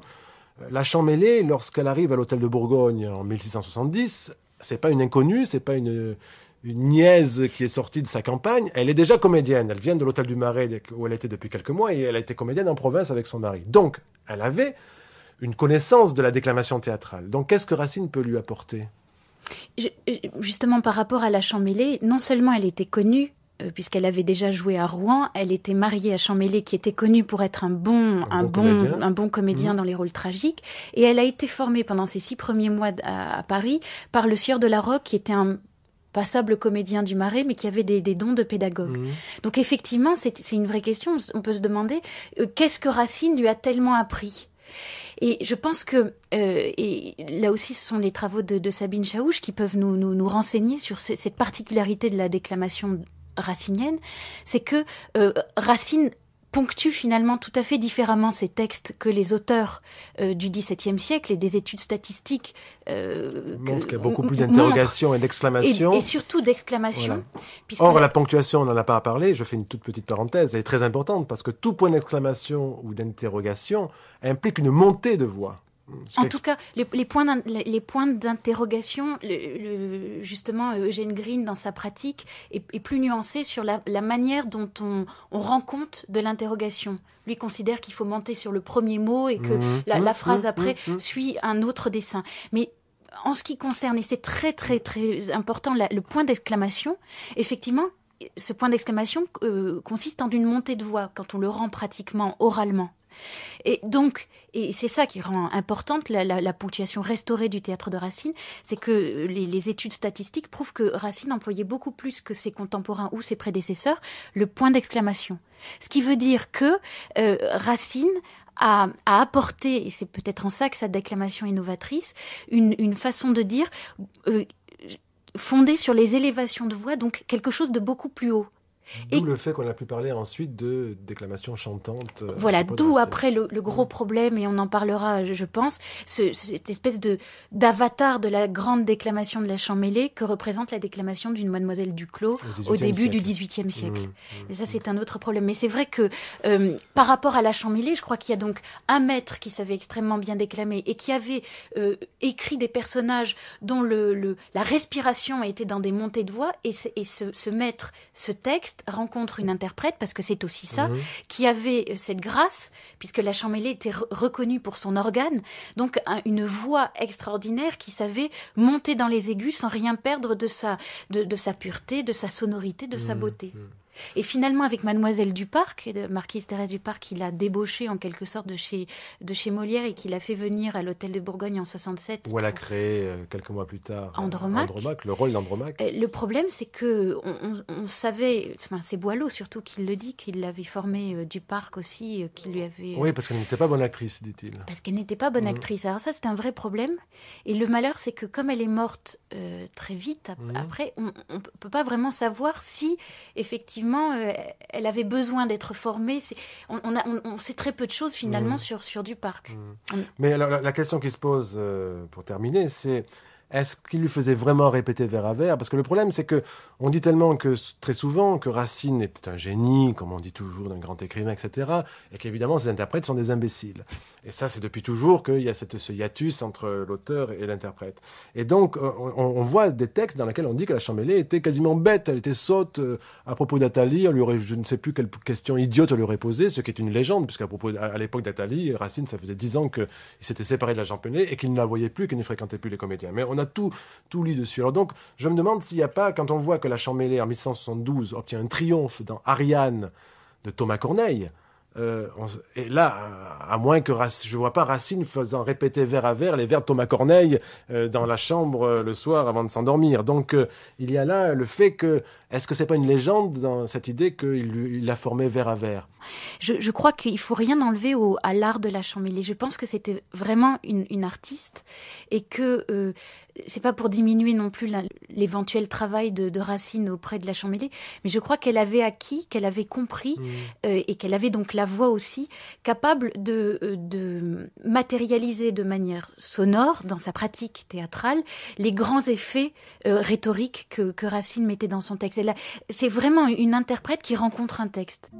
euh, la Champmellée, lorsqu'elle arrive à l'hôtel de Bourgogne en 1670, c'est pas une inconnue, c'est pas une, niaise qui est sortie de sa campagne, elle est déjà comédienne. Elle vient de l'hôtel du Marais où elle était depuis quelques mois et elle a été comédienne en province avec son mari. Donc, elle avait une connaissance de la déclamation théâtrale. Donc, qu'est-ce que Racine peut lui apporter euh, Justement, par rapport à la Champmellée, non seulement elle était connue, euh, puisqu'elle avait déjà joué à Rouen, elle était mariée à Champmélé, qui était connu pour être un bon, un, bon, comédien. un bon comédien mhm. dans les rôles tragiques, et elle a été formée pendant ses six premiers mois à, Paris par le sieur de la Roque, qui était un passable comédien du Marais, mais qui avait des, dons de pédagogue. Mhm. Donc effectivement, c'est une vraie question. On peut se demander euh, qu'est-ce que Racine lui a tellement appris. Et je pense que euh, là aussi, ce sont les travaux de, Sabine Chaouche qui peuvent nous, renseigner sur cette particularité de la déclamation racinienne, c'est que euh, Racine ponctue finalement tout à fait différemment ses textes que les auteurs euh, du XVIIe siècle et des études statistiques. Euh, qu'il y a beaucoup plus d'interrogations et d'exclamations. Et, surtout d'exclamations. Or, la... ponctuation, on n'en a pas à parler. Je fais une toute petite parenthèse. Elle est très importante parce que tout point d'exclamation ou d'interrogation implique une montée de voix. En tout cas, les, points d'interrogation, justement, Eugène Green, dans sa pratique, est, plus nuancé sur la, manière dont on, rend compte de l'interrogation. Lui considère qu'il faut monter sur le premier mot et que mmh. la, mmh. phrase mmh. après suit un autre dessin. Mais en ce qui concerne, et c'est très très très important, le point d'exclamation, effectivement, ce point d'exclamation euh, consiste en une montée de voix quand on le rend pratiquement oralement. Et donc, et c'est ça qui rend importante la, ponctuation restaurée du théâtre de Racine, c'est que euh, les, études statistiques prouvent que Racine employait beaucoup plus que ses contemporains ou ses prédécesseurs le point d'exclamation. Ce qui veut dire que euh, Racine a apporté, et c'est peut-être en ça que sa déclamation innovatrice, une, une façon de dire euh, fondée sur les élévations de voix, donc quelque chose de beaucoup plus haut, D'où et... le fait qu'on a pu parler ensuite de déclamations chantantes. Euh, voilà, d'où après le, gros mm. problème, et on en parlera, je pense, cette espèce de d'avatar de la grande déclamation de la Chant-Mêlée que représente la déclamation d'une mademoiselle Duclos au, début du XVIIIe siècle. et mm, mm, ça, c'est un autre problème. Mais c'est vrai que euh, par rapport à la Chant-Mêlée, je crois qu'il y a donc un maître qui savait extrêmement bien déclamer et qui avait euh, écrit des personnages dont la respiration était dans des montées de voix, et, ce maître, ce texte, rencontre une interprète, parce que c'est aussi ça, qui avait euh, cette grâce, puisque la Chammelée était reconnue pour son organe, donc une voix extraordinaire qui savait monter dans les aigus sans rien perdre de sa, pureté, de sa sonorité, de sa mmh, beauté. Mmh. Et finalement, avec Mademoiselle Duparc, Marquise Thérèse Duparc, qui l'a débauché en quelque sorte de chez, de chez Molière et qui l'a fait venir à l'Hôtel de Bourgogne en 67. Où elle a créé, euh, quelques mois plus tard, euh, Andromaque. le rôle d'Andromaque. Euh, le problème, c'est que on, savait, enfin, c'est Boileau surtout qui le dit, qu'il l'avait formé Duparc aussi, qui lui avait. Oui, parce qu'elle n'était pas bonne actrice, dit-il. Parce qu'elle n'était pas bonne mm. actrice. Alors, ça, c'est un vrai problème. Et le malheur, c'est que comme elle est morte très vite, mm. après, on ne peut pas vraiment savoir si, effectivement, euh, elle avait besoin d'être formée. On, sait très peu de choses finalement mm. sur, sur du mm. Mais la, question qui se pose euh, pour terminer, c'est est-ce qu'il lui faisait vraiment répéter vers à vers Parce que le problème, c'est que on dit tellement que très souvent que Racine était un génie, comme on dit toujours d'un grand écrivain, etc., et qu'évidemment ses interprètes sont des imbéciles. Et ça, c'est depuis toujours qu'il y a ce hiatus entre l'auteur et l'interprète. Et donc, euh, on, voit des textes dans lesquels on dit que la Chambellée était quasiment bête, elle était sotte. Euh, à propos d'Atali, on lui aurait, je ne sais plus quelle question idiote on lui aurait posée, ce qui est une légende, puisqu'à propos, à, l'époque d'Atali, Racine, ça faisait dix ans qu'il s'était séparé de la Chambellée et qu'il ne la voyait plus, qu'il ne fréquentait plus les comédiens. Mais on tout, tout dessus. Alors donc, je me demande s'il n'y a pas, quand on voit que la Chambellée en 1772 obtient un triomphe dans Ariane de Thomas Corneille, euh, et là, à moins que je vois pas Racine faisant répéter vers à vers les vers de Thomas Corneille euh, dans la chambre euh, le soir avant de s'endormir. Donc il y a là le fait que est-ce que c'est pas une légende dans cette idée qu'il il a formé vers à vers je, je, crois qu'il faut rien enlever au, à l'art de la Chambellée. Je pense que c'était vraiment une, une artiste et que c'est pas pour diminuer non plus l'éventuel travail de, Racine auprès de la Chambellée, mais je crois qu'elle avait acquis, qu'elle avait compris mm. euh, et qu'elle avait donc la voix aussi capable de, euh, de, matérialiser de manière sonore dans sa pratique théâtrale les grands effets euh, rhétoriques que, que Racine mettait dans son texte. C'est vraiment une interprète qui rencontre un texte.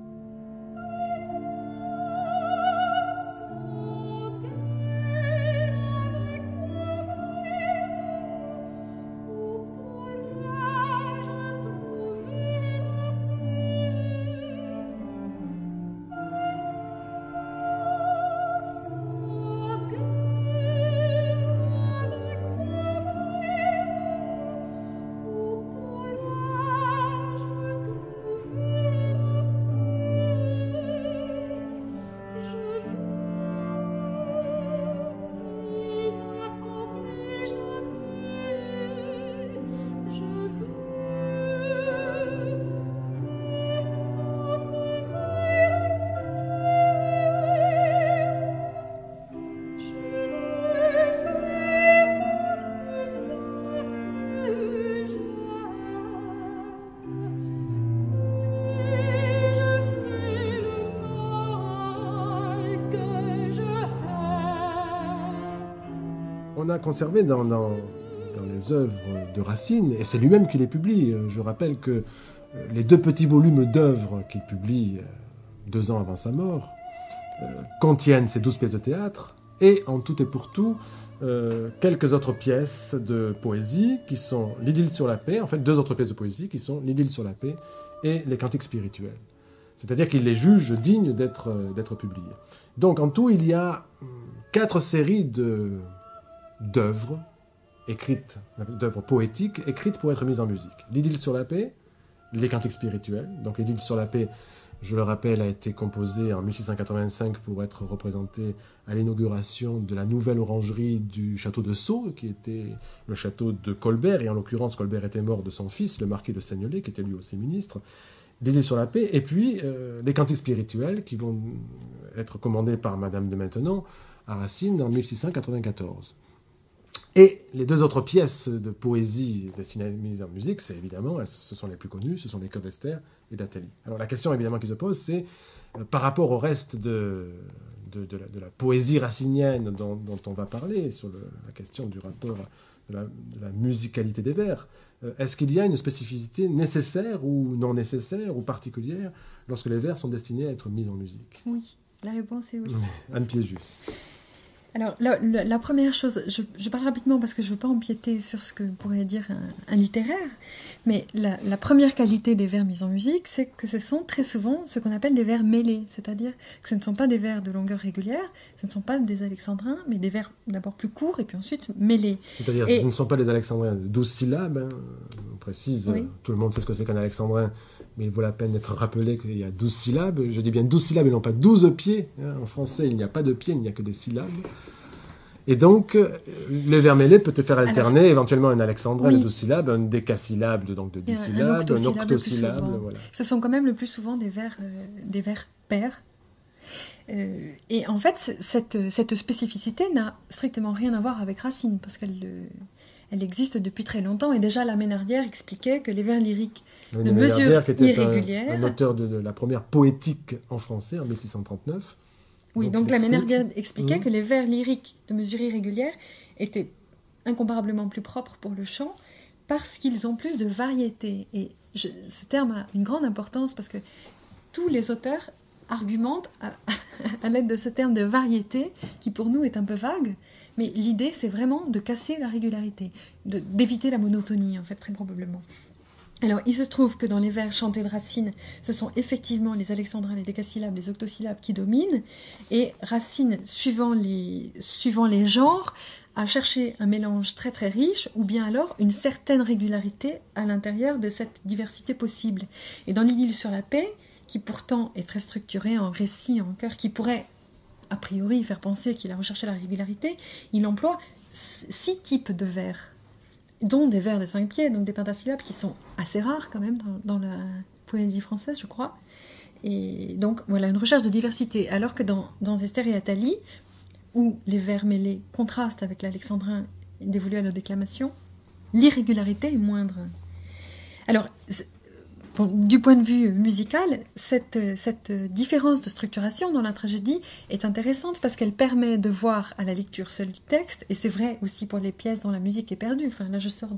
conservé dans, dans, les œuvres de Racine, et c'est lui-même qui les publie. Euh, je rappelle que euh, les deux petits volumes d'œuvres qu'il publie euh, deux ans avant sa mort contiennent ces douze pièces de théâtre, et en tout et pour tout, quelques autres pièces de poésie qui sont L'Idylle sur la paix, en fait deux autres pièces de poésie qui sont L'Idylle sur la paix et Les Cantiques spirituels. C'est-à-dire qu'il les juge dignes d'être publiés. Donc en tout, il y a hum, quatre séries de d'œuvres écrites, d'œuvres poétiques écrites pour être mises en musique. L'Idylle sur la paix, les cantiques spirituels. Donc l'Idylle sur la paix, je le rappelle, a été composée en 1685 pour être représentée à l'inauguration de la nouvelle orangerie du château de Sceaux, qui était le château de Colbert, et en l'occurrence Colbert était mort de son fils, le marquis de Seignelay, qui était lui aussi ministre. L'Idylle sur la paix, et puis euh, les cantiques spirituels qui vont être commandés par Madame de Maintenon à Racine en 1694. Et les deux autres pièces de poésie destinées à être mises en musique, c'est évidemment, elles, ce sont les plus connues, ce sont les Cœurs d'Esther et d'Athalie. Alors la question évidemment qui se pose, c'est euh, par rapport au reste de, de, la, poésie racinienne dont, on va parler, sur la question du rapport de la, musicalité des vers, euh, est-ce qu'il y a une spécificité nécessaire ou non nécessaire ou particulière lorsque les vers sont destinés à être mis en musique Oui, la réponse est oui. Anne Piéjus. Alors, la, première chose, je, parle rapidement parce que je ne veux pas empiéter sur ce que pourrait dire un, littéraire, mais la, première qualité des vers mis en musique, c'est que ce sont très souvent ce qu'on appelle des vers mêlés, c'est-à-dire que ce ne sont pas des vers de longueur régulière, ce ne sont pas des alexandrins, mais des vers d'abord plus courts et puis ensuite mêlés. C'est-à-dire que ce ne sont pas des alexandrins de 12 syllabes, hein, on précise, euh, tout le monde sait ce que c'est qu'un alexandrin, mais il vaut la peine d'être rappelé qu'il y a 12 syllabes. Je dis bien 12 syllabes ils non pas 12 pieds. Hein. En français, il n'y a pas de pieds, il n'y a que des syllabes. Et donc, euh, le mêlé peut te faire alterner éventuellement un alexandrin de 12 syllabes, un décasyllabe donc de 10 syllabes, un octosyllabe. Ce sont quand même le plus souvent des vers, euh, des vers pairs. Euh, et en fait, cette, cette spécificité n'a strictement rien à voir avec Racine, parce qu'elle elle existe depuis très longtemps. Et déjà, la Ménardière expliquait que les vers lyriques de mesure irrégulière. auteur de, la première poétique en français en 1639. Oui, donc, la Ménardière expliquait mmh. que les vers lyriques de mesure irrégulière étaient incomparablement plus propres pour le chant parce qu'ils ont plus de variété. Et ce terme a une grande importance parce que tous les auteurs argumentent à l'aide [LAUGHS] de ce terme de variété qui pour nous est un peu vague mais l'idée, c'est vraiment de casser la régularité, d'éviter la monotonie, en fait, très probablement. Alors, il se trouve que dans les vers chantés de Racine, ce sont effectivement les alexandrins, les décasyllabes, les octosyllabes qui dominent. Et Racine, suivant les, suivant les genres, a cherché un mélange très très riche, ou bien alors une certaine régularité à l'intérieur de cette diversité possible. Et dans l'idylle sur la paix, qui pourtant est très structurée en récit, en cœur, qui pourrait a priori faire penser qu'il a recherché la régularité, il emploie six types de vers, dont des vers de cinq pieds, donc des pentasyllabes qui sont assez rares quand même dans, la poésie française, je crois. Et donc voilà, une recherche de diversité, alors que dans, Esther et Athalie, où les vers mêlés contrastent avec l'alexandrin dévolu à la déclamation, l'irrégularité est moindre. Alors, du point de vue musical, cette, différence de structuration dans la tragédie est intéressante parce qu'elle permet de voir à la lecture seule du texte, et c'est vrai aussi pour les pièces dont la musique est perdue. Enfin, là, je sors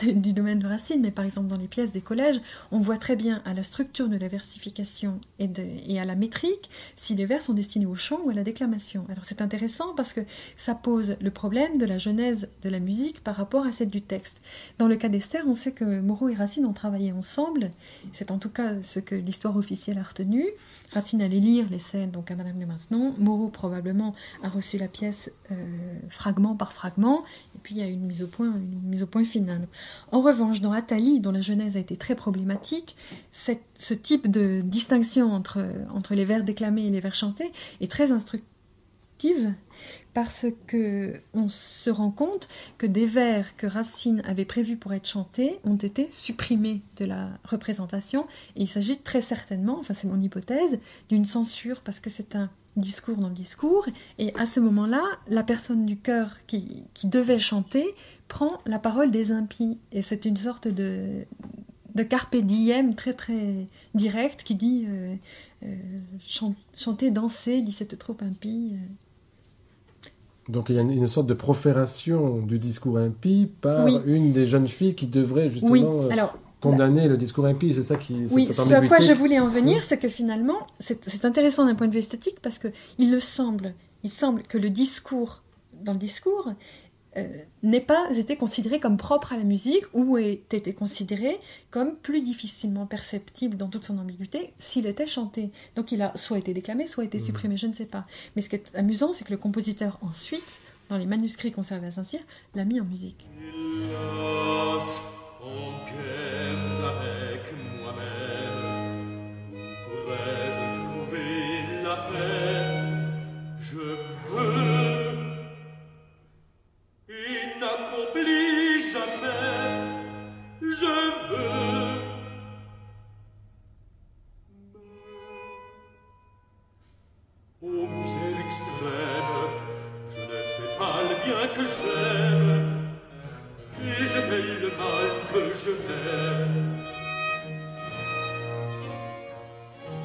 du domaine de Racine, mais par exemple, dans les pièces des collèges, on voit très bien à la structure de la versification et, et à la métrique si les vers sont destinés au chant ou à la déclamation. Alors, c'est intéressant parce que ça pose le problème de la genèse de la musique par rapport à celle du texte. Dans le cas d'Esther, on sait que Moreau et Racine ont travaillé ensemble c'est en tout cas ce que l'histoire officielle a retenu. Racine allait lire les scènes donc à Madame de Maintenon. Moreau probablement a reçu la pièce euh, fragment par fragment. Et puis il y a une mise au point, une mise au point finale. En revanche, dans Attali, dont la genèse a été très problématique, ce type de distinction entre, entre les vers déclamés et les vers chantés est très instructive parce que on se rend compte que des vers que Racine avait prévus pour être chantés ont été supprimés de la représentation. Et il s'agit très certainement, enfin c'est mon hypothèse, d'une censure parce que c'est un discours dans le discours. Et à ce moment-là, la personne du cœur qui, devait chanter prend la parole des impies. Et c'est une sorte de, carpe diem très très direct qui dit euh, euh chanter, danser, dit cette troupe impie. Euh. Donc il y a une, sorte de profération du discours impie par une des jeunes filles qui devrait justement euh, condamner le discours impie. C'est ça qui. Oui, ce à quoi je voulais en venir, c'est que finalement, c'est intéressant d'un point de vue esthétique parce que il le semble, il semble que le discours, dans le discours, euh, n'ait pas été considéré comme propre à la musique ou ait été considéré comme plus difficilement perceptible dans toute son ambiguïté s'il était chanté. Donc il a soit été déclamé, soit été mhm. supprimé, je ne sais pas. Mais ce qui est amusant, c'est que le compositeur ensuite, dans les manuscrits conservés à Saint-Cyr, l'a mis en musique. Je fais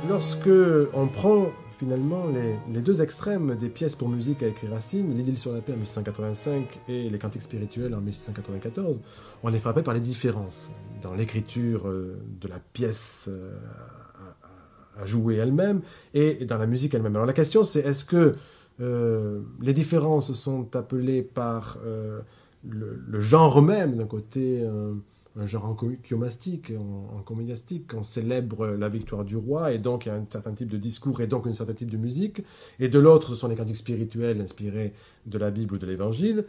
Lorsque on prend finalement les, deux extrêmes des pièces pour musique à écrire Racine, L'Idylle sur la paix en 1685 et Les Cantiques spirituels en 1694, on est frappé par les différences dans l'écriture euh, de la pièce euh, à jouer elle-même et dans la musique elle-même. Alors la question c'est est-ce que euh, les différences sont appelées par euh, le, genre même, d'un côté un, genre encomiastique, en, en on célèbre la victoire du roi, et donc il y a un certain type de discours et donc un certain type de musique, et de l'autre ce sont les cantiques spirituels inspirés de la Bible ou de l'Évangile,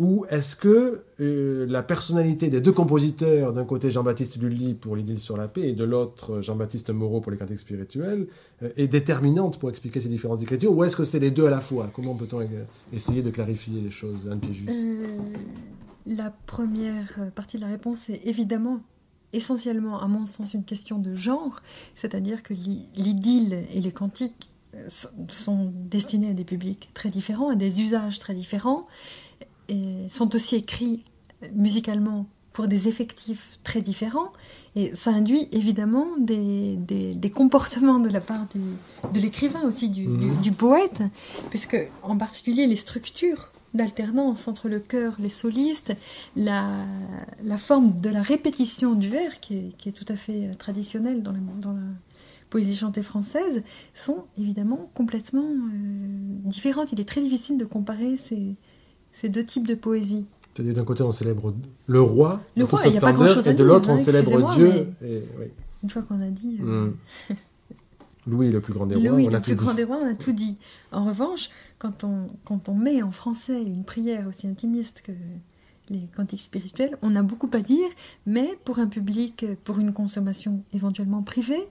ou est-ce que euh, la personnalité des deux compositeurs, d'un côté Jean-Baptiste Lully pour l'idylle sur la paix et de l'autre euh, Jean-Baptiste Moreau pour les cantiques spirituels, euh, est déterminante pour expliquer ces différentes écritures Ou est-ce que c'est les deux à la fois Comment peut-on essayer de clarifier les choses, un peu juste La première partie de la réponse est évidemment essentiellement, à mon sens, une question de genre, c'est-à-dire que l'idylle et les cantiques sont destinés à des publics très différents, à des usages très différents, euh, sont aussi écrits euh, musicalement pour des effectifs très différents. Et ça induit évidemment des, des, comportements de la part du, de l'écrivain aussi, du, mhm. du, poète, puisque en particulier les structures d'alternance entre le chœur, les solistes, la, la, forme de la répétition du vers, qui est, qui est tout à fait euh, traditionnelle dans la, dans la poésie chantée française, sont évidemment complètement différentes. Il est très difficile de comparer ces, c'est deux types de poésie. C'est-à-dire d'un côté on célèbre le roi, le roi, pas et de l'autre on hein, célèbre Dieu. Une fois qu'on a dit. Euh, hmm. Louis le plus grand on le plus grand des rois, on a tout dit. En revanche, quand on, quand on met en français une prière aussi intimiste que les cantiques spirituels, on a beaucoup à dire, mais pour un public, pour une consommation éventuellement privée,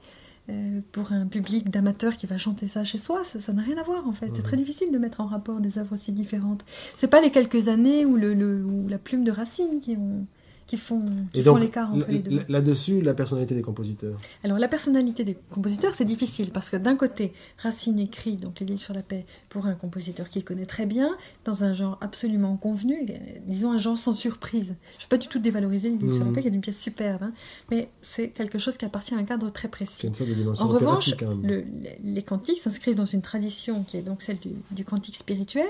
euh, pour un public d'amateurs qui va chanter ça chez soi, ça n'a rien à voir en fait. C'est très difficile de mettre en rapport des œuvres aussi différentes. C'est pas les quelques années ou le, le la plume de Racine qui ont qui font, font l'écart entre les deux. Là-dessus, la personnalité des compositeurs. Alors la personnalité des compositeurs, c'est difficile parce que d'un côté, Racine écrit donc les Lilles sur la paix pour un compositeur qu'il connaît très bien, dans un genre absolument convenu, disons un genre sans surprise. Je ne veux pas du tout dévaloriser les sur la mhm. paix, qui est une pièce superbe, hein, mais c'est quelque chose qui appartient à un cadre très précis. en revanche, les cantiques s'inscrivent dans une tradition qui est donc celle du, du cantique spirituel,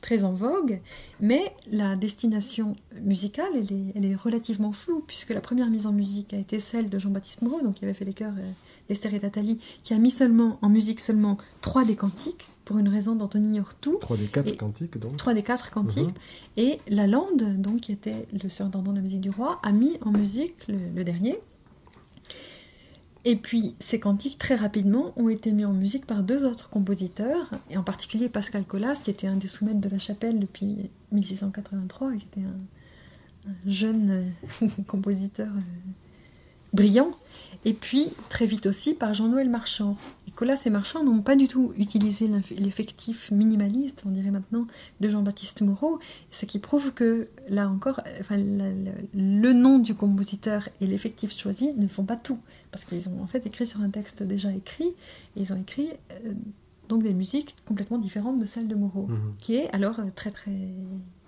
très en vogue, mais la destination musicale, elle est, elle est relativement flou, puisque la première mise en musique a été celle de Jean-Baptiste Moreau, donc il avait fait les chœurs euh, d'Esther et d'Athalie, qui a mis seulement, en musique seulement, trois des cantiques, pour une raison dont on ignore tout. Trois des quatre cantiques, donc. Trois des quatre cantiques. Uh-huh. Et La Lande, donc, qui était le sœur d'Andon de la musique du roi, a mis en musique le, dernier. Et puis ces cantiques très rapidement ont été mis en musique par deux autres compositeurs, et en particulier Pascal Collas, qui était un des sous de la chapelle depuis 1683, qui était un, un jeune euh, [LAUGHS] compositeur euh, brillant, et puis très vite aussi par Jean-Noël Marchand. Et Colas et Marchand n'ont pas du tout utilisé l'effectif minimaliste, on dirait maintenant, de Jean-Baptiste Moreau, ce qui prouve que là encore, euh, le nom du compositeur et l'effectif choisi ne font pas tout, parce qu'ils ont en fait écrit sur un texte déjà écrit, et ils ont écrit donc des musiques complètement différentes de celles de Moreau, mmh. qui est alors très très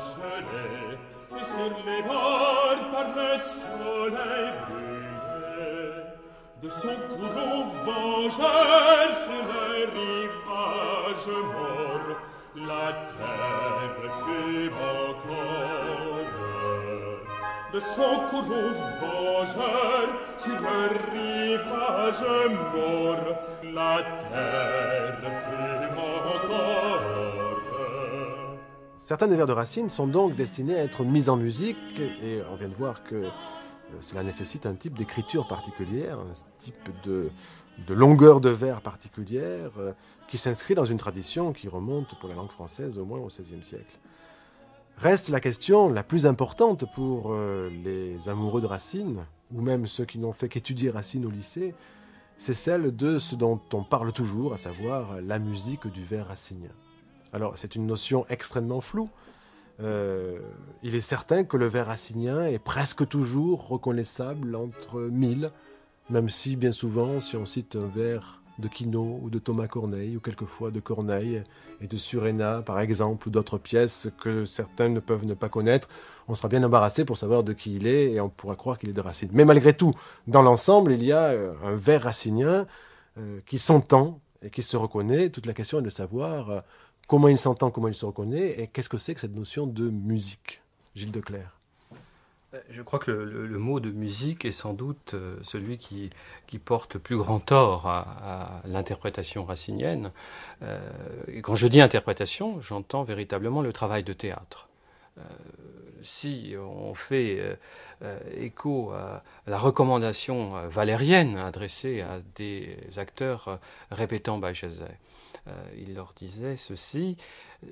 lasciare e sur le mar par le sole de son courant vengeur sur rivage mort la terre fume encore de son courant vengeur sur rivage mort la terre fume Certains des vers de Racine sont donc destinés à être mis en musique, et on vient de voir que euh, cela nécessite un type d'écriture particulière, un type de, longueur de vers particulière, euh, qui s'inscrit dans une tradition qui remonte pour la langue française au moins au XVIe siècle. Reste la question la plus importante pour euh, les amoureux de Racine, ou même ceux qui n'ont fait qu'étudier Racine au lycée, c'est celle de ce dont on parle toujours, à savoir la musique du vers racinien. Alors c'est une notion extrêmement floue. Euh, il est certain que le vers racinien est presque toujours reconnaissable entre mille, même si bien souvent, si on cite un vers de Quinault ou de Thomas Corneille, ou quelquefois de Corneille et de Suréna, par exemple, ou d'autres pièces que certains ne peuvent ne pas connaître, on sera bien embarrassé pour savoir de qui il est et on pourra croire qu'il est de Racine. Mais malgré tout, dans l'ensemble, il y a euh, un vers racinien euh, qui s'entend et qui se reconnaît. Toute la question est de savoir comment il s'entend, comment il se reconnaît, et qu'est-ce que c'est que cette notion de musique Gilles Declerc. Euh, je crois que le, mot de musique est sans doute euh, celui qui, porte porte plus grand tort à, l'interprétation racinienne. Euh, et quand je dis interprétation, j'entends véritablement le travail de théâtre. si on fait écho à la recommandation valérienne adressée à des acteurs répétant Bajazet, euh, il leur disait ceci,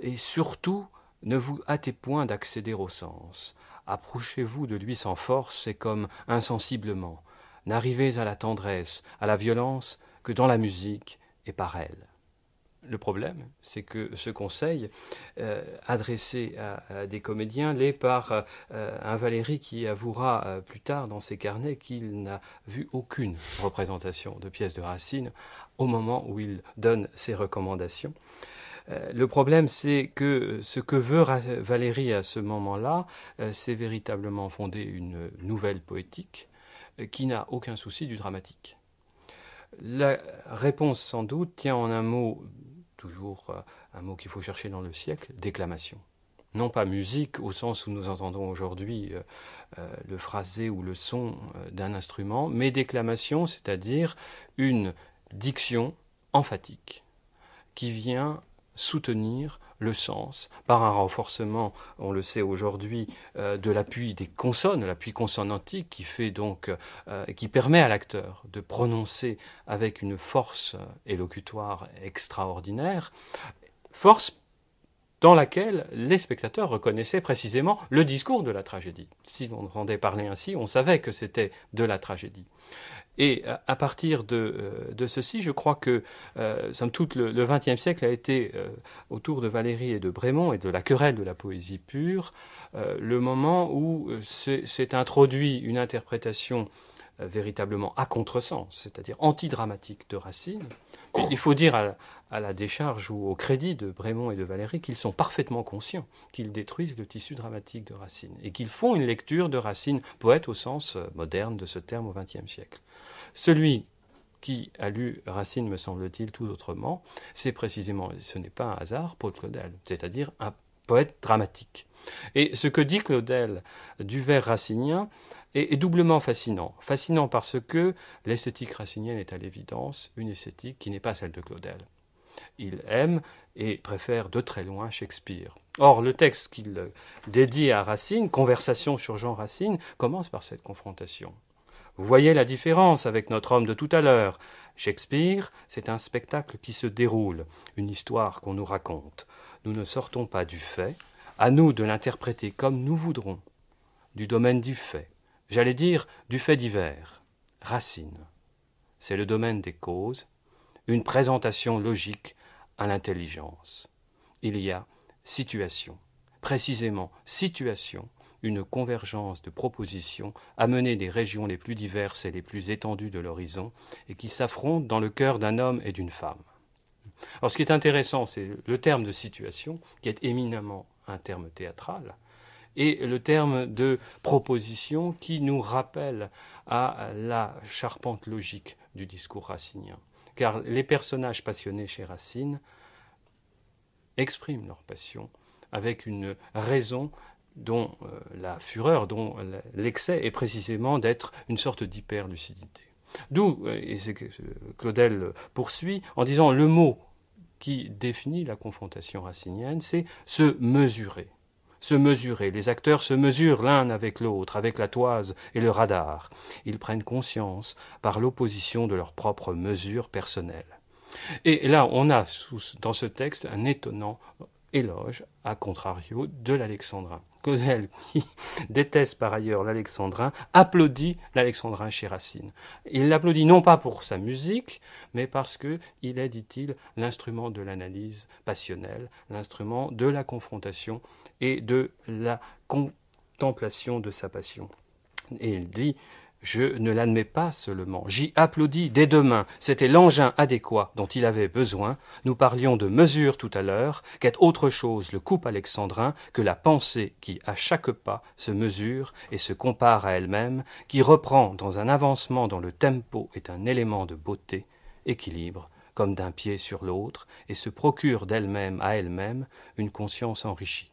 et surtout, ne vous hâtez point d'accéder au sens. Approchez-vous de lui sans force et comme insensiblement. N'arrivez à la tendresse, à la violence, que dans la musique et par elle. Le problème, c'est que ce conseil euh, adressé à, des comédiens l'est par euh, un Valéry qui avouera plus tard dans ses carnets qu'il n'a vu aucune représentation de pièces de Racine au moment où il donne ses recommandations. Euh, le problème, c'est que euh, ce que veut Valérie à ce moment-là, euh, c'est véritablement fonder une nouvelle poétique qui n'a aucun souci du dramatique. La réponse, sans doute, tient en un mot, toujours un mot qu'il faut chercher dans le siècle, déclamation. Non pas musique au sens où nous entendons aujourd'hui le phrasé ou le son d'un instrument, mais déclamation, c'est-à-dire une diction emphatique qui vient soutenir le sens par un renforcement, on le sait aujourd'hui, euh, de l'appui des consonnes, l'appui consonantique qui fait donc, euh, qui permet à l'acteur de prononcer avec une force élocutoire extraordinaire, force dans laquelle les spectateurs reconnaissaient précisément le discours de la tragédie. Si l'on entendait parler ainsi, on savait que c'était de la tragédie. Et à partir de, euh, de ceci, je crois que, euh, somme le XXe siècle a été, euh, autour de Valérie et de Brémont, et de la querelle de la poésie pure, le moment où s'est introduit une interprétation véritablement à contresens, c'est-à-dire antidramatique de Racine. il faut dire à, la décharge ou au crédit de Brémont et de Valéry qu'ils sont parfaitement conscients qu'ils détruisent le tissu dramatique de Racine et qu'ils font une lecture de Racine, poète au sens moderne de ce terme au XXe siècle. Celui qui a lu Racine, me semble-t-il, tout autrement, c'est précisément, ce n'est pas un hasard, Paul Claudel, c'est-à-dire un poète dramatique. Et ce que dit Claudel du vers racinien est, est doublement fascinant. Fascinant parce que l'esthétique racinienne est à l'évidence une esthétique qui n'est pas celle de Claudel. Il aime et préfère de très loin Shakespeare. Or, le texte qu'il dédie à Racine, Conversation sur Jean Racine, commence par cette confrontation. Vous voyez la différence avec notre homme de tout à l'heure. Shakespeare, c'est un spectacle qui se déroule, une histoire qu'on nous raconte. Nous ne sortons pas du fait, à nous de l'interpréter comme nous voudrons, du domaine du fait, j'allais dire du fait divers. Racine, c'est le domaine des causes, une présentation logique à l'intelligence. Il y a situation, précisément situation, une convergence de propositions amenées des régions les plus diverses et les plus étendues de l'horizon, et qui s'affrontent dans le cœur d'un homme et d'une femme. Alors ce qui est intéressant, c'est le terme de situation, qui est éminemment un terme théâtral, et le terme de proposition qui nous rappelle à la charpente logique du discours racinien. Car les personnages passionnés chez Racine expriment leur passion avec une raison dont euh, la fureur, dont euh, l'excès est précisément d'être une sorte d'hyperlucidité. D'où, euh, et c'est que Claudel poursuit, en disant le mot qui définit la confrontation racinienne, c'est se mesurer. Se mesurer. Les acteurs se mesurent l'un avec l'autre, avec la toise et le radar. Ils prennent conscience par l'opposition de leurs propres mesures personnelles. Et là, on a dans ce texte un étonnant éloge, à contrario, de l'alexandrin qui [LAUGHS] déteste par ailleurs l'alexandrin, applaudit l'alexandrin chez Racine. Il l'applaudit non pas pour sa musique, mais parce qu'il est, dit-il, l'instrument de l'analyse passionnelle, l'instrument de la confrontation et de la contemplation de sa passion. Et il dit je ne l'admets pas seulement, j'y applaudis dès demain. C'était l'engin adéquat dont il avait besoin. Nous parlions de mesure tout à l'heure. Qu'est autre chose le coupe alexandrin que la pensée qui, à chaque pas, se mesure et se compare à elle-même, qui reprend dans un avancement dont le tempo est un élément de beauté, équilibre, comme d'un pied sur l'autre, et se procure d'elle-même à elle-même une conscience enrichie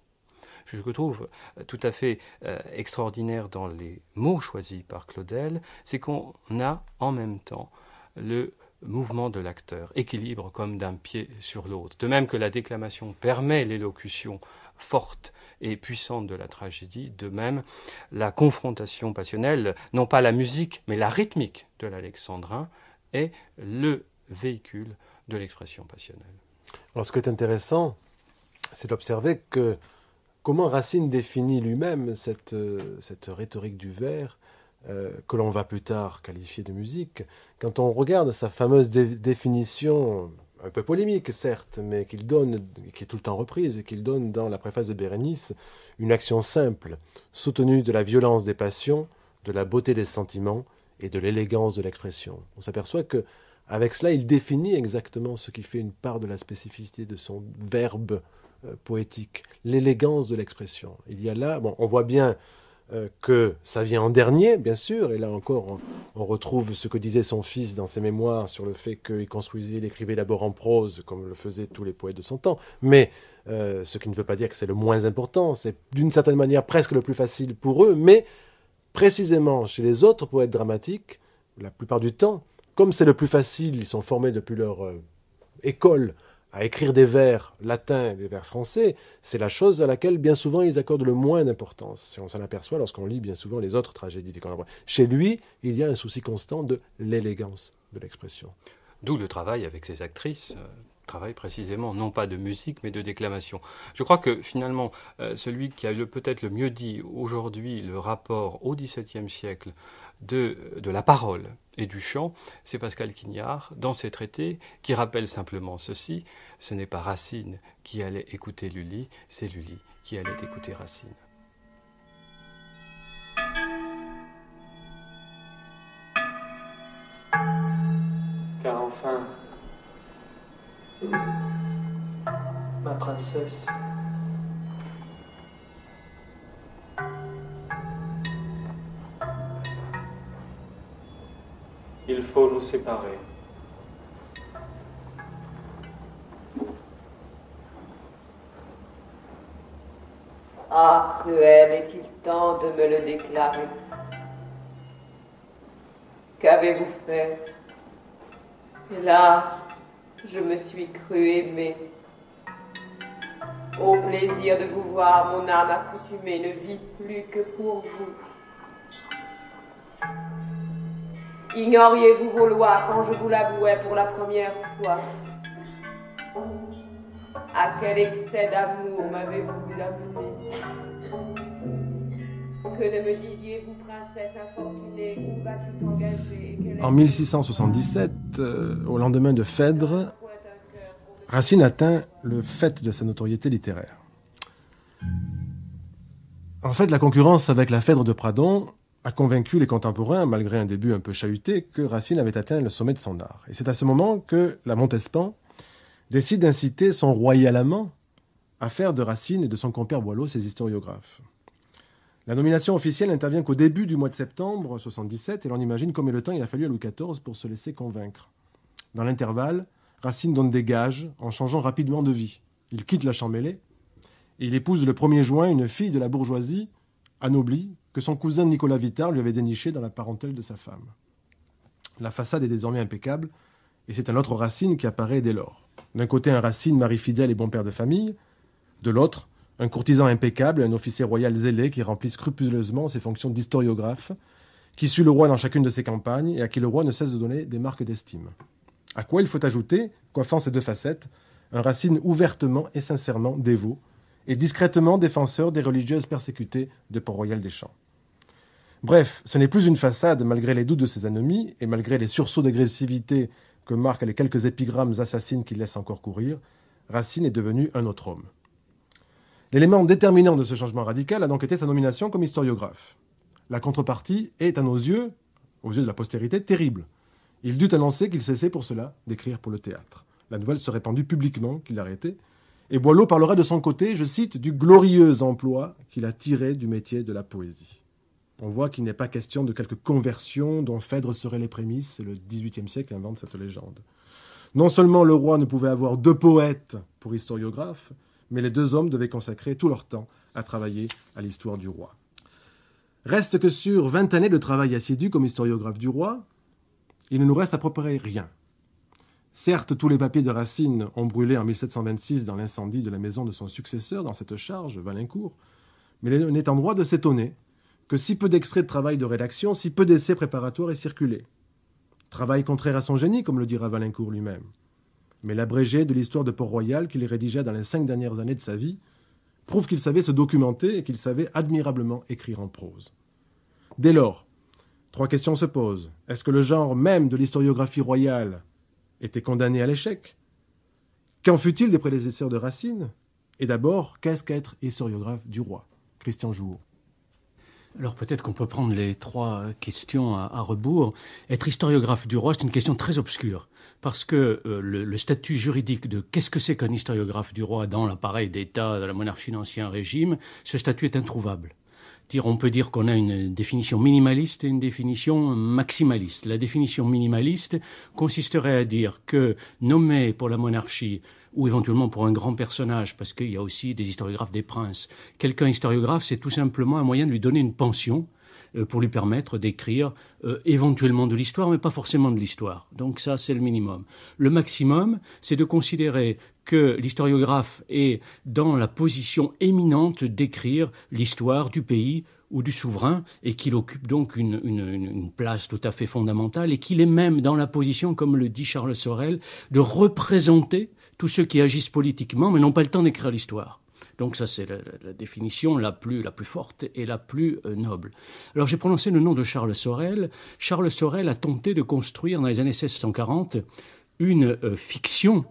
je trouve euh, tout à fait euh, extraordinaire dans les mots choisis par Claudel, c'est qu'on a en même temps le mouvement de l'acteur, équilibre comme d'un pied sur l'autre. De même que la déclamation permet l'élocution forte et puissante de la tragédie, de même la confrontation passionnelle, non pas la musique, mais la rythmique de l'alexandrin, est le véhicule de l'expression passionnelle. Alors ce qui est intéressant, c'est d'observer que comment Racine définit lui-même cette, euh, rhétorique du vers euh, que l'on va plus tard qualifier de musique, quand on regarde sa fameuse définition, un peu polémique certes, mais qu'il donne, qui est tout le temps reprise, et qu'il donne dans la préface de Bérénice, une action simple, soutenue de la violence des passions, de la beauté des sentiments et de l'élégance de l'expression. On s'aperçoit que avec cela, il définit exactement ce qui fait une part de la spécificité de son verbe euh, poétique, l'élégance de l'expression. Il y a là, on voit bien euh, que ça vient en dernier, bien sûr, et là encore, on, retrouve ce que disait son fils dans ses mémoires sur le fait qu'il construisait, il écrivait d'abord en prose, comme le faisaient tous les poètes de son temps, mais euh, ce qui ne veut pas dire que c'est le moins important, c'est d'une certaine manière presque le plus facile pour eux, mais précisément chez les autres poètes dramatiques, la plupart du temps, comme c'est le plus facile, ils sont formés depuis leur école, à écrire des vers latins des vers français, c'est la chose à laquelle bien souvent ils accordent le moins d'importance. Et on s'en aperçoit lorsqu'on lit bien souvent les autres tragédies des contemporains. Chez lui, il y a un souci constant de l'élégance de l'expression. D'où le travail avec ses actrices euh, travail précisément, non pas de musique, mais de déclamation. Je crois que finalement, euh, celui qui a peut-être le mieux dit aujourd'hui le rapport au XVIIe siècle de, la parole et du chant, c'est Pascal Quignard, dans ses traités, qui rappelle simplement ceci ce n'est pas Racine qui allait écouter Lully, c'est Lully qui allait écouter Racine. Car enfin, ma princesse. il faut nous séparer. Ah, cruel, est-il temps de me le déclarer Qu'avez-vous fait Hélas, je me suis cru aimé. Au plaisir de vous voir, mon âme accoutumée ne vit plus que pour vous. Ignoriez-vous vos lois quand je vous l'avouais pour la première fois À quel excès d'amour m'avez-vous amené Que ne me disiez-vous, princesse infortunée, combat tout En 1677, euh, au lendemain de Phèdre, Racine atteint le fait de sa notoriété littéraire. En fait, la concurrence avec la Phèdre de Pradon a convaincu les contemporains, malgré un début un peu chahuté, que Racine avait atteint le sommet de son art. Et c'est à ce moment que la Montespan décide d'inciter son royal amant à faire de Racine et de son compère Boileau ses historiographes. La nomination officielle intervient qu'au début du mois de septembre 1977, et l'on imagine combien de temps il a fallu à Louis XIV pour se laisser convaincre. Dans l'intervalle, Racine donne des gages en changeant rapidement de vie. Il quitte la Chambellée et il épouse le 1er juin une fille de la bourgeoisie, anoblie, que son cousin Nicolas Vittard lui avait déniché dans la parentèle de sa femme. La façade est désormais impeccable, et c'est un autre Racine qui apparaît dès lors. D'un côté, un Racine, mari fidèle et bon père de famille, de l'autre, un courtisan impeccable et un officier royal zélé qui remplit scrupuleusement ses fonctions d'historiographe, qui suit le roi dans chacune de ses campagnes et à qui le roi ne cesse de donner des marques d'estime. À quoi il faut ajouter, coiffant ces deux facettes, un Racine ouvertement et sincèrement dévot, et discrètement défenseur des religieuses persécutées de Port-Royal des Champs. Bref, ce n'est plus une façade malgré les doutes de ses ennemis et malgré les sursauts d'agressivité que marquent les quelques épigrammes assassines qu'il laisse encore courir, Racine est devenu un autre homme. L'élément déterminant de ce changement radical a donc été sa nomination comme historiographe. La contrepartie est à nos yeux, aux yeux de la postérité, terrible. Il dut annoncer qu'il cessait pour cela d'écrire pour le théâtre. La nouvelle se pendue publiquement qu'il l'arrêtait. et Boileau parlera de son côté, je cite, du glorieux emploi qu'il a tiré du métier de la poésie. On voit qu'il n'est pas question de quelques conversions dont Phèdre serait les prémices, et le XVIIIe siècle invente cette légende. Non seulement le roi ne pouvait avoir deux poètes pour historiographe, mais les deux hommes devaient consacrer tout leur temps à travailler à l'histoire du roi. Reste que sur 20 années de travail assidu comme historiographe du roi, il ne nous reste à préparer rien. Certes, tous les papiers de Racine ont brûlé en 1726 dans l'incendie de la maison de son successeur dans cette charge, Valincourt, mais on est en droit de s'étonner que si peu d'extraits de travail de rédaction, si peu d'essais préparatoires aient circulé. Travail contraire à son génie, comme le dira Valincourt lui-même. Mais l'abrégé de l'histoire de Port-Royal qu'il rédigea dans les cinq dernières années de sa vie prouve qu'il savait se documenter et qu'il savait admirablement écrire en prose. Dès lors, trois questions se posent. Est-ce que le genre même de l'historiographie royale était condamné à l'échec Qu'en fut-il des prédécesseurs de Racine Et d'abord, qu'est-ce qu'être historiographe du roi Christian Jouot. Alors peut-être qu'on peut prendre les trois questions à, rebours. Être historiographe du roi, c'est une question très obscure parce que euh, le, statut juridique de qu'est-ce que c'est qu'un historiographe du roi dans l'appareil d'État, de la monarchie d'Ancien Régime, ce statut est introuvable. on peut dire qu'on a une définition minimaliste et une définition maximaliste. La définition minimaliste consisterait à dire que nommer pour la monarchie ou éventuellement pour un grand personnage, parce qu'il y a aussi des historiographes des princes. Quelqu'un historiographe, c'est tout simplement un moyen de lui donner une pension euh, pour lui permettre d'écrire euh, éventuellement de l'histoire, mais pas forcément de l'histoire. Donc ça, c'est le minimum. Le maximum, c'est de considérer que l'historiographe est dans la position éminente d'écrire l'histoire du pays ou du souverain, et qu'il occupe donc une, place tout à fait fondamentale, et qu'il est même dans la position, comme le dit Charles Sorel, de représenter tous ceux qui agissent politiquement mais n'ont pas le temps d'écrire l'histoire. Donc ça, c'est la, définition la plus, la plus forte et la plus euh, noble. Alors j'ai prononcé le nom de Charles Sorel. Charles Sorel a tenté de construire dans les années 1640 une euh, fiction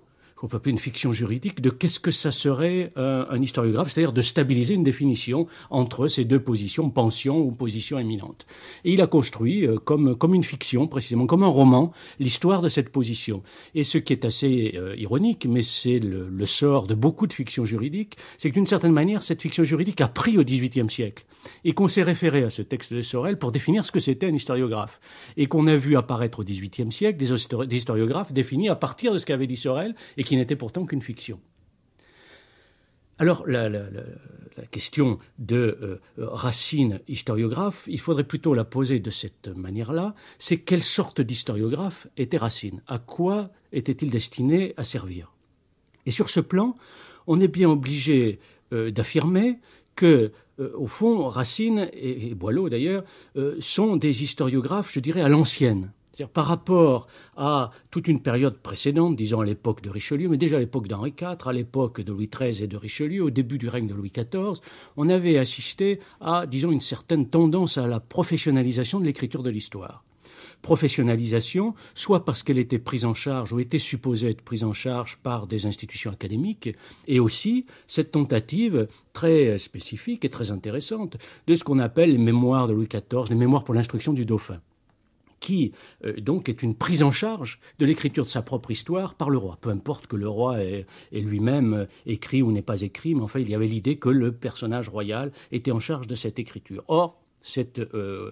qu'on peut une fiction juridique, de qu'est-ce que ça serait euh, un historiographe, c'est-à-dire de stabiliser une définition entre ces deux positions, pension ou position éminente. Et il a construit, euh, comme, comme une fiction précisément, comme un roman, l'histoire de cette position. Et ce qui est assez euh, ironique, mais c'est le, sort de beaucoup de fictions juridiques, c'est que d'une certaine manière, cette fiction juridique a pris au XVIIIe siècle et qu'on s'est référé à ce texte de Sorel pour définir ce que c'était un historiographe et qu'on a vu apparaître au XVIIIe siècle des, des historiographes définis à partir de ce qu'avait dit Sorel et qui n'était pourtant qu'une fiction. Alors, la, question de euh, Racine historiographe, il faudrait plutôt la poser de cette manière-là, c'est quelle sorte d'historiographe était Racine À quoi était-il destiné à servir Et sur ce plan, on est bien obligé euh, d'affirmer que, euh, au fond, Racine et Boileau d'ailleurs sont des historiographes, je dirais, à l'ancienne par rapport à toute une période précédente, disons à l'époque de Richelieu, mais déjà à l'époque d'Henri IV, à l'époque de Louis XIII et de Richelieu, au début du règne de Louis XIV, on avait assisté à, disons, une certaine tendance à la professionnalisation de l'écriture de l'histoire professionnalisation, soit parce qu'elle était prise en charge ou était supposée être prise en charge par des institutions académiques, et aussi cette tentative très spécifique et très intéressante de ce qu'on appelle les mémoires de Louis XIV, les mémoires pour l'instruction du dauphin qui euh, donc est une prise en charge de l'écriture de sa propre histoire par le roi. Peu importe que le roi ait, lui-même euh, écrit ou n'est pas écrit, mais enfin il y avait l'idée que le personnage royal était en charge de cette écriture. Or, euh,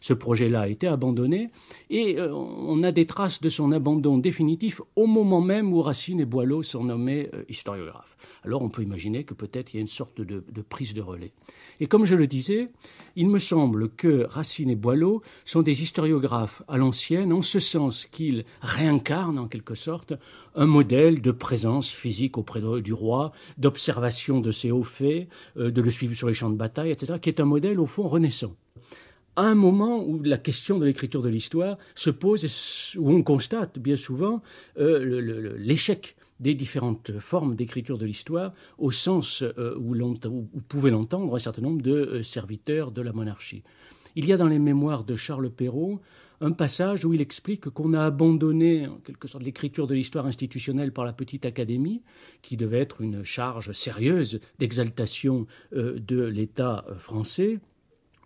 ce projet-là a été abandonné, et euh, on a des traces de son abandon définitif au moment même où Racine et Boileau sont nommés euh, historiographes. Alors on peut imaginer que peut-être il y a une sorte de, prise de relais. Et comme je le disais, il me semble que Racine et Boileau sont des historiographes à l'ancienne, en ce sens qu'ils réincarnent en quelque sorte un modèle de présence physique auprès du roi, d'observation de ses hauts faits, euh, de le suivre sur les champs de bataille, etc., qui est un modèle au fond renaissant. À un moment où la question de l'écriture de l'histoire se pose où on constate bien souvent euh, l'échec des différentes formes d'écriture de l'histoire au sens euh, où, où pouvait l'entendre un certain nombre de serviteurs de la monarchie. Il y a dans les mémoires de Charles Perrault un passage où il explique qu'on a abandonné en quelque sorte l'écriture de l'histoire institutionnelle par la petite académie, qui devait être une charge sérieuse d'exaltation euh, de l'État euh, français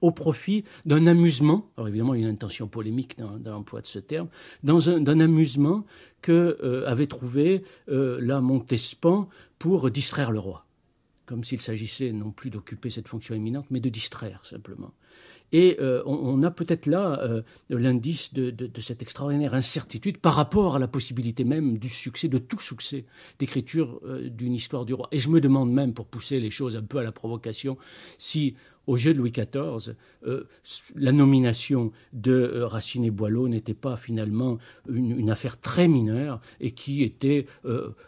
au profit d'un amusement, alors évidemment une intention polémique dans, l'emploi de ce terme, dans un, d'un amusement que euh, avait trouvé la Montespan pour distraire le roi, comme s'il s'agissait non plus d'occuper cette fonction éminente, mais de distraire simplement. Et euh, on, a peut-être là euh, l'indice de, cette extraordinaire incertitude par rapport à la possibilité même du succès, de tout succès d'écriture euh, d'une histoire du roi. Et je me demande même, pour pousser les choses un peu à la provocation, si au jeu de Louis XIV, la nomination de Racine et Boileau n'était pas finalement une, affaire très mineure et qui était,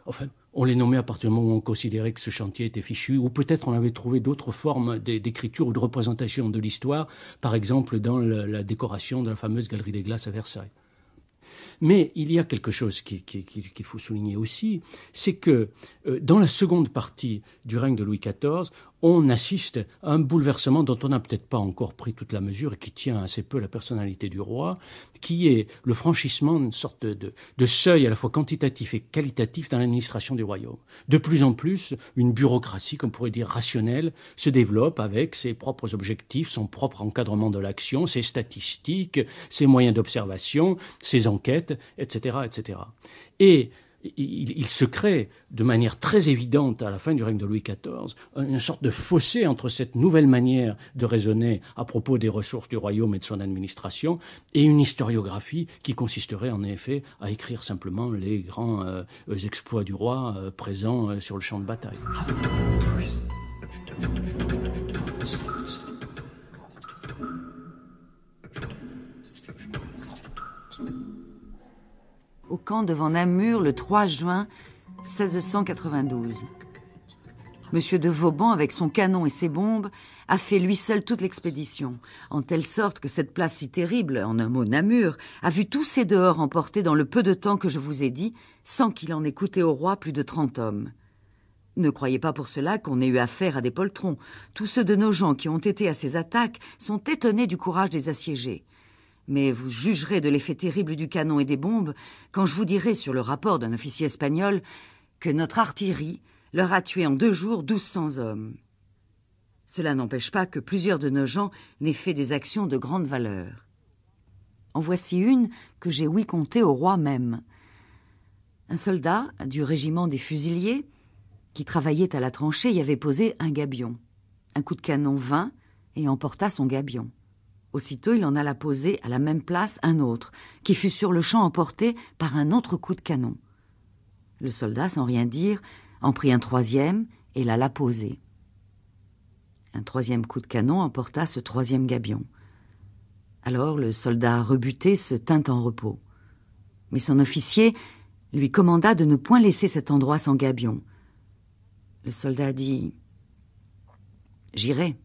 enfin, on les nommait à partir du moment où on considérait que ce chantier était fichu, ou peut-être on avait trouvé d'autres formes d'écriture ou de représentation de l'histoire, par exemple dans la décoration de la fameuse galerie des glaces à Versailles. Mais il y a quelque chose qu'il faut souligner aussi, c'est que euh, dans la seconde partie du règne de Louis XIV, on assiste à un bouleversement dont on n'a peut-être pas encore pris toute la mesure et qui tient assez peu la personnalité du roi, qui est le franchissement d'une sorte de, seuil à la fois quantitatif et qualitatif dans l'administration du royaume. De plus en plus, une bureaucratie, qu'on pourrait dire rationnelle, se développe avec ses propres objectifs, son propre encadrement de l'action, ses statistiques, ses moyens d'observation, ses enquêtes, etc., etc. Et il, se crée de manière très évidente à la fin du règne de Louis XIV une sorte de fossé entre cette nouvelle manière de raisonner à propos des ressources du royaume et de son administration et une historiographie qui consisterait en effet à écrire simplement les grands euh, euh, exploits du roi euh, présents sur le champ de bataille. au camp devant Namur le 3 juin 1692. Monsieur de Vauban, avec son canon et ses bombes, a fait lui seul toute l'expédition, en telle sorte que cette place si terrible, en un mot Namur, a vu tous ses dehors emportés dans le peu de temps que je vous ai dit, sans qu'il en ait coûté au roi plus de trente hommes. Ne croyez pas pour cela qu'on ait eu affaire à des poltrons. Tous ceux de nos gens qui ont été à ces attaques sont étonnés du courage des assiégés mais vous jugerez de l'effet terrible du canon et des bombes quand je vous dirai sur le rapport d'un officier espagnol que notre artillerie leur a tué en deux jours douze cents hommes. Cela n'empêche pas que plusieurs de nos gens n'aient fait des actions de grande valeur. En voici une que j'ai oui contée au roi même. Un soldat du régiment des fusiliers, qui travaillait à la tranchée, y avait posé un gabion. Un coup de canon vint et emporta son gabion. Aussitôt il en alla poser à la même place un autre, qui fut sur le champ emporté par un autre coup de canon. Le soldat, sans rien dire, en prit un troisième et l'alla poser. Un troisième coup de canon emporta ce troisième gabion. Alors le soldat rebuté se tint en repos. Mais son officier lui commanda de ne point laisser cet endroit sans gabion. Le soldat dit J'irai,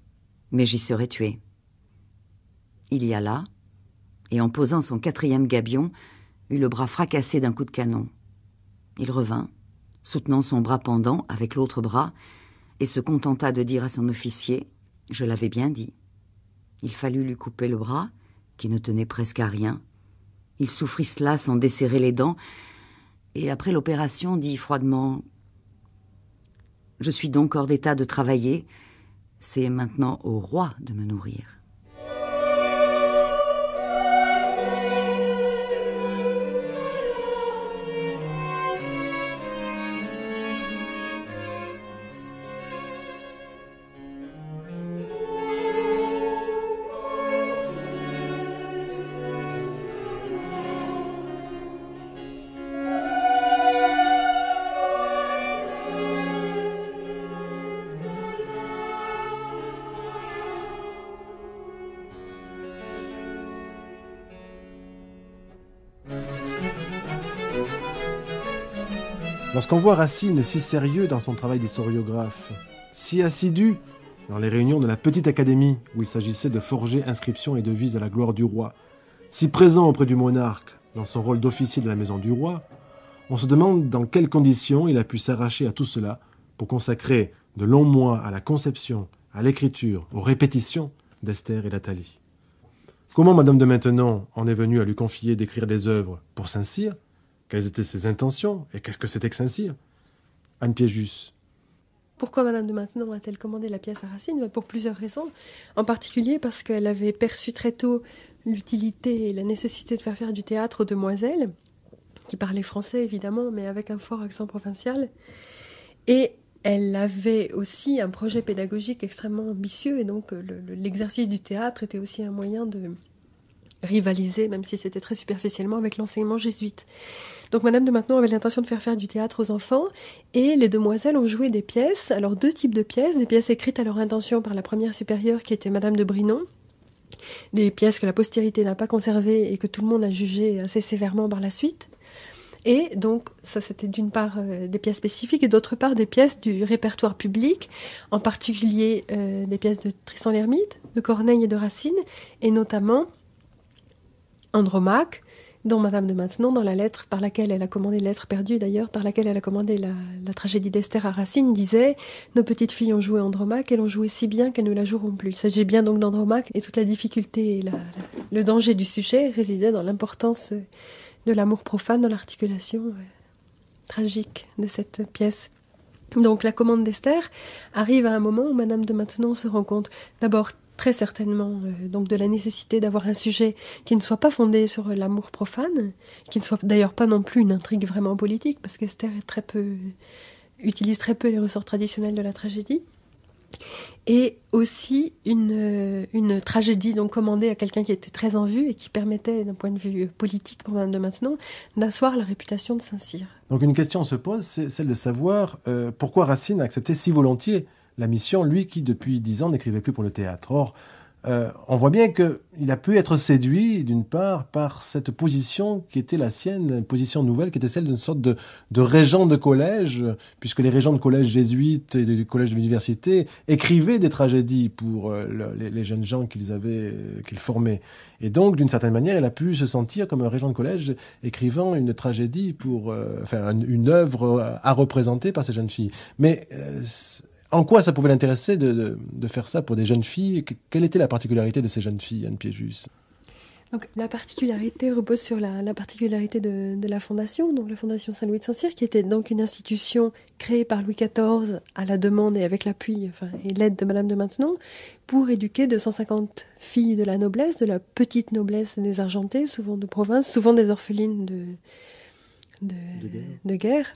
mais j'y serai tué. Il y alla, et en posant son quatrième gabion, eut le bras fracassé d'un coup de canon. Il revint, soutenant son bras pendant avec l'autre bras, et se contenta de dire à son officier Je l'avais bien dit. Il fallut lui couper le bras, qui ne tenait presque à rien. Il souffrit cela sans desserrer les dents, et après l'opération dit froidement Je suis donc hors d'état de travailler, c'est maintenant au roi de me nourrir. Lorsqu'on voit Racine si sérieux dans son travail d'historiographe, si assidu dans les réunions de la petite académie où il s'agissait de forger inscriptions et devises à la gloire du roi, si présent auprès du monarque dans son rôle d'officier de la maison du roi, on se demande dans quelles conditions il a pu s'arracher à tout cela pour consacrer de longs mois à la conception, à l'écriture, aux répétitions d'Esther et d'Athalie. Comment Madame de Maintenon en est venue à lui confier d'écrire des œuvres pour Saint-Cyr quelles étaient ses intentions Et qu'est-ce que c'était que Saint-Cyr Anne Piéjus. Pourquoi Madame de Maintenon a-t-elle commandé la pièce à Racine bah, Pour plusieurs raisons. En particulier parce qu'elle avait perçu très tôt l'utilité et la nécessité de faire faire du théâtre aux demoiselles, qui parlaient français évidemment, mais avec un fort accent provincial. Et elle avait aussi un projet pédagogique extrêmement ambitieux, et donc euh, l'exercice du théâtre était aussi un moyen de, rivaliser, même si c'était très superficiellement, avec l'enseignement jésuite. Donc Madame de Maintenon avait l'intention de faire faire du théâtre aux enfants, et les demoiselles ont joué des pièces, alors deux types de pièces, des pièces écrites à leur intention par la première supérieure qui était Madame de Brinon, des pièces que la postérité n'a pas conservées et que tout le monde a jugées assez sévèrement par la suite. Et donc, ça c'était d'une part euh, des pièces spécifiques et d'autre part des pièces du répertoire public, en particulier euh, des pièces de Tristan l'Hermite, de Corneille et de Racine, et notamment Andromaque, dont Madame de Maintenon, dans la lettre par laquelle elle a commandé, lettre perdue d'ailleurs, par laquelle elle a commandé la, tragédie d'Esther à Racine, disait Nos petites filles ont joué Andromaque, elles ont joué si bien qu'elles ne la joueront plus. Il s'agit bien donc d'Andromaque, et toute la difficulté et le danger du sujet résidait dans l'importance de l'amour profane, dans l'articulation euh, tragique de cette pièce. Donc la commande d'Esther arrive à un moment où Madame de Maintenon se rend compte d'abord très certainement euh, donc de la nécessité d'avoir un sujet qui ne soit pas fondé sur l'amour profane, qui ne soit d'ailleurs pas non plus une intrigue vraiment politique, parce qu'Esther utilise très peu les ressorts traditionnels de la tragédie, et aussi euh, une, tragédie donc commandée à quelqu'un qui était très en vue et qui permettait, d'un point de vue euh, politique pour de maintenant, d'asseoir la réputation de Saint-Cyr. Donc une question se pose, c'est celle de savoir pourquoi Racine a accepté si volontiers la mission, lui qui depuis dix ans n'écrivait plus pour le théâtre. Or, euh, on voit bien qu'il a pu être séduit, d'une part, par cette position qui était la sienne, une position nouvelle, qui était celle d'une sorte de, régent de collège, puisque les régents de collège jésuites et du collège de l'université écrivaient des tragédies pour euh, les, jeunes gens qu'ils avaient, qu'ils formaient. Et donc, d'une certaine manière, il a pu se sentir comme un régent de collège écrivant une tragédie pour, euh, enfin, une, une œuvre à représenter par ces jeunes filles. Mais en quoi ça pouvait l'intéresser de, faire ça pour des jeunes filles Quelle était la particularité de ces jeunes filles, Anne Piéjus donc, la particularité repose sur la, particularité de, la Fondation, donc la Fondation Saint-Louis de Saint-Cyr, qui était donc une institution créée par Louis XIV à la demande et avec l'appui enfin, et l'aide de Madame de Maintenon pour éduquer 250 filles de la noblesse, de la petite noblesse des Argentés, souvent de province, souvent des orphelines de, de, guerre. guerre,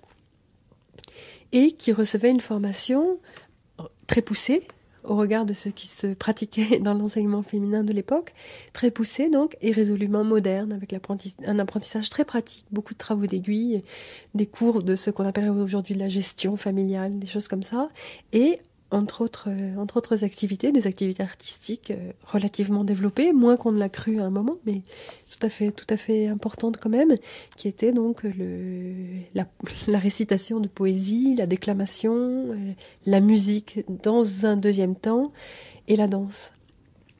et qui recevaient une formation très poussé au regard de ce qui se pratiquait [LAUGHS] dans l'enseignement féminin de l'époque, très poussé donc et résolument moderne, avec un apprentissage très pratique, beaucoup de travaux d'aiguille, des cours de ce qu'on appelle aujourd'hui la gestion familiale, des choses comme ça, et euh, entre autres, activités, des activités artistiques euh, relativement développées, moins qu'on ne l'a cru à un moment, mais tout à fait, tout importante quand même, qui étaient donc la, [LAUGHS] la récitation de poésie, la déclamation, euh, la musique dans un deuxième temps, et la danse.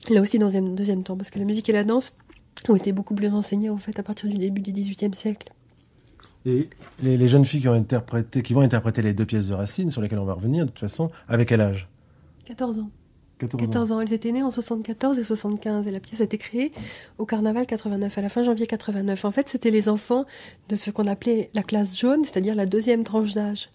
Là aussi dans un deuxième temps, parce que la musique et la danse ont été beaucoup plus enseignées en fait à partir du début du XVIIIe siècle les, jeunes filles qui, ont interprété, qui vont interpréter les deux pièces de Racine, sur lesquelles on va revenir de toute façon, avec quel âge 14 ans. 14, ans. Elles étaient nées en 74 et 75 et la pièce a été créée au carnaval 89, à la fin janvier 89. En fait, c'était les enfants de ce qu'on appelait la classe jaune, c'est-à-dire la deuxième tranche d'âge.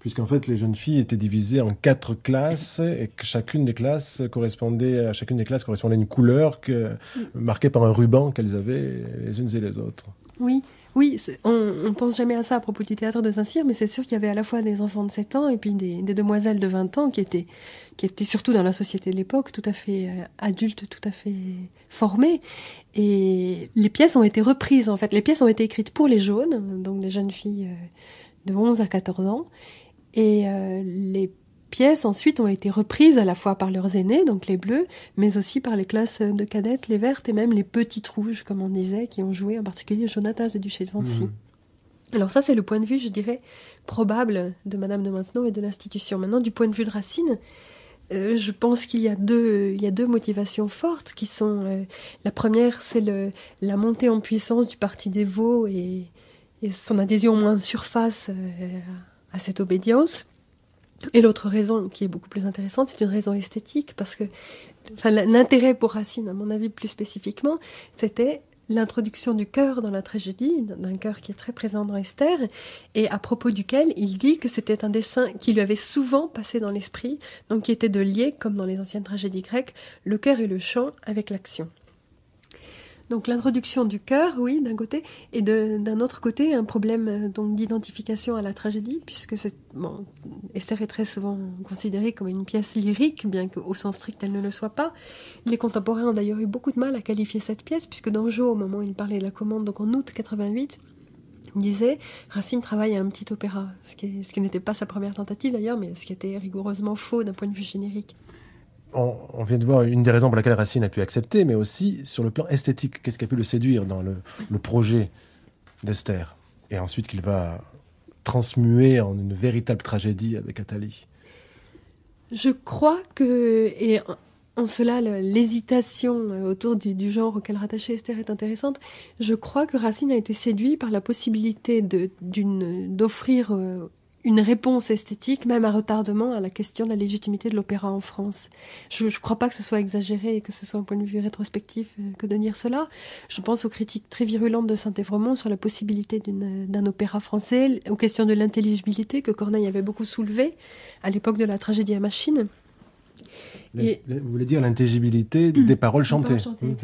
Puisqu'en fait, les jeunes filles étaient divisées en quatre classes et que chacune des classes correspondait à chacune des classes correspondait à une couleur mm. marquée par un ruban qu'elles avaient les unes et les autres. Oui, oui, on, on pense jamais à ça à propos du théâtre de Saint-Cyr, mais c'est sûr qu'il y avait à la fois des enfants de 7 ans et puis des, demoiselles de 20 ans qui étaient, qui étaient surtout dans la société de l'époque, tout à fait euh, adultes, tout à fait formées. Et les pièces ont été reprises, en fait. Les pièces ont été écrites pour les jaunes, donc les jeunes filles euh, de 11 à 14 ans. Et euh, les pièces ensuite ont été reprises à la fois par leurs aînés, donc les bleus, mais aussi par les classes de cadettes, les vertes et même les petites rouges, comme on disait, qui ont joué en particulier Jonathan de Duché de Vinci. Mhm. Alors ça, c'est le point de vue, je dirais, probable de Madame de Maintenon et de l'institution. Maintenant, du point de vue de Racine, euh, je pense qu'il y, a deux, il y a deux motivations fortes qui sont... Euh, la première, c'est la montée en puissance du Parti des Vaux et, son adhésion moins surface euh, à cette obédience. Et l'autre raison, qui est beaucoup plus intéressante, c'est une raison esthétique, parce que l'intérêt pour Racine, à mon avis plus spécifiquement, c'était l'introduction du cœur dans la tragédie, d'un cœur qui est très présent dans Esther, et à propos duquel il dit que c'était un dessin qui lui avait souvent passé dans l'esprit, donc qui était de lier, comme dans les anciennes tragédies grecques, le cœur et le chant avec l'action. Donc l'introduction du cœur, oui, d'un côté, et d'un autre côté, un problème euh, d'identification à la tragédie, puisque Esther est très souvent considérée comme une pièce lyrique, bien qu'au sens strict elle ne le soit pas. Les contemporains ont d'ailleurs eu beaucoup de mal à qualifier cette pièce, puisque dans au moment où il parlait de la commande, donc en août 88, disait Racine travaille à un petit opéra, ce qui n'était pas sa première tentative d'ailleurs, mais ce qui était rigoureusement faux d'un point de vue générique on, vient de voir une des raisons pour laquelle Racine a pu accepter, mais aussi sur le plan esthétique. Qu'est-ce qui a pu le séduire dans le, projet d'Esther Et ensuite qu'il va transmuer en une véritable tragédie avec Athalie. Je crois que, et en cela l'hésitation euh, autour du, genre auquel rattachait Esther est intéressante, je crois que Racine a été séduit par la possibilité d'offrir euh, une réponse esthétique, même à retardement, à la question de la légitimité de l'opéra en France. Je ne crois pas que ce soit exagéré et que ce soit un point de vue rétrospectif euh, que de dire cela. Je pense aux critiques très virulentes de saint evremont sur la possibilité euh, d'un opéra français, aux questions de l'intelligibilité que Corneille avait beaucoup soulevées à l'époque de la tragédie à machine. Vous voulez dire l'intégibilité mmh. des paroles chantées. Mmh,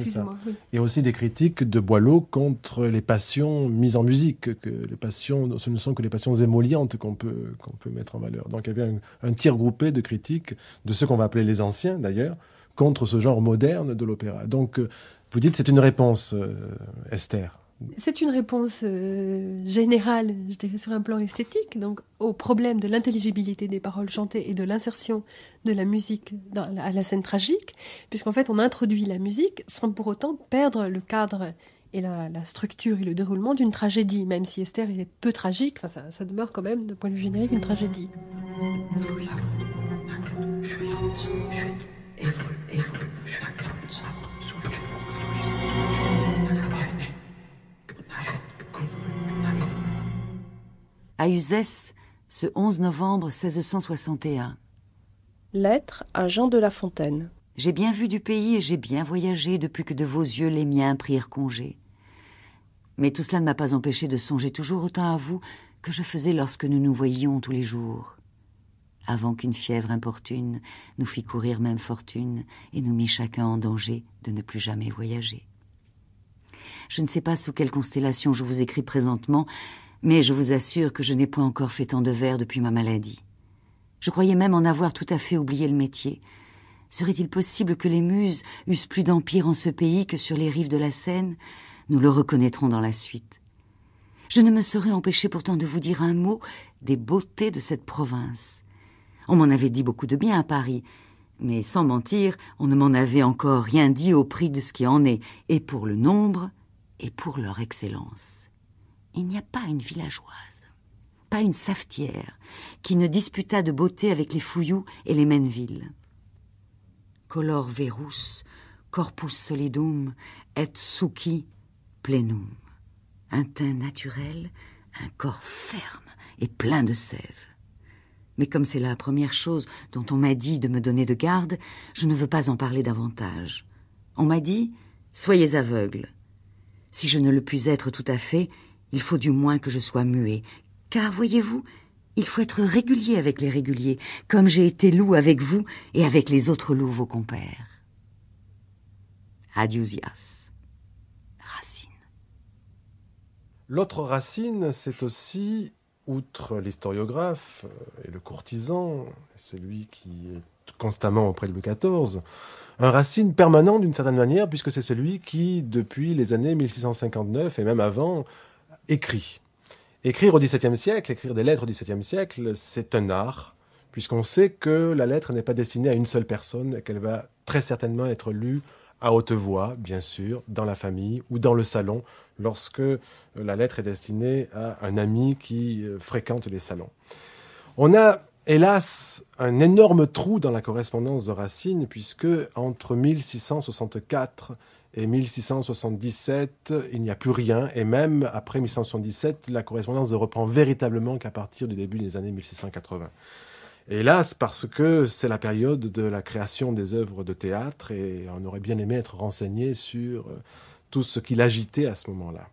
Et aussi des critiques de Boileau contre les passions mises en musique, que les passions, ce ne sont que les passions émollientes qu'on peut, mettre en valeur. Donc il y avait un, un tir groupé de critiques, de ce qu'on va appeler les anciens d'ailleurs, contre ce genre moderne de l'opéra. Donc euh, vous dites c'est une réponse, euh, Esther. C'est une réponse générale, je dirais, sur un plan esthétique, donc au problème de l'intelligibilité des paroles chantées et de l'insertion de la musique à la scène tragique, puisqu'en fait on introduit la musique sans pour autant perdre le cadre et la, structure et le déroulement d'une tragédie, même si Esther est peu tragique, ça, ça, demeure quand même, de point de vue générique, une tragédie. à Uzès, ce 11 novembre 1661. Lettre à Jean de La Fontaine. J'ai bien vu du pays et j'ai bien voyagé depuis que de vos yeux les miens prirent congé. Mais tout cela ne m'a pas empêché de songer toujours autant à vous que je faisais lorsque nous nous voyions tous les jours. Avant qu'une fièvre importune nous fît courir même fortune et nous mit chacun en danger de ne plus jamais voyager. Je ne sais pas sous quelle constellation je vous écris présentement, mais je vous assure que je n'ai point encore fait tant de verre depuis ma maladie. Je croyais même en avoir tout à fait oublié le métier. Serait-il possible que les muses eussent plus d'empire en ce pays que sur les rives de la Seine Nous le reconnaîtrons dans la suite. Je ne me serais empêché pourtant de vous dire un mot des beautés de cette province. On m'en avait dit beaucoup de bien à Paris, mais sans mentir, on ne m'en avait encore rien dit au prix de ce qui en est, et pour le nombre, et pour leur excellence il n'y a pas une villageoise, pas une savetière, qui ne disputât de beauté avec les Fouilloux et les Menville. Color verus, corpus solidum, et suci plenum. Un teint naturel, un corps ferme et plein de sève. Mais comme c'est la première chose dont on m'a dit de me donner de garde, je ne veux pas en parler davantage. On m'a dit Soyez aveugle. Si je ne le puis être tout à fait, il faut du moins que je sois muet, car voyez-vous, il faut être régulier avec les réguliers, comme j'ai été loup avec vous et avec les autres loups vos compères. Adiusias. Racine. L'autre racine, c'est aussi, outre l'historiographe euh, et le courtisan, celui qui est constamment auprès de Louis XIV, un racine permanent d'une certaine manière, puisque c'est celui qui, depuis les années 1659 et même avant, écrit. Écrire au XVIIe siècle, écrire des lettres au XVIIe siècle, c'est un art, puisqu'on sait que la lettre n'est pas destinée à une seule personne et qu'elle va très certainement être lue à haute voix, bien sûr, dans la famille ou dans le salon, lorsque la lettre est destinée à un ami qui euh, fréquente les salons. On a, hélas, un énorme trou dans la correspondance de Racine, puisque entre 1664 et 1677, il n'y a plus rien. Et même après 1677, la correspondance ne reprend véritablement qu'à partir du début des années 1680. Hélas, parce que c'est la période de la création des œuvres de théâtre et on aurait bien aimé être renseigné sur euh, tout ce qui l'agitait à ce moment-là.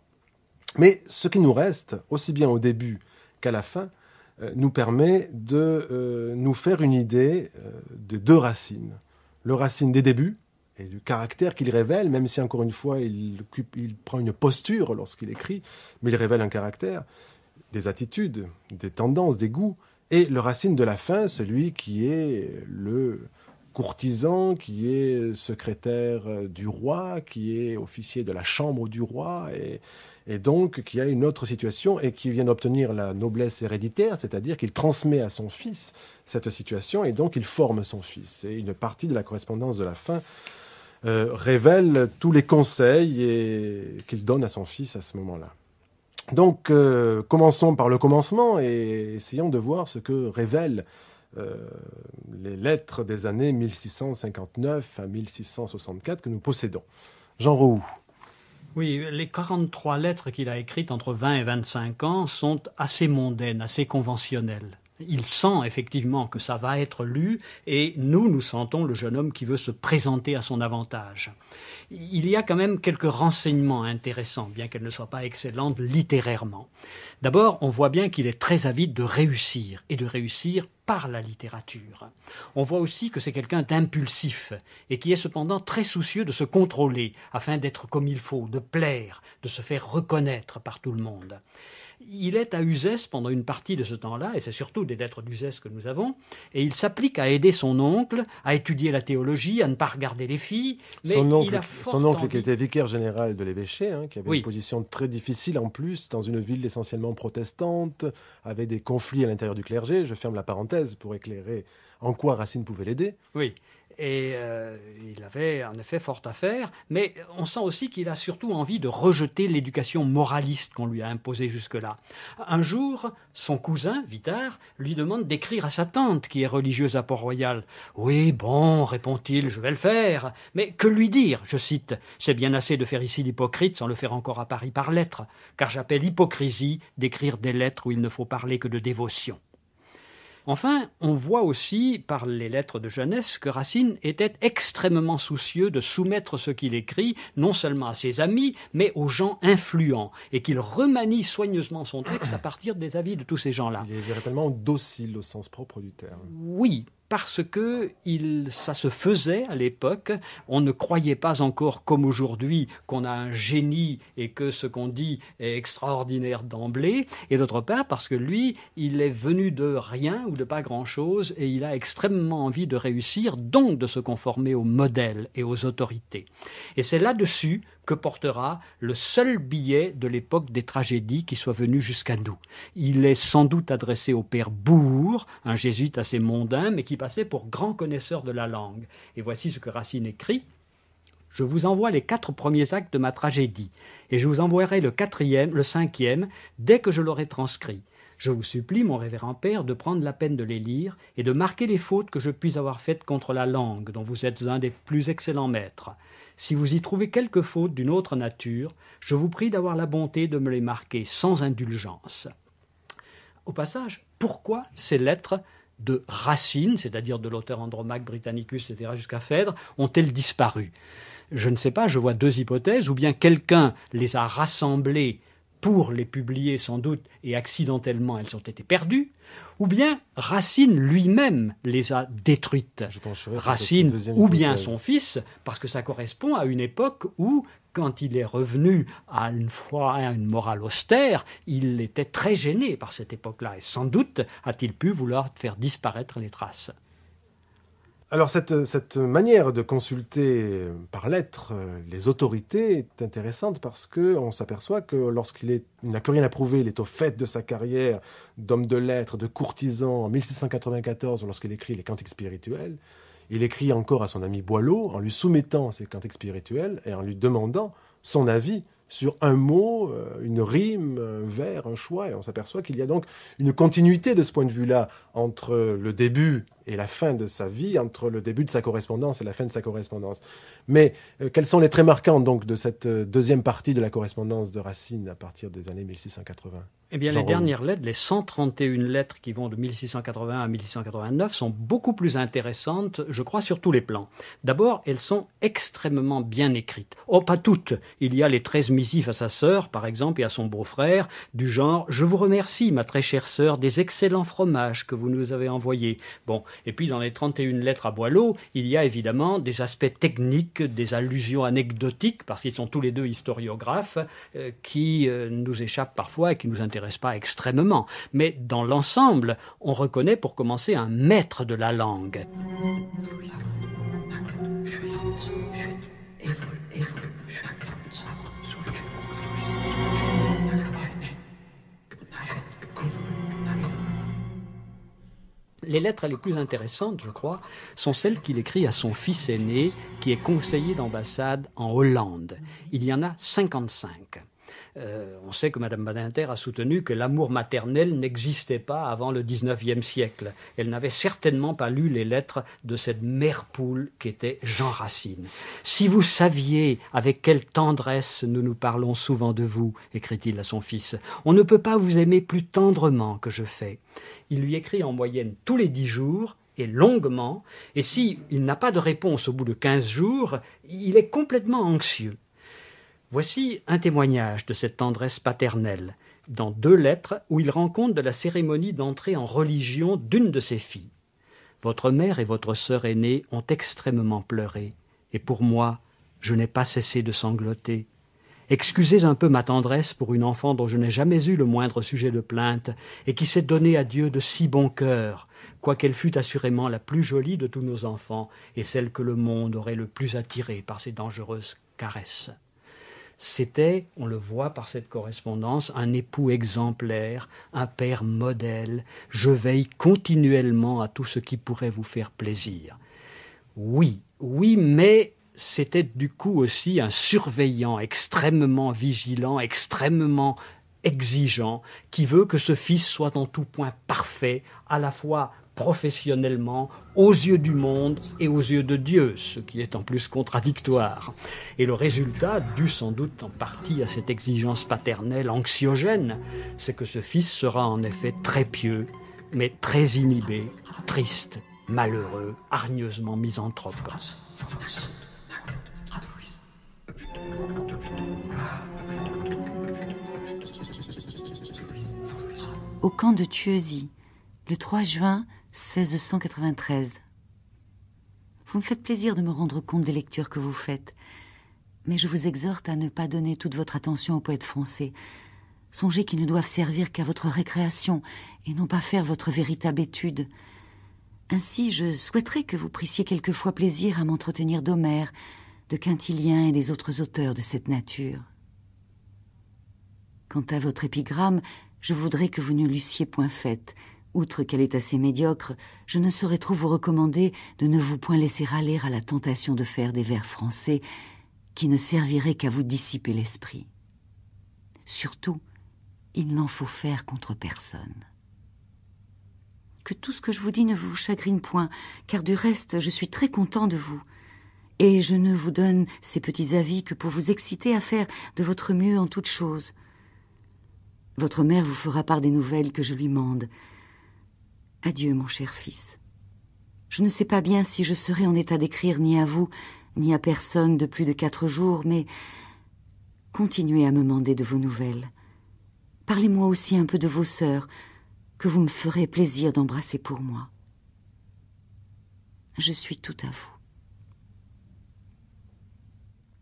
Mais ce qui nous reste, aussi bien au début qu'à la fin, euh, nous permet de euh, nous faire une idée de deux racines. Le racine des débuts, et du caractère qu'il révèle, même si encore une fois il, il prend une posture lorsqu'il écrit, mais il révèle un caractère, des attitudes, des tendances, des goûts, et le racine de la fin, celui qui est le courtisan, qui est secrétaire euh, du roi, qui est officier de la chambre du roi, et, et donc qui a une autre situation et qui vient d'obtenir la noblesse héréditaire, c'est-à-dire qu'il transmet à son fils cette situation, et donc il forme son fils. C'est une partie de la correspondance de la fin euh, révèle tous les conseils qu'il donne à son fils à ce moment-là. Donc, euh, commençons par le commencement et essayons de voir ce que révèlent euh, les lettres des années 1659 à 1664 que nous possédons. Jean Roux. Oui, les 43 lettres qu'il a écrites entre 20 et 25 ans sont assez mondaines, assez conventionnelles il sent effectivement que ça va être lu, et nous, nous sentons le jeune homme qui veut se présenter à son avantage. Il y a quand même quelques renseignements intéressants, bien qu'elles ne soient pas excellentes littérairement. D'abord, on voit bien qu'il est très avide de réussir, et de réussir par la littérature. On voit aussi que c'est quelqu'un d'impulsif, et qui est cependant très soucieux de se contrôler, afin d'être comme il faut, de plaire, de se faire reconnaître par tout le monde il est à Uzès pendant une partie de ce temps-là, et c'est surtout des lettres d'Uzès que nous avons, et il s'applique à aider son oncle, à étudier la théologie, à ne pas regarder les filles. son oncle, qui était vicaire général de l'évêché, hein, qui avait une position très difficile en plus, dans une ville essentiellement protestante, avec des conflits à l'intérieur du clergé, je ferme la parenthèse pour éclairer en quoi Racine pouvait l'aider. Oui, et euh, il avait en effet fort à faire, mais on sent aussi qu'il a surtout envie de rejeter l'éducation moraliste qu'on lui a imposée jusque-là. Un jour, son cousin, Vitard, lui demande d'écrire à sa tante qui est religieuse à Port-Royal. Oui, bon, répond-il, je vais le faire. Mais que lui dire Je cite C'est bien assez de faire ici l'hypocrite sans le faire encore à Paris par lettre, car j'appelle hypocrisie d'écrire des lettres où il ne faut parler que de dévotion. Enfin, on voit aussi par les lettres de jeunesse que Racine était extrêmement soucieux de soumettre ce qu'il écrit non seulement à ses amis, mais aux gens influents, et qu'il remanie soigneusement son texte à partir des avis de tous ces gens-là. Il est véritablement docile au sens propre du terme. Oui, parce que ça se faisait à l'époque. On ne croyait pas encore, comme aujourd'hui, qu'on a un génie et que ce qu'on dit est extraordinaire d'emblée. Et d'autre part, parce que lui, il est venu de rien ou de pas grand-chose et il a extrêmement envie de réussir, donc de se conformer aux modèles et aux autorités. Et c'est là-dessus que portera le seul billet de l'époque des tragédies qui soit venu jusqu'à nous. Il est sans doute adressé au père Bourg, un jésuite assez mondain, mais qui passait pour grand connaisseur de la langue. Et voici ce que Racine écrit. Je vous envoie les quatre premiers actes de ma tragédie, et je vous envoierai le quatrième, le cinquième, dès que je l'aurai transcrit. Je vous supplie, mon révérend père, de prendre la peine de les lire et de marquer les fautes que je puis avoir faites contre la langue, dont vous êtes un des plus excellents maîtres. Si vous y trouvez quelque faute d'une autre nature, je vous prie d'avoir la bonté de me les marquer sans indulgence. Au passage, pourquoi ces lettres de Racine, c'est-à-dire de l'auteur Andromaque, Britannicus, etc., jusqu'à Phèdre, ont-elles disparu Je ne sais pas, je vois deux hypothèses, ou bien quelqu'un les a rassemblées pour les publier sans doute, et accidentellement elles ont été perdues, ou bien Racine lui-même les a détruites. Racine ou bien son fils, parce que ça correspond à une époque où, quand il est revenu à une foi, à une morale austère, il était très gêné par cette époque-là, et sans doute a-t-il pu vouloir faire disparaître les traces. Alors cette, manière de consulter par lettre euh, les autorités est intéressante parce qu'on s'aperçoit que lorsqu'il n'a plus rien à prouver, il est au fait de sa carrière d'homme de lettres, de courtisan en 1694 lorsqu'il écrit les cantiques spirituels. Il écrit encore à son ami Boileau en lui soumettant ses cantiques spirituels et en lui demandant son avis sur un mot, euh, une rime, un vers, un choix, et on s'aperçoit qu'il y a donc une continuité de ce point de vue-là entre le début et la fin de sa vie, entre le début de sa correspondance et la fin de sa correspondance. Mais euh, quels sont les traits marquants donc de cette euh, deuxième partie de la correspondance de Racine à partir des années 1680 eh bien, les dernières lettres, les 131 lettres qui vont de 1681 à 1689, sont beaucoup plus intéressantes, je crois, sur tous les plans. D'abord, elles sont extrêmement bien écrites. Oh, pas toutes. Il y a les 13 missives à sa sœur, par exemple, et à son beau-frère, du genre Je vous remercie, ma très chère sœur, des excellents fromages que vous nous avez envoyés. Bon, et puis dans les 31 lettres à Boileau, il y a évidemment des aspects techniques, des allusions anecdotiques, parce qu'ils sont tous les deux historiographes, euh, qui euh, nous échappent parfois et qui nous intéressent reste pas extrêmement, mais dans l'ensemble, on reconnaît pour commencer un maître de la langue. Les lettres les plus intéressantes, je crois, sont celles qu'il écrit à son fils aîné, qui est conseiller d'ambassade en Hollande. Il y en a 55. Euh, on sait que Mme Badinter a soutenu que l'amour maternel n'existait pas avant le XIXe siècle. Elle n'avait certainement pas lu les lettres de cette mère poule qu'était Jean Racine. Si vous saviez avec quelle tendresse nous nous parlons souvent de vous, écrit-il à son fils, on ne peut pas vous aimer plus tendrement que je fais. Il lui écrit en moyenne tous les dix jours et longuement, et si il n'a pas de réponse au bout de quinze jours, il est complètement anxieux. Voici un témoignage de cette tendresse paternelle, dans deux lettres où il rend compte de la cérémonie d'entrée en religion d'une de ses filles. Votre mère et votre sœur aînée ont extrêmement pleuré, et pour moi, je n'ai pas cessé de sangloter. Excusez un peu ma tendresse pour une enfant dont je n'ai jamais eu le moindre sujet de plainte, et qui s'est donnée à Dieu de si bon cœur, quoiqu'elle fût assurément la plus jolie de tous nos enfants, et celle que le monde aurait le plus attirée par ses dangereuses caresses. C'était, on le voit par cette correspondance, un époux exemplaire, un père modèle. Je veille continuellement à tout ce qui pourrait vous faire plaisir. Oui, oui, mais c'était du coup aussi un surveillant extrêmement vigilant, extrêmement exigeant, qui veut que ce fils soit en tout point parfait, à la fois professionnellement aux yeux du monde et aux yeux de Dieu, ce qui est en plus contradictoire. Et le résultat, dû sans doute en partie à cette exigence paternelle anxiogène, c'est que ce fils sera en effet très pieux, mais très inhibé, triste, malheureux, hargneusement misanthrope. Au camp de Thieuzy, le 3 juin 1693. Vous me faites plaisir de me rendre compte des lectures que vous faites, mais je vous exhorte à ne pas donner toute votre attention aux poètes français. Songez qu'ils ne doivent servir qu'à votre récréation et non pas faire votre véritable étude. Ainsi, je souhaiterais que vous prissiez quelquefois plaisir à m'entretenir d'Homère, de Quintilien et des autres auteurs de cette nature. Quant à votre épigramme, je voudrais que vous ne l'eussiez point faite. Outre qu'elle est assez médiocre, je ne saurais trop vous recommander de ne vous point laisser aller à la tentation de faire des vers français qui ne serviraient qu'à vous dissiper l'esprit. Surtout, il n'en faut faire contre personne. Que tout ce que je vous dis ne vous chagrine point, car du reste, je suis très content de vous. Et je ne vous donne ces petits avis que pour vous exciter à faire de votre mieux en toutes choses. Votre mère vous fera part des nouvelles que je lui mande. Adieu, mon cher fils. Je ne sais pas bien si je serai en état d'écrire ni à vous, ni à personne de plus de quatre jours, mais continuez à me demander de vos nouvelles. Parlez-moi aussi un peu de vos sœurs, que vous me ferez plaisir d'embrasser pour moi. Je suis tout à vous.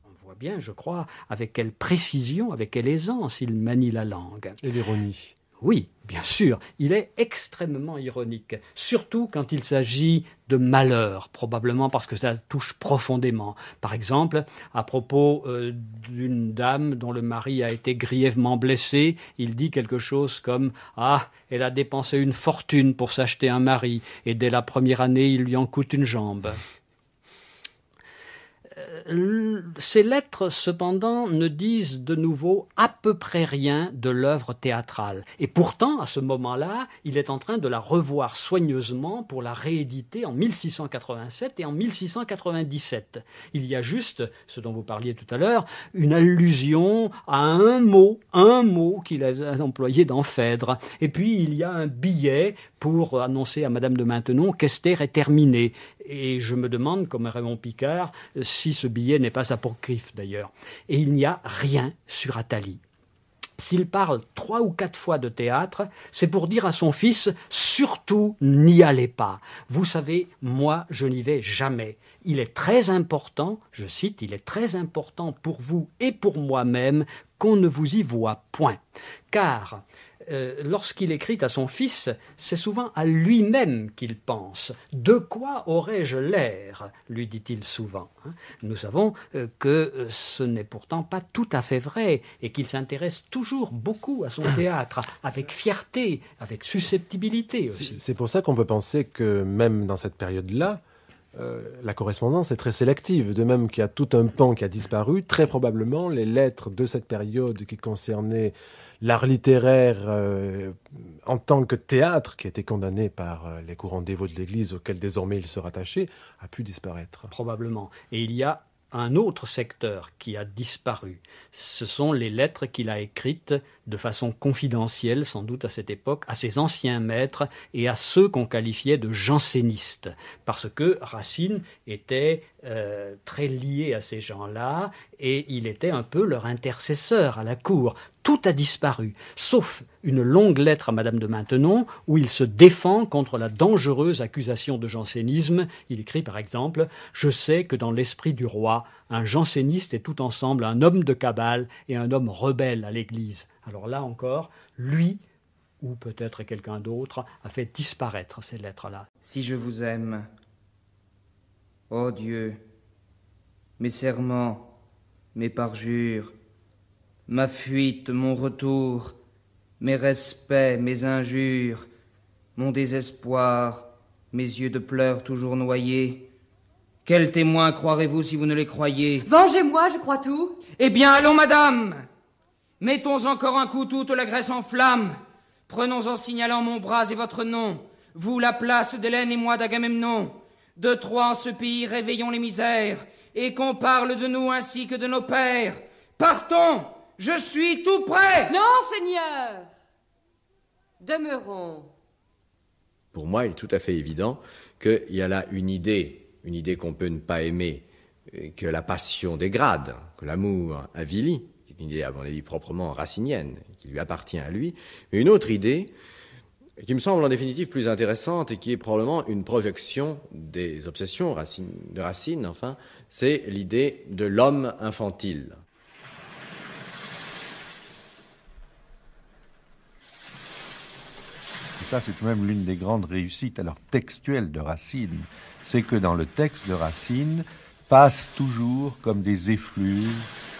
On voit bien, je crois, avec quelle précision, avec quelle aisance il manie la langue. Et l'ironie. Oui, bien sûr, il est extrêmement ironique, surtout quand il s'agit de malheur, probablement parce que ça touche profondément. Par exemple, à propos euh, d'une dame dont le mari a été grièvement blessé, il dit quelque chose comme Ah, elle a dépensé une fortune pour s'acheter un mari, et dès la première année, il lui en coûte une jambe. Euh, ces lettres, cependant, ne disent de nouveau à peu près rien de l'œuvre théâtrale. Et pourtant, à ce moment-là, il est en train de la revoir soigneusement pour la rééditer en 1687 et en 1697. Il y a juste, ce dont vous parliez tout à l'heure, une allusion à un mot, un mot qu'il a employé dans Phèdre. Et puis, il y a un billet pour annoncer à Madame de Maintenon qu'Esther est terminée. Et je me demande, comme Raymond Picard, si ce billet n'est pas apocryphe d'ailleurs. Et il n'y a rien sur Attali. S'il parle trois ou quatre fois de théâtre, c'est pour dire à son fils surtout n'y allez pas. Vous savez, moi, je n'y vais jamais. Il est très important, je cite, il est très important pour vous et pour moi-même qu'on ne vous y voit point. Car euh, lorsqu'il écrit à son fils, c'est souvent à lui-même qu'il pense. De quoi aurais-je l'air lui dit-il souvent. Hein. Nous savons euh, que euh, ce n'est pourtant pas tout à fait vrai et qu'il s'intéresse toujours beaucoup à son [COUGHS] théâtre, avec fierté, avec susceptibilité aussi. C'est pour ça qu'on peut penser que même dans cette période-là, la correspondance est très sélective, de même qu'il y a tout un pan qui a disparu. Très probablement, les lettres de cette période qui concernaient l'art littéraire euh, en tant que théâtre, qui a été condamné par euh, les courants dévots de l'Église auxquels désormais il se rattachait, a pu disparaître. Probablement. Et il y a un autre secteur qui a disparu. Ce sont les lettres qu'il a écrites de façon confidentielle sans doute à cette époque, à ses anciens maîtres et à ceux qu'on qualifiait de jansénistes, parce que Racine était euh, très lié à ces gens-là et il était un peu leur intercesseur à la cour. Tout a disparu, sauf une longue lettre à Madame de Maintenon où il se défend contre la dangereuse accusation de jansénisme. Il écrit par exemple Je sais que dans l'esprit du roi, un janséniste est tout ensemble un homme de cabale et un homme rebelle à l'Église. Alors là encore, lui, ou peut-être quelqu'un d'autre, a fait disparaître ces lettres-là. Si je vous aime, ô oh Dieu, mes serments, mes parjures, ma fuite, mon retour, mes respects, mes injures, mon désespoir, mes yeux de pleurs toujours noyés. Quels témoins croirez-vous si vous ne les croyez Vengez-moi, je crois tout. Eh bien, allons, madame Mettons encore un coup toute la Grèce en flamme. Prenons en signalant mon bras et votre nom, vous la place d'Hélène et moi d'Agamemnon. De trois, en ce pays, réveillons les misères, et qu'on parle de nous ainsi que de nos pères. Partons, je suis tout prêt. Non, Seigneur. Demeurons. Pour moi, il est tout à fait évident qu'il y a là une idée, une idée qu'on peut ne pas aimer, euh, que la passion dégrade, que l'amour avilit, idée, à mon avis, proprement racinienne, qui lui appartient à lui, mais une autre idée qui me semble en définitive plus intéressante et qui est probablement une projection des obsessions de Racine, enfin, c'est l'idée de l'homme infantile. Et ça, c'est même l'une des grandes réussites, alors textuelles de Racine, c'est que dans le texte de Racine, passe toujours comme des effluves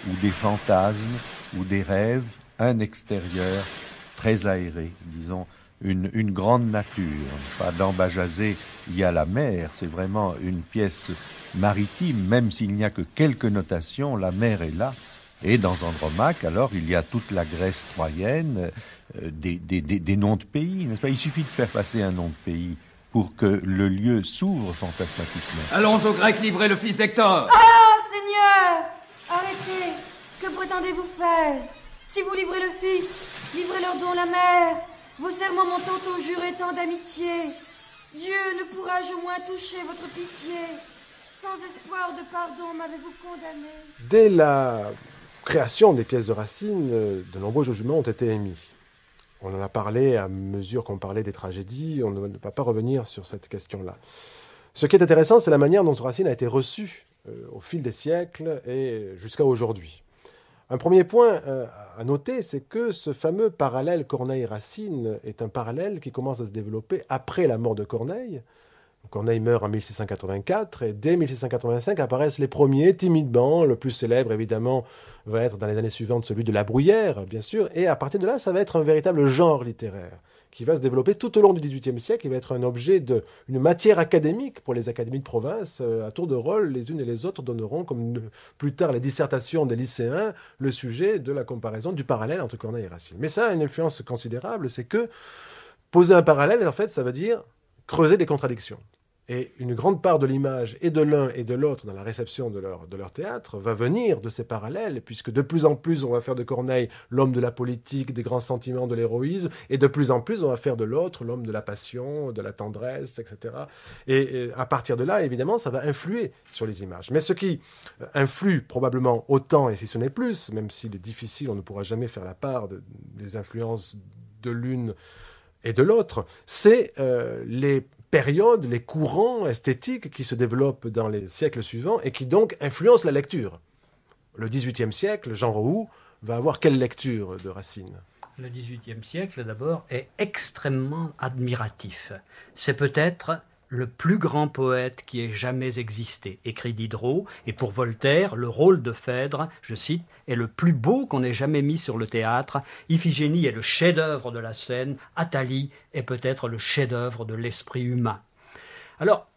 ou des fantasmes ou des rêves, un extérieur très aéré, disons une, une grande nature. Pas dans Bajazé, il y a la mer, c'est vraiment une pièce maritime, même s'il n'y a que quelques notations, la mer est là. Et dans Andromaque, alors, il y a toute la Grèce troyenne, euh, des, des, des, noms de pays, n'est-ce pas Il suffit de faire passer un nom de pays pour que le lieu s'ouvre fantasmatiquement. Allons aux Grecs livrer le fils d'Hector Ah, Seigneur Arrêtez Que prétendez-vous faire Si vous livrez le Fils, livrez leur don la mère, vos serments m'ont tantôt juré tant d'amitié. Dieu, ne pourra je moins toucher votre pitié Sans espoir de pardon, m'avez-vous condamné Dès la création des pièces de Racine, de nombreux jugements ont été émis. On en a parlé à mesure qu'on parlait des tragédies, on ne va pas revenir sur cette question-là. Ce qui est intéressant, c'est la manière dont Racine a été reçue euh, au fil des siècles et jusqu'à aujourd'hui. Un premier point euh, à noter, c'est que ce fameux parallèle Corneille-Racine est un parallèle qui commence à se développer après la mort de Corneille. Corneille meurt en 1684 et dès 1685 apparaissent les premiers timidement. Le plus célèbre, évidemment, va être dans les années suivantes celui de La Bruyère, bien sûr. Et à partir de là, ça va être un véritable genre littéraire qui va se développer tout au long du XVIIIe siècle qui va être un objet de, une matière académique pour les académies de province. Euh, à tour de rôle, les unes et les autres donneront, comme plus tard les dissertations des lycéens, le sujet de la comparaison, du parallèle entre Corneille et Racine. Mais ça a une influence considérable, c'est que poser un parallèle, en fait, ça veut dire creuser des contradictions. Et une grande part de l'image et de l'un et de l'autre dans la réception de leur, de leur théâtre va venir de ces parallèles, puisque de plus en plus on va faire de Corneille l'homme de la politique, des grands sentiments, de l'héroïsme, et de plus en plus on va faire de l'autre l'homme de la passion, de la tendresse, etc. Et, à partir de là, évidemment, ça va influer sur les images. Mais ce qui euh, influe probablement autant, et si ce n'est plus, même s'il est difficile, on ne pourra jamais faire la part des influences de l'une et de l'autre, c'est euh, les périodes, les courants esthétiques qui se développent dans les siècles suivants et qui donc influencent la lecture. Le XVIIIe siècle, Jean Roux va avoir quelle lecture de Racine Le XVIIIe siècle, d'abord, est extrêmement admiratif. C'est peut-être le plus grand poète qui ait jamais existé, écrit Diderot, et pour Voltaire, le rôle de Phèdre, je cite, est le plus beau qu'on ait jamais mis sur le théâtre, Iphigénie est le chef-d'œuvre de la scène, Athalie est peut-être le chef-d'œuvre de l'esprit humain. Alors,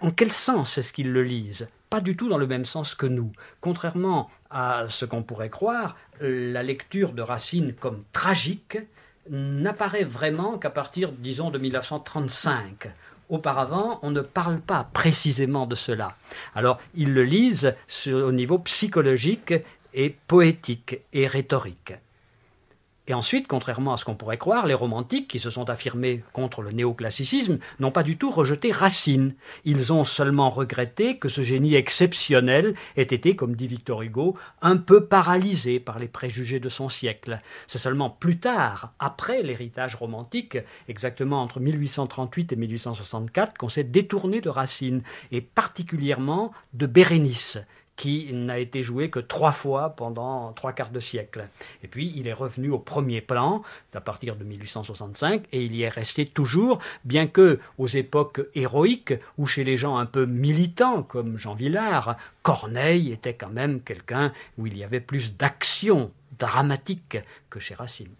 en quel sens est-ce qu'ils le lisent Pas du tout dans le même sens que nous. Contrairement à ce qu'on pourrait croire, la lecture de Racine comme tragique n'apparaît vraiment qu'à partir, disons, de 1935 Auparavant, on ne parle pas précisément de cela. Alors, ils le lisent sur, au niveau psychologique et poétique et rhétorique. Et ensuite, contrairement à ce qu'on pourrait croire, les romantiques, qui se sont affirmés contre le néoclassicisme, n'ont pas du tout rejeté Racine. Ils ont seulement regretté que ce génie exceptionnel ait été, comme dit Victor Hugo, un peu paralysé par les préjugés de son siècle. C'est seulement plus tard, après l'héritage romantique, exactement entre 1838 et 1864, qu'on s'est détourné de Racine, et particulièrement de Bérénice, qui n'a été joué que trois fois pendant trois quarts de siècle. Et puis il est revenu au premier plan à partir de 1865 et il y est resté toujours, bien que aux époques héroïques ou chez les gens un peu militants comme Jean Villard, Corneille était quand même quelqu'un où il y avait plus d'action dramatique que chez Racine.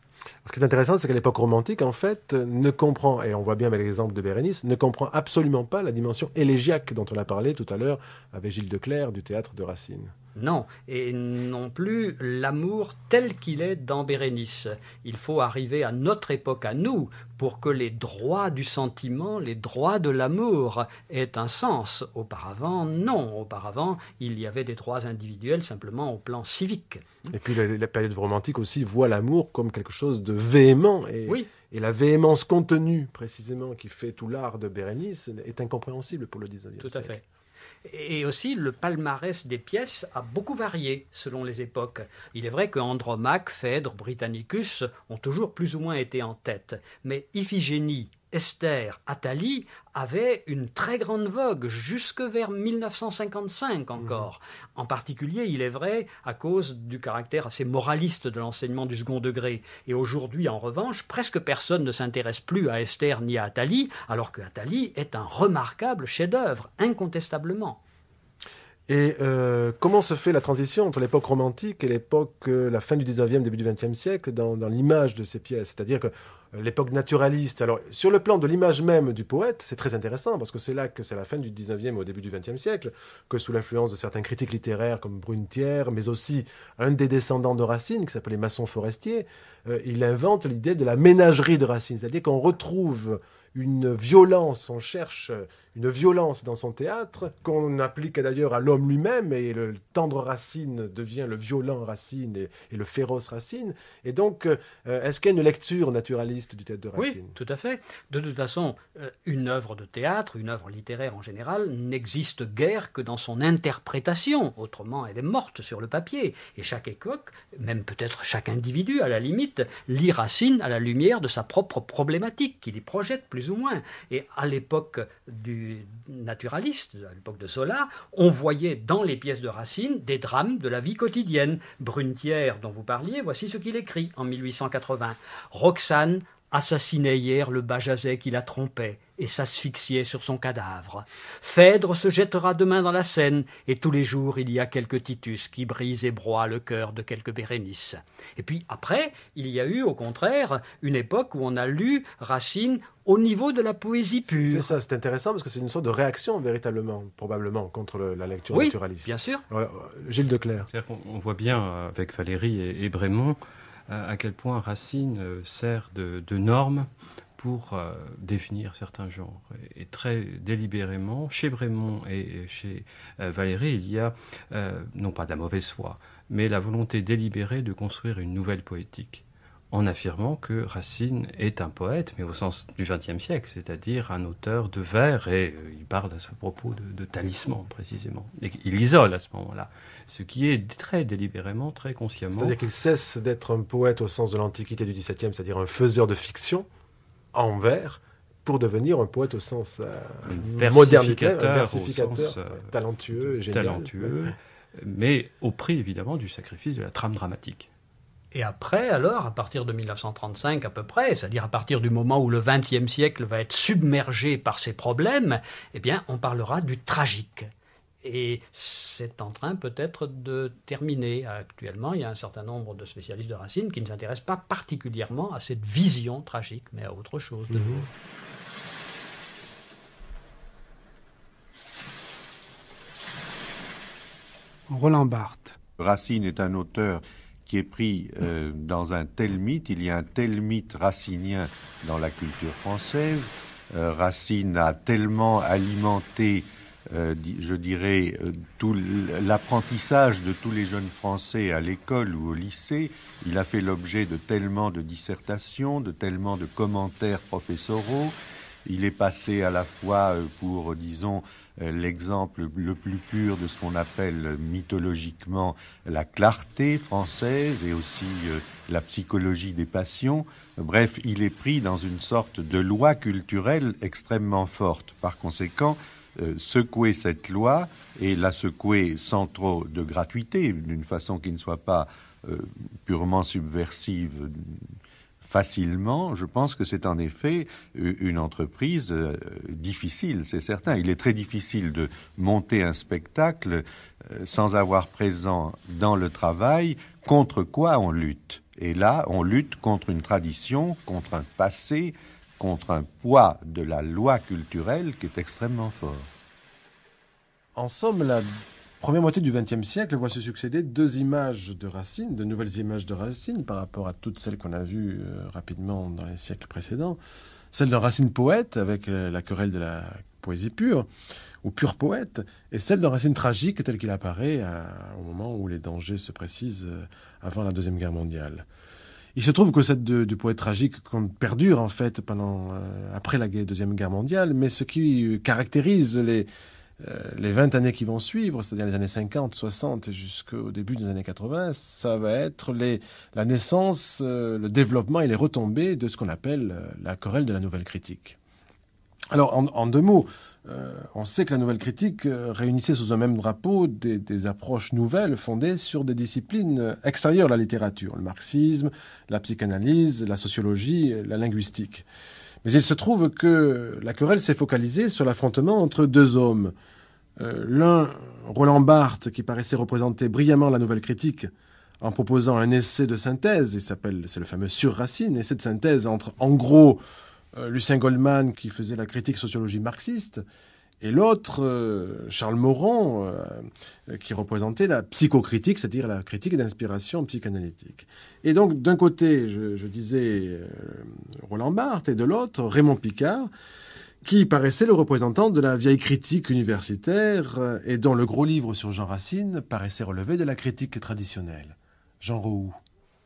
Ce qui est intéressant, c'est qu'à l'époque romantique, en fait, ne comprend, et on voit bien avec l'exemple de Bérénice, ne comprend absolument pas la dimension élégiaque dont on a parlé tout à l'heure avec Gilles de Claire du théâtre de Racine. Non, et non plus l'amour tel qu'il est dans Bérénice. Il faut arriver à notre époque, à nous, pour que les droits du sentiment, les droits de l'amour aient un sens. Auparavant, non. Auparavant, il y avait des droits individuels simplement au plan civique. Et puis la, période romantique aussi voit l'amour comme quelque chose de véhément. Et... la véhémence contenue précisément qui fait tout l'art de Bérénice est incompréhensible pour le 19 siècle. Tout à fait. Et aussi, le palmarès des pièces a beaucoup varié selon les époques. Il est vrai que Andromaque, Phèdre, Britannicus ont toujours plus ou moins été en tête, mais Iphigénie, Esther Attali avait une très grande vogue jusque vers 1955 encore. Mhm. En particulier, il est vrai, à cause du caractère assez moraliste de l'enseignement du second degré. Et aujourd'hui, en revanche, presque personne ne s'intéresse plus à Esther ni à Attali, alors que Attali est un remarquable chef-d'œuvre, incontestablement. Et euh, comment se fait la transition entre l'époque romantique et l'époque, euh, la fin du 19e, début du 20e siècle, dans, dans l'image de ces pièces C'est-à-dire que l'époque naturaliste. Alors, sur le plan de l'image même du poète, c'est très intéressant, parce que c'est là que c'est la fin du 19e au début du 20e siècle, que sous l'influence de certains critiques littéraires comme Brunetière, mais aussi un des descendants de Racine, qui s'appelait Masson Forestier, euh, il invente l'idée de la ménagerie de Racine, c'est-à-dire qu'on retrouve une violence, on cherche une violence dans son théâtre qu'on applique d'ailleurs à l'homme lui-même et le tendre Racine devient le violent Racine et, le féroce Racine. Et donc, euh, est-ce qu'il y a une lecture naturaliste du théâtre de Racine Oui, tout à fait. De toute façon, euh, une œuvre de théâtre, une œuvre littéraire en général, n'existe guère que dans son interprétation. Autrement, elle est morte sur le papier. Et chaque époque, même peut-être chaque individu, à la limite, lit Racine à la lumière de sa propre problématique qu'il y projette plus ou moins. Et à l'époque du naturaliste, à l'époque de Zola, on voyait dans les pièces de Racine des drames de la vie quotidienne. Brunetière, dont vous parliez, voici ce qu'il écrit en 1880. Roxane assassinait hier le Bajazet qui la trompait et s'asphyxiait sur son cadavre. Phèdre se jettera demain dans la Seine, et tous les jours il y a quelque Titus qui brise et broie le cœur de quelque Bérénice. Et puis après, il y a eu, au contraire, une époque où on a lu Racine au niveau de la poésie pure. C'est ça, c'est intéressant parce que c'est une sorte de réaction véritablement, probablement, contre la lecture oui, naturaliste. Bien sûr. Euh, Gilles Declerc. On voit bien euh, avec Valérie et, et à quel point Racine euh, sert de, norme pour euh, définir certains genres. Et, très délibérément, chez Brémond et, chez euh, Valéry, il y a, non pas de la mauvaise foi, mais la volonté délibérée de construire une nouvelle poétique, en affirmant que Racine est un poète, mais au sens du XXe siècle, c'est-à-dire un auteur de vers, et il parle à ce propos de, talisman, précisément. Et il isole à ce moment-là. Ce qui est très délibérément, très consciemment. C'est-à-dire qu'il cesse d'être un poète au sens de l'Antiquité du XVIIe, c'est-à-dire un faiseur de fiction en vers, pour devenir un poète au sens euh, un versificateur, euh, talentueux, génial. Talentueux, mais au prix évidemment du sacrifice de la trame dramatique. Et après, alors, à partir de 1935 à peu près, c'est-à-dire à partir du moment où le XXe siècle va être submergé par ces problèmes, eh bien, on parlera du tragique. Et c'est en train peut-être de terminer. Actuellement, il y a un certain nombre de spécialistes de Racine qui ne s'intéressent pas particulièrement à cette vision tragique, mais à autre chose. De mmh. Roland Barthes. Racine est un auteur qui est pris euh, dans un tel mythe. Il y a un tel mythe racinien dans la culture française. Euh, Racine a tellement alimenté euh, je dirais, euh, tout l'apprentissage de tous les jeunes Français à l'école ou au lycée. Il a fait l'objet de tellement de dissertations, de tellement de commentaires professoraux. Il est passé à la fois euh, pour, disons, l'exemple le plus pur de ce qu'on appelle mythologiquement la clarté française et aussi la psychologie des passions. Bref, il est pris dans une sorte de loi culturelle extrêmement forte. Par conséquent, euh, secouer cette loi et la secouer sans trop de gratuité, d'une façon qui ne soit pas euh, purement subversive facilement, je pense que c'est en effet euh, une entreprise difficile, c'est certain. Il est très difficile de monter un spectacle sans avoir présent dans le travail contre quoi on lutte. Et là, on lutte contre une tradition, contre un passé, contre un poids de la loi culturelle qui est extrêmement fort. En somme, la première moitié du XXe siècle voit se succéder deux images de Racine, de nouvelles images de Racine par rapport à toutes celles qu'on a vues euh, rapidement dans les siècles précédents. Celle d'un Racine poète avec euh, la querelle de la poésie pure, ou pure poète, et celle d'un Racine tragique tel qu'il apparaît euh, au moment où les dangers se précisent avant la Deuxième Guerre mondiale. Il se trouve que cette du poète tragique perdure en fait pendant euh, après la deuxième guerre mondiale, mais ce qui euh, caractérise les 20 euh, années qui vont suivre, c'est-à-dire les années 50, 60 jusqu'au début des années 80, ça va être la naissance, le développement et les retombées de ce qu'on appelle la querelle de la nouvelle critique. Alors, en, deux mots, euh, on sait que la nouvelle critique euh, réunissait sous un même drapeau des, approches nouvelles fondées sur des disciplines euh, extérieures à la littérature, le marxisme, la psychanalyse, la sociologie, la linguistique. Mais il se trouve que la querelle s'est focalisée sur l'affrontement entre deux hommes. L'un, Roland Barthes, qui paraissait représenter brillamment la nouvelle critique en proposant un essai de synthèse, il s'appelle, c'est le fameux surracine, Racine, essai de synthèse entre, en gros, euh, Lucien Goldman qui faisait la critique sociologie marxiste, et l'autre, euh, Charles Morand, euh, qui représentait la psychocritique, c'est-à-dire la critique d'inspiration psychanalytique. Et donc, d'un côté, je, je disais Roland Barthes, et de l'autre, Raymond Picard, qui paraissait le représentant de la vieille critique universitaire et dont le gros livre sur Jean Racine paraissait relever de la critique traditionnelle. Jean Roux.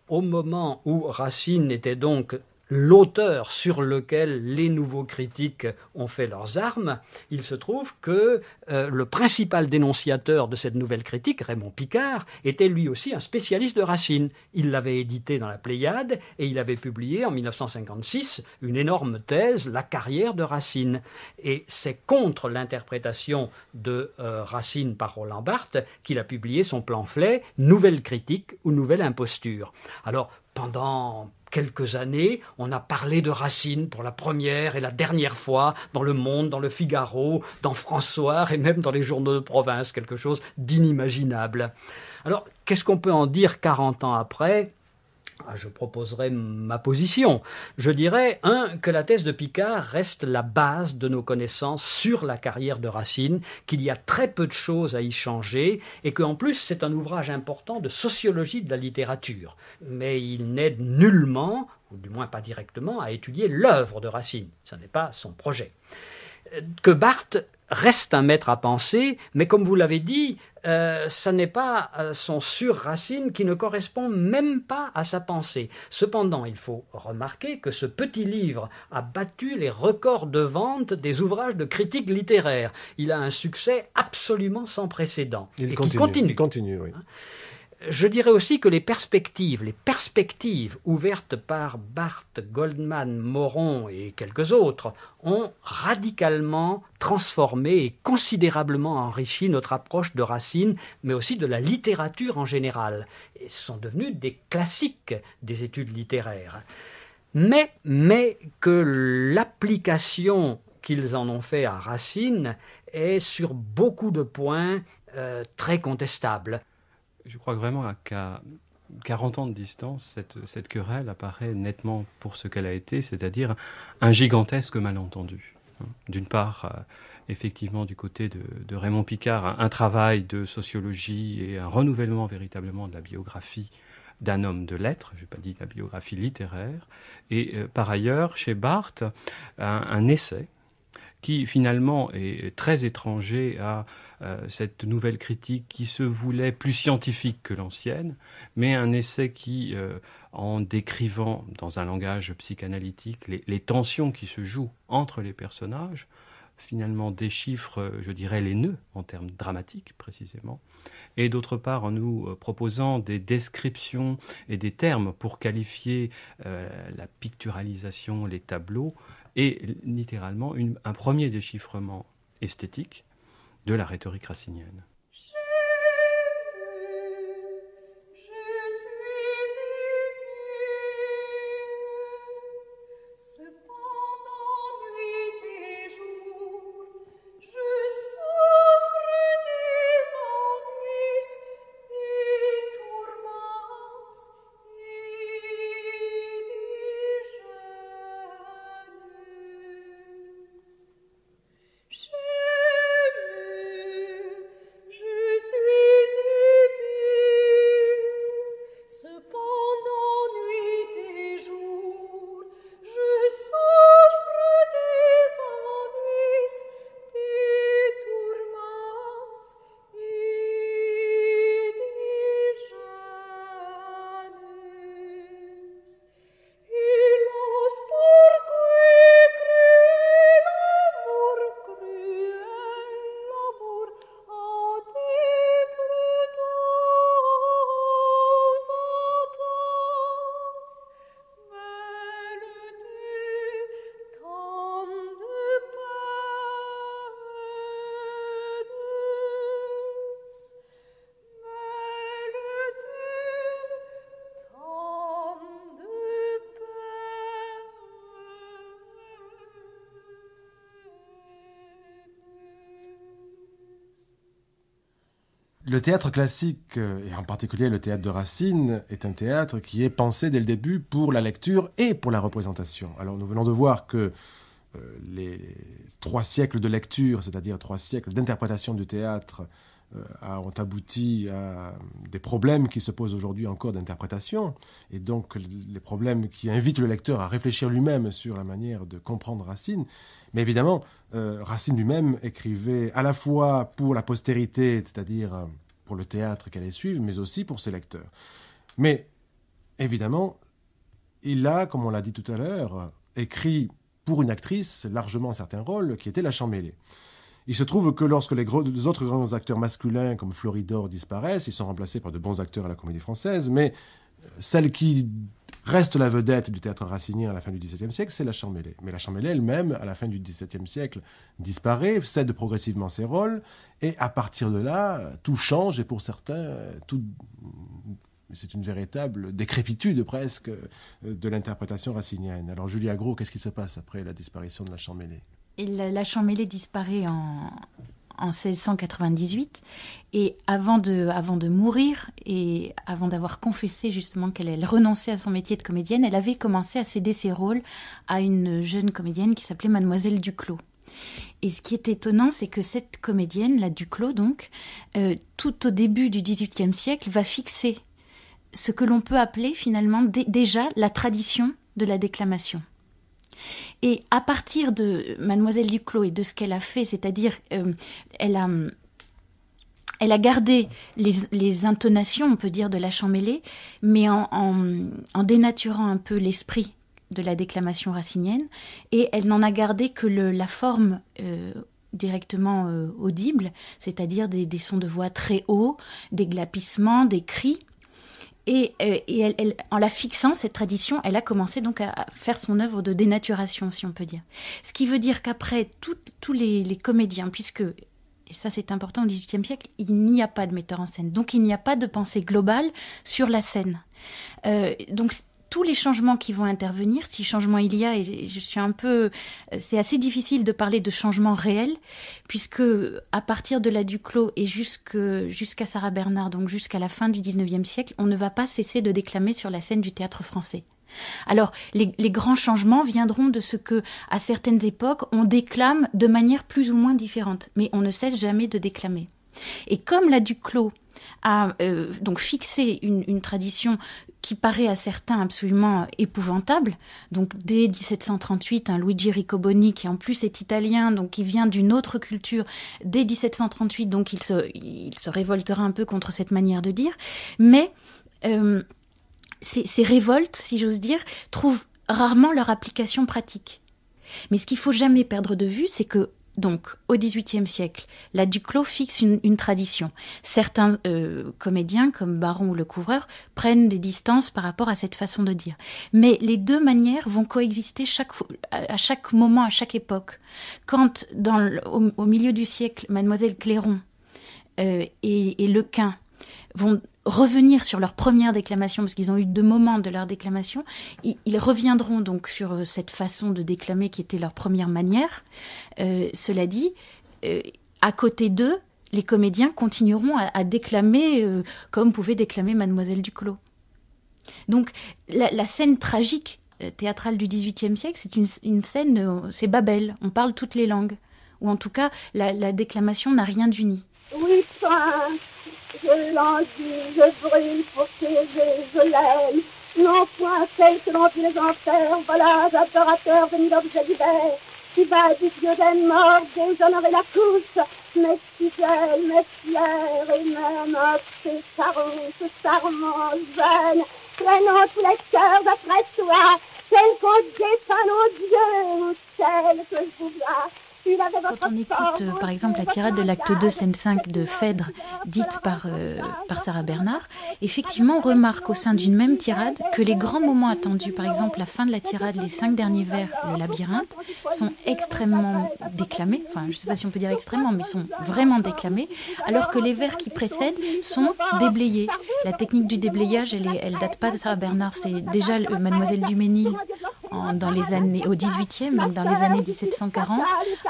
Au moment où Racine était donc l'auteur sur lequel les nouveaux critiques ont fait leurs armes, il se trouve que euh, le principal dénonciateur de cette nouvelle critique, Raymond Picard, était lui aussi un spécialiste de Racine. Il l'avait édité dans la Pléiade et il avait publié en 1956 une énorme thèse, La carrière de Racine. Et c'est contre l'interprétation de euh, Racine par Roland Barthes qu'il a publié son pamphlet Nouvelle critique ou nouvelle imposture. Alors, pendant quelques années, on a parlé de Racine pour la première et la dernière fois dans Le Monde, dans Le Figaro, dans François et même dans les journaux de province, quelque chose d'inimaginable. Alors, qu'est-ce qu'on peut en dire 40 ans après ah, je proposerai ma position. Je dirais, un, que la thèse de Picard reste la base de nos connaissances sur la carrière de Racine, qu'il y a très peu de choses à y changer, et qu'en plus c'est un ouvrage important de sociologie de la littérature. Mais il n'aide nullement, ou du moins pas directement, à étudier l'œuvre de Racine. Ce n'est pas son projet. Euh, que Barthes reste un maître à penser, mais comme vous l'avez dit, euh, ce n'est pas euh, son surracine qui ne correspond même pas à sa pensée. Cependant, il faut remarquer que ce petit livre a battu les records de vente des ouvrages de critique littéraire. Il a un succès absolument sans précédent. Il continue. continue. Il continue oui. Hein je dirais aussi que les perspectives, les perspectives ouvertes par Barthes, Goldman, Moron et quelques autres ont radicalement transformé et considérablement enrichi notre approche de Racine, mais aussi de la littérature en général. Et sont devenues des classiques des études littéraires. Mais, que l'application qu'ils en ont fait à Racine est sur beaucoup de points euh, très contestable je crois vraiment qu'à 40 ans de distance, cette, querelle apparaît nettement pour ce qu'elle a été, c'est-à-dire un gigantesque malentendu. Hein. D'une part, euh, effectivement, du côté de, Raymond Picard, un, travail de sociologie et un renouvellement véritablement de la biographie d'un homme de lettres, je n'ai pas dit la biographie littéraire, et euh, par ailleurs, chez Barthes, un, essai qui finalement est très étranger à euh, cette nouvelle critique qui se voulait plus scientifique que l'ancienne, mais un essai qui, euh, en décrivant dans un langage psychanalytique les, tensions qui se jouent entre les personnages, finalement déchiffre, euh, je dirais, les nœuds en termes dramatiques précisément, et d'autre part en nous proposant des descriptions et des termes pour qualifier la picturalisation, les tableaux, et littéralement un premier déchiffrement esthétique de la rhétorique racinienne. le théâtre classique, euh, et en particulier le théâtre de Racine, est un théâtre qui est pensé dès le début pour la lecture et pour la représentation. Alors nous venons de voir que euh, les trois siècles de lecture, c'est-à-dire trois siècles d'interprétation du théâtre, euh, ont abouti à des problèmes qui se posent aujourd'hui encore d'interprétation, et donc les problèmes qui invitent le lecteur à réfléchir lui-même sur la manière de comprendre Racine. Mais évidemment, euh, Racine lui-même écrivait à la fois pour la postérité, c'est-à-dire euh, pour le théâtre qu'elle allait suivre, mais aussi pour ses lecteurs. Mais évidemment, il a, comme on l'a dit tout à l'heure, écrit pour une actrice largement certains rôles, qui était la Chambellée. Il se trouve que lorsque les, autres grands acteurs masculins comme Floridor disparaissent, ils sont remplacés par de bons acteurs à la comédie française, mais euh, celle qui reste la vedette du théâtre racinien à la fin du XVIIe siècle, c'est la Chambellée. Mais la Chambellée elle-même, à la fin du XVIIe siècle, disparaît, cède progressivement ses rôles, et à partir de là, tout change, et pour certains, c'est une véritable décrépitude presque euh, de l'interprétation racinienne. Alors Julia Gros, qu'est-ce qui se passe après la disparition de la Chambellée la, la disparaît en, 1698. Et avant de, mourir et avant d'avoir confessé justement qu'elle renonçait à son métier de comédienne, elle avait commencé à céder ses rôles à une jeune comédienne qui s'appelait Mademoiselle Duclos. Et ce qui est étonnant, c'est que cette comédienne, la Duclos donc, euh, tout au début du XVIIIe siècle, va fixer ce que l'on peut appeler finalement déjà la tradition de la déclamation. Et à partir de Mademoiselle Duclos et de ce qu'elle a fait, c'est-à-dire euh, elle a elle a gardé les, intonations, on peut dire, de la chambellée, mais en, dénaturant un peu l'esprit de la déclamation racinienne, et elle n'en a gardé que la forme euh, directement euh, audible, c'est-à-dire des, des, sons de voix très hauts, des glapissements, des cris, et, euh, en la fixant, cette tradition, elle a commencé donc à faire son œuvre de dénaturation, si on peut dire. Ce qui veut dire qu'après, tous les, comédiens, puisque et ça c'est important au XVIIIe siècle, il n'y a pas de metteur en scène. Donc il n'y a pas de pensée globale sur la scène. Euh, donc les changements qui vont intervenir, si changement il y a, et je suis un peu, euh, c'est assez difficile de parler de changement réel, puisque à partir de la Duclos et jusqu'à Sarah Bernard, donc jusqu'à la fin du 19e siècle, on ne va pas cesser de déclamer sur la scène du théâtre français. Alors, les, grands changements viendront de ce que, à certaines époques, on déclame de manière plus ou moins différente, mais on ne cesse jamais de déclamer. Et comme la Duclos a euh, donc fixé une tradition qui paraît à certains absolument épouvantable. Donc dès 1738, un Luigi Riccoboni qui en plus est italien, donc qui vient d'une autre culture, dès 1738, donc il se, révoltera un peu contre cette manière de dire. Mais euh, ces, ces révoltes, si j'ose dire, trouvent rarement leur application pratique. Mais ce qu'il faut jamais perdre de vue, c'est que donc, au XVIIIe siècle, la Duclos fixe une, tradition. Certains euh, comédiens, comme Baron ou Le Couvreur, prennent des distances par rapport à cette façon de dire. Mais les deux manières vont coexister à chaque moment, à chaque époque. Quand, au, milieu du siècle, Mademoiselle Clairon euh, et, et Lequin vont revenir sur leur première déclamation, parce qu'ils ont eu deux moments de leur déclamation, ils, reviendront donc sur euh, cette façon de déclamer qui était leur première manière. Euh, cela dit, euh, à côté d'eux, les comédiens continueront à, déclamer comme pouvait déclamer Mademoiselle Duclos. Donc la, scène tragique théâtrale du XVIIIe siècle, c'est une, scène, c'est Babel, on parle toutes les langues, ou en tout cas la, déclamation n'a rien d'uni. Oui, je l'envie, je brûle pour que je, point l'aime. que l'on selon les enfers, voilà, adorateur venu d'objets divers, qui vas du des mort déshonorer la course, mes fidèles, mes fiers, et même ses ce charmant, jeunes, traînant tous les cœurs d'après toi, telle qu'on défend nos dieux, que je vous vois. Quand on écoute euh, par exemple la tirade de l'acte 2, scène 5 de Phèdre, dite par, euh, Sarah Bernard, effectivement on remarque au sein d'une même tirade que les grands moments attendus, par exemple la fin de la tirade, les cinq derniers vers, le labyrinthe, sont extrêmement déclamés, enfin je ne sais pas si on peut dire extrêmement, mais sont vraiment déclamés, alors que les vers qui précèdent sont déblayés. La technique du déblayage, elle, ne date pas de Sarah Bernard, c'est déjà Mademoiselle Duménil dans les années, au 18e, donc dans les années 1740,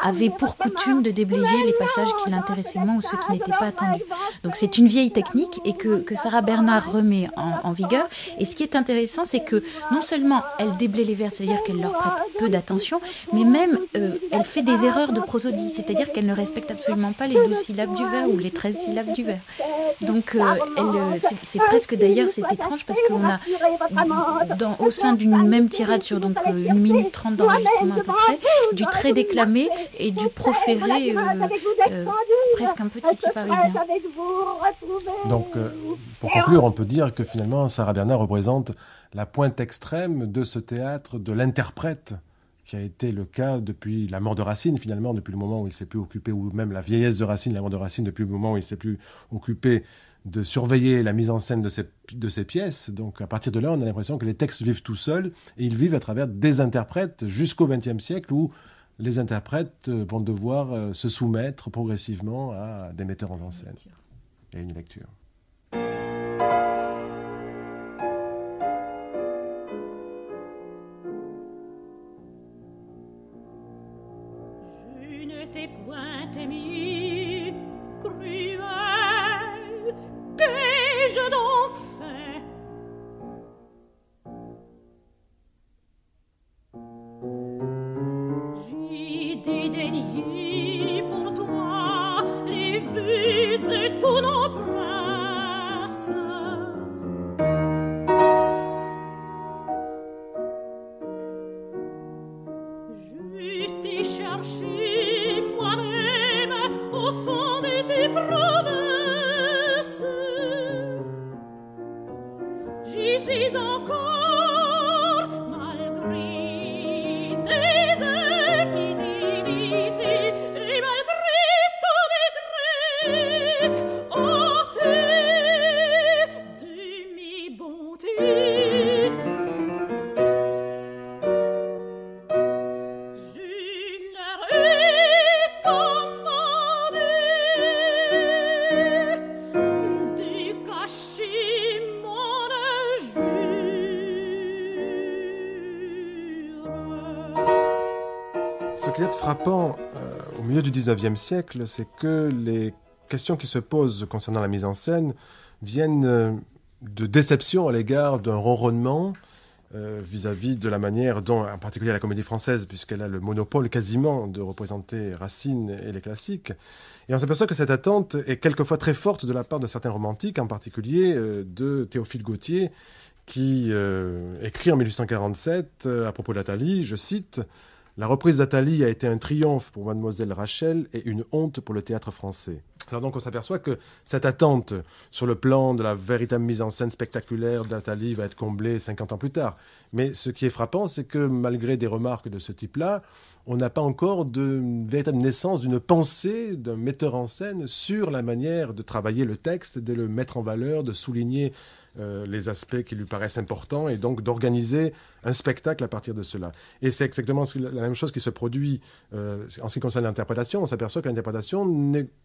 avait pour coutume de déblayer les passages qui l'intéressaient moins ou ceux qui n'étaient pas attendus. Donc c'est une vieille technique et que, que Sarah Bernard remet en, vigueur. Et ce qui est intéressant, c'est que non seulement elle déblaye les vers, c'est-à-dire qu'elle leur prête peu d'attention, mais même euh, elle fait des erreurs de prosodie, c'est-à-dire qu'elle ne respecte absolument pas les 12 syllabes du vers ou les 13 syllabes du vers. Donc euh, elle, euh, c'est, presque d'ailleurs, c'est étrange parce qu'on a dans, au sein d'une même tirade sur donc euh, une minute trente d'enregistrement à peu près, du très déclamé et du proféré euh, euh, presque un petit parisien. Donc, pour conclure, on peut dire que finalement, Sarah Bernard représente la pointe extrême de ce théâtre, de l'interprète qui a été le cas depuis la mort de Racine, finalement, depuis le moment où il s'est plus occupé, ou même la vieillesse de Racine, la mort de Racine, depuis le moment où il s'est plus occupé de surveiller la mise en scène de ces, de ces pièces. Donc à partir de là, on a l'impression que les textes vivent tout seuls et ils vivent à travers des interprètes jusqu'au XXe siècle où les interprètes euh, vont devoir euh, se soumettre progressivement à des metteurs en scène et une lecture. Je ne t'ai point émis Qu'ai-je donc fait J'ai dédaigné Euh, au milieu du 19e siècle, c'est que les questions qui se posent concernant la mise en scène viennent euh, de déceptions à l'égard d'un ronronnement euh, vis-à-vis de la manière dont, en particulier la comédie française, puisqu'elle a le monopole quasiment de représenter Racine et les classiques. Et on s'aperçoit que cette attente est quelquefois très forte de la part de certains romantiques, en particulier de Théophile Gautier, qui écrit en 1847 à propos de d'Athalie, je cite, la reprise d'Atali a été un triomphe pour mademoiselle Rachel et une honte pour le théâtre français. Alors donc on s'aperçoit que cette attente sur le plan de la véritable mise en scène spectaculaire d'Atali va être comblée 50 ans plus tard. Mais ce qui est frappant, c'est que malgré des remarques de ce type-là, on n'a pas encore de véritable naissance d'une pensée d'un metteur en scène sur la manière de travailler le texte, de le mettre en valeur, de souligner euh, les aspects qui lui paraissent importants et donc d'organiser un spectacle à partir de cela. Et c'est exactement la même chose qui se produit euh, en ce qui concerne l'interprétation. On s'aperçoit que l'interprétation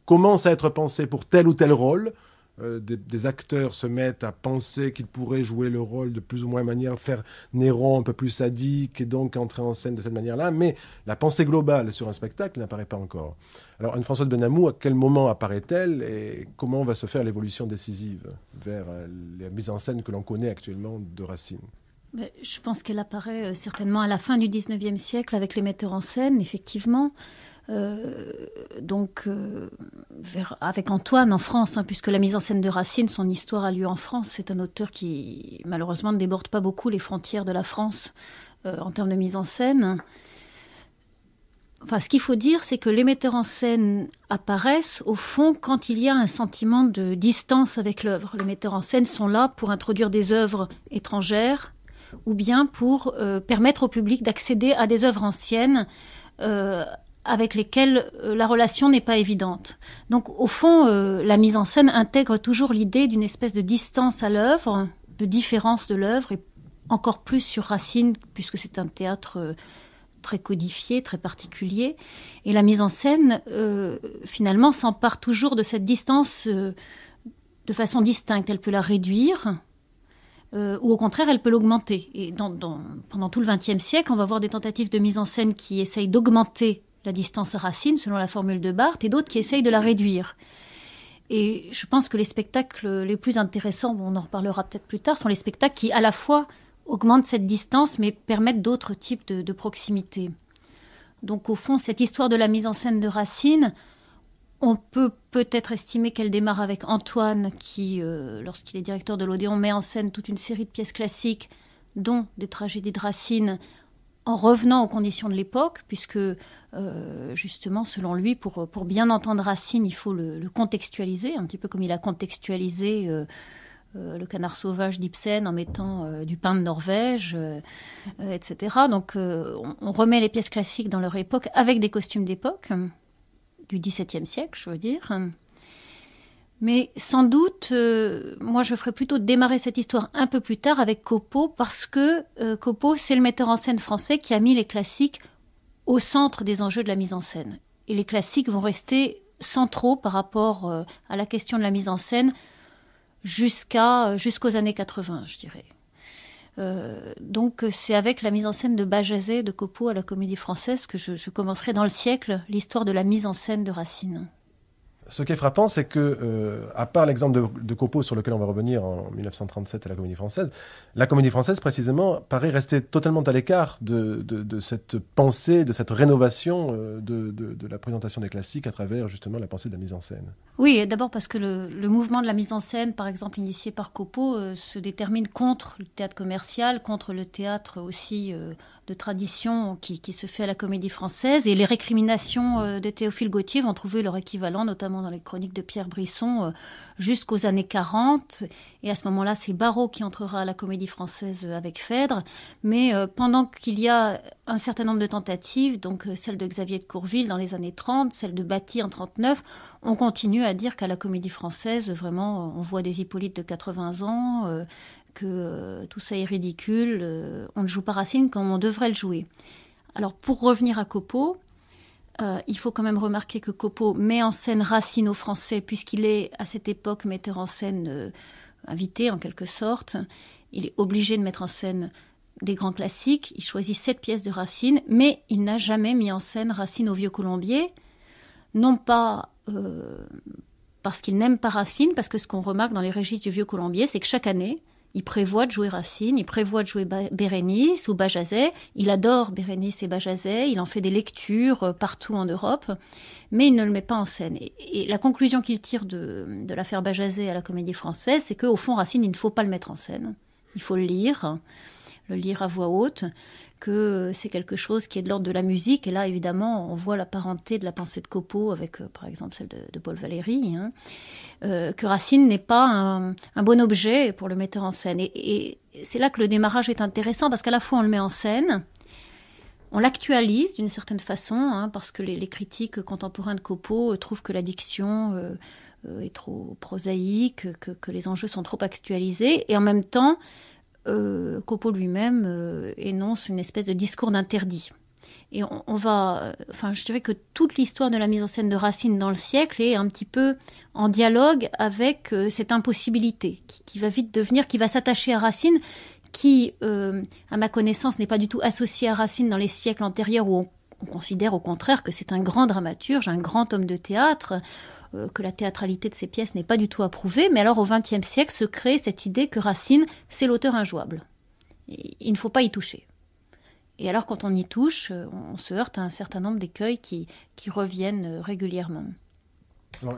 commence à être pensée pour tel ou tel rôle euh, des, acteurs se mettent à penser qu'ils pourraient jouer le rôle de plus ou moins manière, faire Néron un peu plus sadique et donc entrer en scène de cette manière-là, mais la pensée globale sur un spectacle n'apparaît pas encore. Alors Anne-Françoise Benamou, à quel moment apparaît-elle et comment va se faire l'évolution décisive vers euh, la mise en scène que l'on connaît actuellement de Racine ben, je pense qu'elle apparaît euh, certainement à la fin du 19e siècle avec les metteurs en scène, effectivement. Euh, donc euh, avec Antoine en France, hein, puisque la mise en scène de Racine, son histoire a lieu en France. C'est un auteur qui malheureusement ne déborde pas beaucoup les frontières de la France euh, en termes de mise en scène. Enfin, ce qu'il faut dire, c'est que les metteurs en scène apparaissent au fond quand il y a un sentiment de distance avec l'œuvre. Les metteurs en scène sont là pour introduire des œuvres étrangères ou bien pour permettre au public d'accéder à des œuvres anciennes avec lesquels euh, la relation n'est pas évidente. Donc au fond, euh, la mise en scène intègre toujours l'idée d'une espèce de distance à l'œuvre, de différence de l'œuvre, et encore plus sur Racine, puisque c'est un théâtre euh, très codifié, très particulier. Et la mise en scène, finalement, s'empare toujours de cette distance de façon distincte. Elle peut la réduire, ou au contraire, elle peut l'augmenter. Et pendant tout le XXe siècle, on va voir des tentatives de mise en scène qui essayent d'augmenter la distance racine, selon la formule de Barthes, et d'autres qui essayent de la réduire. Et je pense que les spectacles les plus intéressants, on en reparlera peut-être plus tard, sont les spectacles qui à la fois augmentent cette distance, mais permettent d'autres types de, proximité. Donc au fond, cette histoire de la mise en scène de Racine, on peut peut-être estimer qu'elle démarre avec Antoine, qui, euh, lorsqu'il est directeur de l'Odéon, met en scène toute une série de pièces classiques, dont des tragédies de Racine, en revenant aux conditions de l'époque, puisque euh, justement, selon lui, pour, pour bien entendre Racine, il faut le, contextualiser, un petit peu comme il a contextualisé euh, euh, le canard sauvage d'Ibsen en mettant du pain de Norvège, etc. Donc on, on, remet les pièces classiques dans leur époque avec des costumes d'époque, du XVIIe siècle, je veux dire. Mais sans doute, euh, moi je ferais plutôt démarrer cette histoire un peu plus tard avec Copeau, parce que euh, Copeau, c'est le metteur en scène français qui a mis les classiques au centre des enjeux de la mise en scène. Et les classiques vont rester centraux par rapport euh, à la question de la mise en scène jusqu'à jusqu'aux années 80, je dirais. donc c'est avec la mise en scène de Bajazet de Copeau à la Comédie Française que je, je commencerai dans le siècle l'histoire de la mise en scène de Racine ce qui est frappant, c'est que, euh, à part l'exemple de, de sur lequel on va revenir en 1937 à la Comédie Française, la Comédie Française, précisément, paraît rester totalement à l'écart de, cette pensée, de cette rénovation euh, de, la présentation des classiques à travers justement la pensée de la mise en scène. Oui, d'abord parce que le, mouvement de la mise en scène, par exemple initié par Copo, euh, se détermine contre le théâtre commercial, contre le théâtre aussi de tradition qui, se fait à la comédie française. Et les récriminations euh, de Théophile Gauthier vont trouver leur équivalent, notamment dans les chroniques de Pierre Brisson, euh, jusqu'aux années 40. Et à ce moment-là, c'est barreau qui entrera à la comédie française euh, avec Phèdre. Mais pendant qu'il y a un certain nombre de tentatives, donc celle de Xavier de Courville dans les années 30, celle de Batty en 39, on continue à dire qu'à la comédie française, vraiment, on voit des Hippolytes de 80 ans, que euh, tout ça est ridicule, euh, on ne joue pas Racine comme on devrait le jouer. Alors pour revenir à Copo, euh, il faut quand même remarquer que Copo met en scène Racine aux Français, puisqu'il est à cette époque metteur en scène invité en quelque sorte. Il est obligé de mettre en scène des grands classiques. Il choisit sept pièces de Racine, mais il n'a jamais mis en scène Racine au Vieux Colombier. Non pas parce qu'il n'aime pas Racine, parce que ce qu'on remarque dans les registres du Vieux Colombier, c'est que chaque année, il prévoit de jouer Racine, il prévoit de jouer Bérénice ou Bajazet. Il adore Bérénice et Bajazet, il en fait des lectures euh, partout en Europe, mais il ne le met pas en scène. Et, la conclusion qu'il tire de, de l'affaire Bajazet à la comédie française, c'est qu'au fond, Racine, il ne faut pas le mettre en scène. Il faut le lire, le lire à voix haute, que c'est quelque chose qui est de l'ordre de la musique. Et là, évidemment, on voit la parenté de la pensée de Copeau avec, euh, par exemple, celle de, Paul Valéry, hein, euh, que Racine n'est pas un, bon objet pour le metteur en scène. Et, c'est là que le démarrage est intéressant, parce qu'à la fois, on le met en scène, on l'actualise d'une certaine façon, hein, parce que les, critiques contemporains de Copeau euh, trouvent que l'addiction est trop prosaïque, que, les enjeux sont trop actualisés, et en même temps, copeau euh, lui-même euh, énonce une espèce de discours d'interdit. Et on, va, euh, enfin, je dirais que toute l'histoire de la mise en scène de Racine dans le siècle est un petit peu en dialogue avec cette impossibilité qui, va vite devenir, qui va s'attacher à Racine, qui, à ma connaissance, n'est pas du tout associée à Racine dans les siècles antérieurs où on considère au contraire que c'est un grand dramaturge, un grand homme de théâtre. Euh, que la théâtralité de ces pièces n'est pas du tout approuvée, mais alors au XXe siècle se crée cette idée que Racine, c'est l'auteur injouable. il ne faut pas y toucher. Et alors quand on y touche, euh, on se heurte à un certain nombre d'écueils qui, reviennent euh, régulièrement.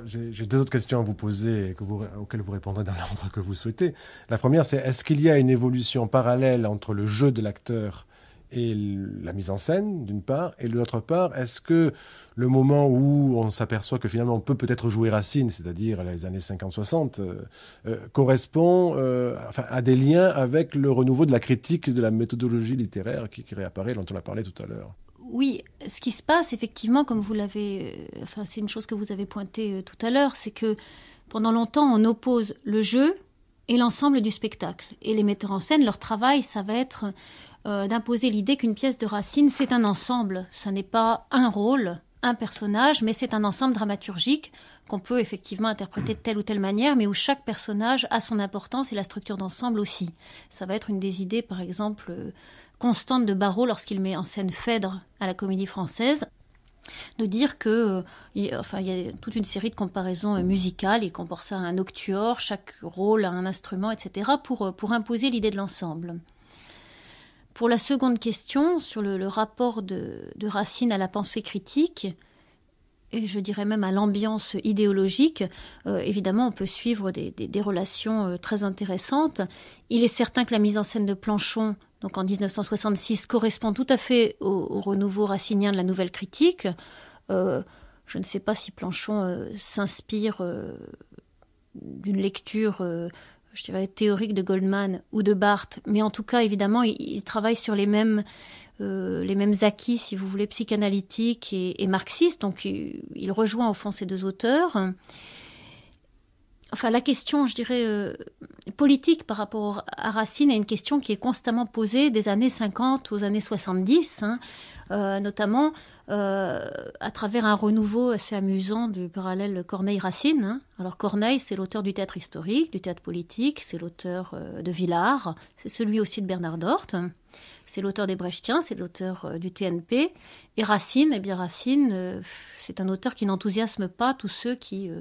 j'ai deux autres questions à vous poser auxquelles vous répondrez dans l'ordre que vous souhaitez. La première, c'est est-ce qu'il y a une évolution parallèle entre le jeu de l'acteur et la mise en scène, d'une part, et de l'autre part, est-ce que le moment où on s'aperçoit que finalement on peut peut-être jouer Racine, c'est-à-dire les années 50-60, euh, euh, correspond euh, à des liens avec le renouveau de la critique de la méthodologie littéraire qui, réapparaît, dont on a parlé tout à l'heure oui, ce qui se passe, effectivement, comme vous l'avez. Enfin, c'est une chose que vous avez pointée tout à l'heure, c'est que pendant longtemps, on oppose le jeu et l'ensemble du spectacle. Et les metteurs en scène, leur travail, ça va être euh, d'imposer l'idée qu'une pièce de Racine, c'est un ensemble. Ça n'est pas un rôle, un personnage, mais c'est un ensemble dramaturgique qu'on peut effectivement interpréter de telle ou telle manière, mais où chaque personnage a son importance et la structure d'ensemble aussi. Ça va être une des idées, par exemple, euh, constante de Barreau lorsqu'il met en scène Phèdre à la comédie française de dire que euh, enfin, y a toute une série de comparaisons musicales, il comporte ça à un octuor, chaque rôle à un instrument, etc., pour imposer l'idée de l'ensemble. Pour la seconde question, sur le, rapport de, Racine à la pensée critique, et je dirais même à l'ambiance idéologique, euh, évidemment, on peut suivre des, relations euh, très intéressantes. Il est certain que la mise en scène de Planchon, donc en 1966, correspond tout à fait au, renouveau racinien de la nouvelle critique. Euh, je ne sais pas si Planchon s'inspire d'une lecture je dirais, théorique de Goldman ou de Barthes, mais en tout cas, évidemment, il, travaille sur les mêmes, euh, les mêmes acquis, si vous voulez, psychanalytiques et, marxiste. marxistes. Donc, il, rejoint au fond ces deux auteurs. Enfin, la question, je dirais, euh, politique par rapport à Racine est une question qui est constamment posée des années 50 aux années 70. Hein. Euh, notamment euh, à travers un renouveau assez amusant du parallèle Corneille-Racine. Hein. Alors Corneille, c'est l'auteur du théâtre historique, du théâtre politique, c'est l'auteur euh, de Villard, c'est celui aussi de Bernard Dort, c'est l'auteur des Brechtiens, c'est l'auteur du TNP. Et Racine, eh bien Racine, c'est un auteur qui n'enthousiasme pas tous ceux qui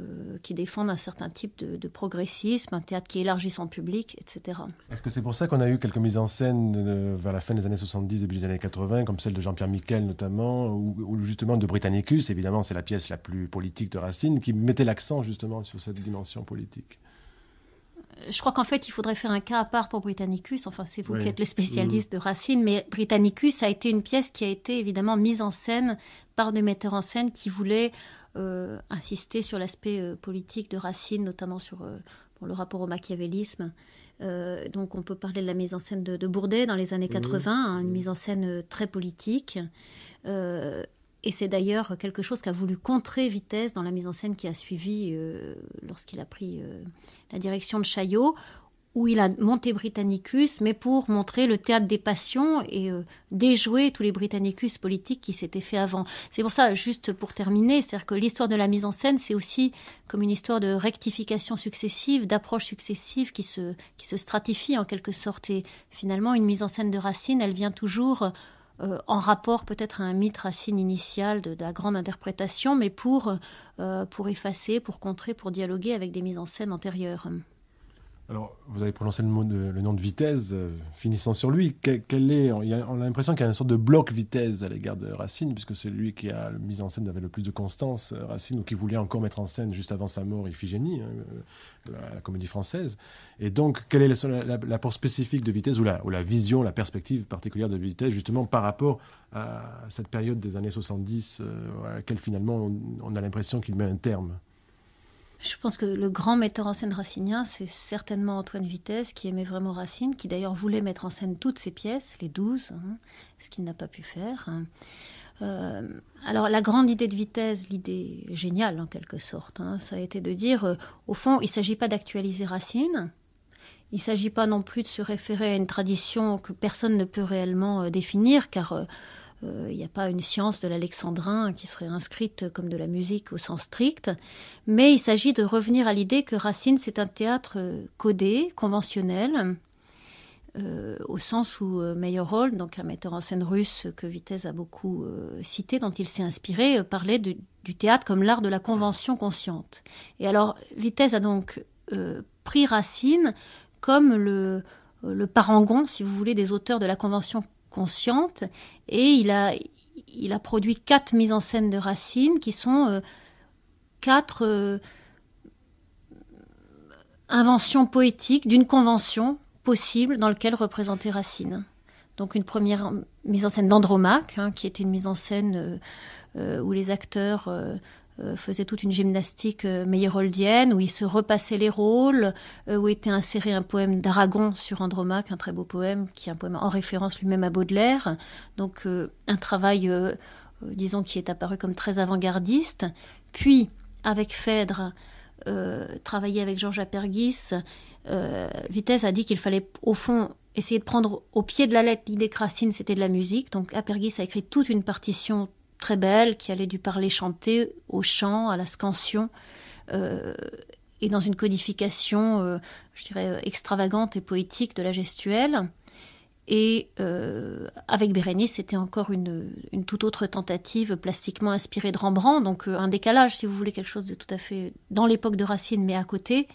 euh, qui défendent un certain type de, progressisme, un théâtre qui élargit son public, etc. Est-ce que c'est pour ça qu'on a eu quelques mises en scène euh, vers la fin des années 70, début des années 80, comme celle de Jean-Pierre Miquel notamment, ou, justement de Britannicus, évidemment c'est la pièce la plus politique de Racine, qui mettait l'accent justement sur cette dimension politique euh, je crois qu'en fait, il faudrait faire un cas à part pour Britannicus. Enfin, c'est vous qui êtes le spécialiste mm. de Racine, mais Britannicus a été une pièce qui a été évidemment mise en scène Part des metteurs en scène qui voulaient euh, insister sur l'aspect euh, politique de Racine, notamment sur euh, le rapport au machiavélisme. donc on peut parler de la mise en scène de, Bourdet dans les années 80, mmh. hein, une mmh. mise en scène très politique. et c'est d'ailleurs quelque chose qu'a voulu contrer Vitesse dans la mise en scène qui a suivi lorsqu'il a pris la direction de Chaillot, où il a monté Britannicus, mais pour montrer le théâtre des passions et euh, déjouer tous les Britannicus politiques qui s'étaient faits avant. C'est pour ça, juste pour terminer, c'est-à-dire que l'histoire de la mise en scène, c'est aussi comme une histoire de rectification successive, d'approche successive qui se, qui stratifie en quelque sorte. Et finalement, une mise en scène de Racine, elle vient toujours euh, en rapport peut-être à un mythe Racine initial de, la grande interprétation, mais pour, euh, pour effacer, pour contrer, pour dialoguer avec des mises en scène antérieures. Alors, vous avez prononcé le, nom de Vitesse, euh, finissant sur lui. Quelle est, on, a, l'impression qu'il y a une sorte de bloc Vitesse à l'égard de Racine, puisque c'est lui qui a mis en scène avec le plus de constance euh, Racine, ou qui voulait encore mettre en scène juste avant sa mort Iphigénie, hein, euh, la, comédie française. Et donc, quel est l'apport spécifique de Vitesse, ou la, vision, la perspective particulière de Vitesse, justement par rapport à cette période des années 70, à laquelle finalement on a l'impression qu'il met un terme je pense que le grand metteur en scène racinien, c'est certainement Antoine Vitesse, qui aimait vraiment Racine, qui d'ailleurs voulait mettre en scène toutes ses pièces, les douze, hein, ce qu'il n'a pas pu faire. Hein. Euh, alors la grande idée de Vitesse, l'idée géniale en quelque sorte, hein, ça a été de dire, euh, au fond, il ne s'agit pas d'actualiser Racine, il ne s'agit pas non plus de se référer à une tradition que personne ne peut réellement euh, définir, car il euh, n'y a pas une science de l'alexandrin qui serait inscrite comme de la musique au sens strict, mais il s'agit de revenir à l'idée que Racine, c'est un théâtre euh, codé, conventionnel, euh, au sens où Meyerhold, donc un metteur en scène russe que Vitesse a beaucoup cité, dont il s'est inspiré, parlait du, théâtre comme l'art de la convention consciente. Et alors, Vitesse a donc pris Racine comme le, le parangon, si vous voulez, des auteurs de la convention consciente. Et il a, il a produit quatre mises en scène de Racine qui sont euh, quatre euh, inventions poétiques d'une convention possible dans laquelle représenter Racine. Donc une première mise en scène d'Andromaque, hein, qui était une mise en scène euh, où les acteurs euh, faisait toute une gymnastique euh, meyerholdienne où il se repassait les rôles, euh, où était inséré un poème d'Aragon sur Andromaque, un très beau poème, qui est un poème en référence lui-même à Baudelaire. Donc un travail, disons, qui est apparu comme très avant-gardiste. Puis, avec Phèdre, travaillé avec Georges Apergis, Vitesse a dit qu'il fallait, au fond, essayer de prendre au pied de la lettre l'idée que c'était de la musique. Donc Apergis a écrit toute une partition très belle qui allait du parler chanté au chant, à la scansion, euh, et dans une codification, euh, je dirais, extravagante et poétique de la gestuelle. Et euh, avec Bérénice, c'était encore une, une, toute autre tentative plastiquement inspirée de Rembrandt, donc un décalage, si vous voulez, quelque chose de tout à fait dans l'époque de Racine, mais à côté.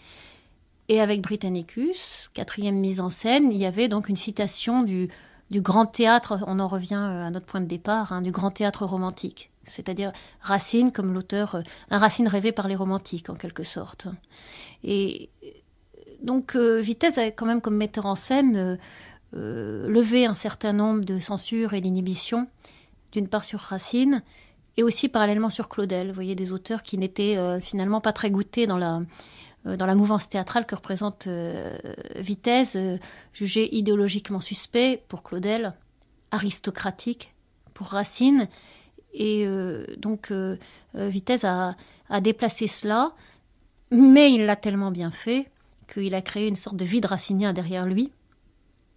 Et avec Britannicus, quatrième mise en scène, il y avait donc une citation du, du grand théâtre, on en revient euh, à notre point de départ, hein, du grand théâtre romantique, c'est-à-dire Racine comme l'auteur, euh, un Racine rêvé par les romantiques en quelque sorte. Et euh, donc Vitesse a quand même comme metteur en scène levé un certain nombre de censures et d'inhibitions, d'une part sur Racine, et aussi parallèlement sur Claudel. Vous voyez des auteurs qui n'étaient finalement pas très goûtés dans la, euh, dans la mouvance théâtrale que représente euh, Vitesse, euh, jugé idéologiquement suspect pour Claudel, aristocratique pour Racine. Et donc Vitesse a, déplacé cela, mais il l'a tellement bien fait qu'il a créé une sorte de vide racinien derrière lui.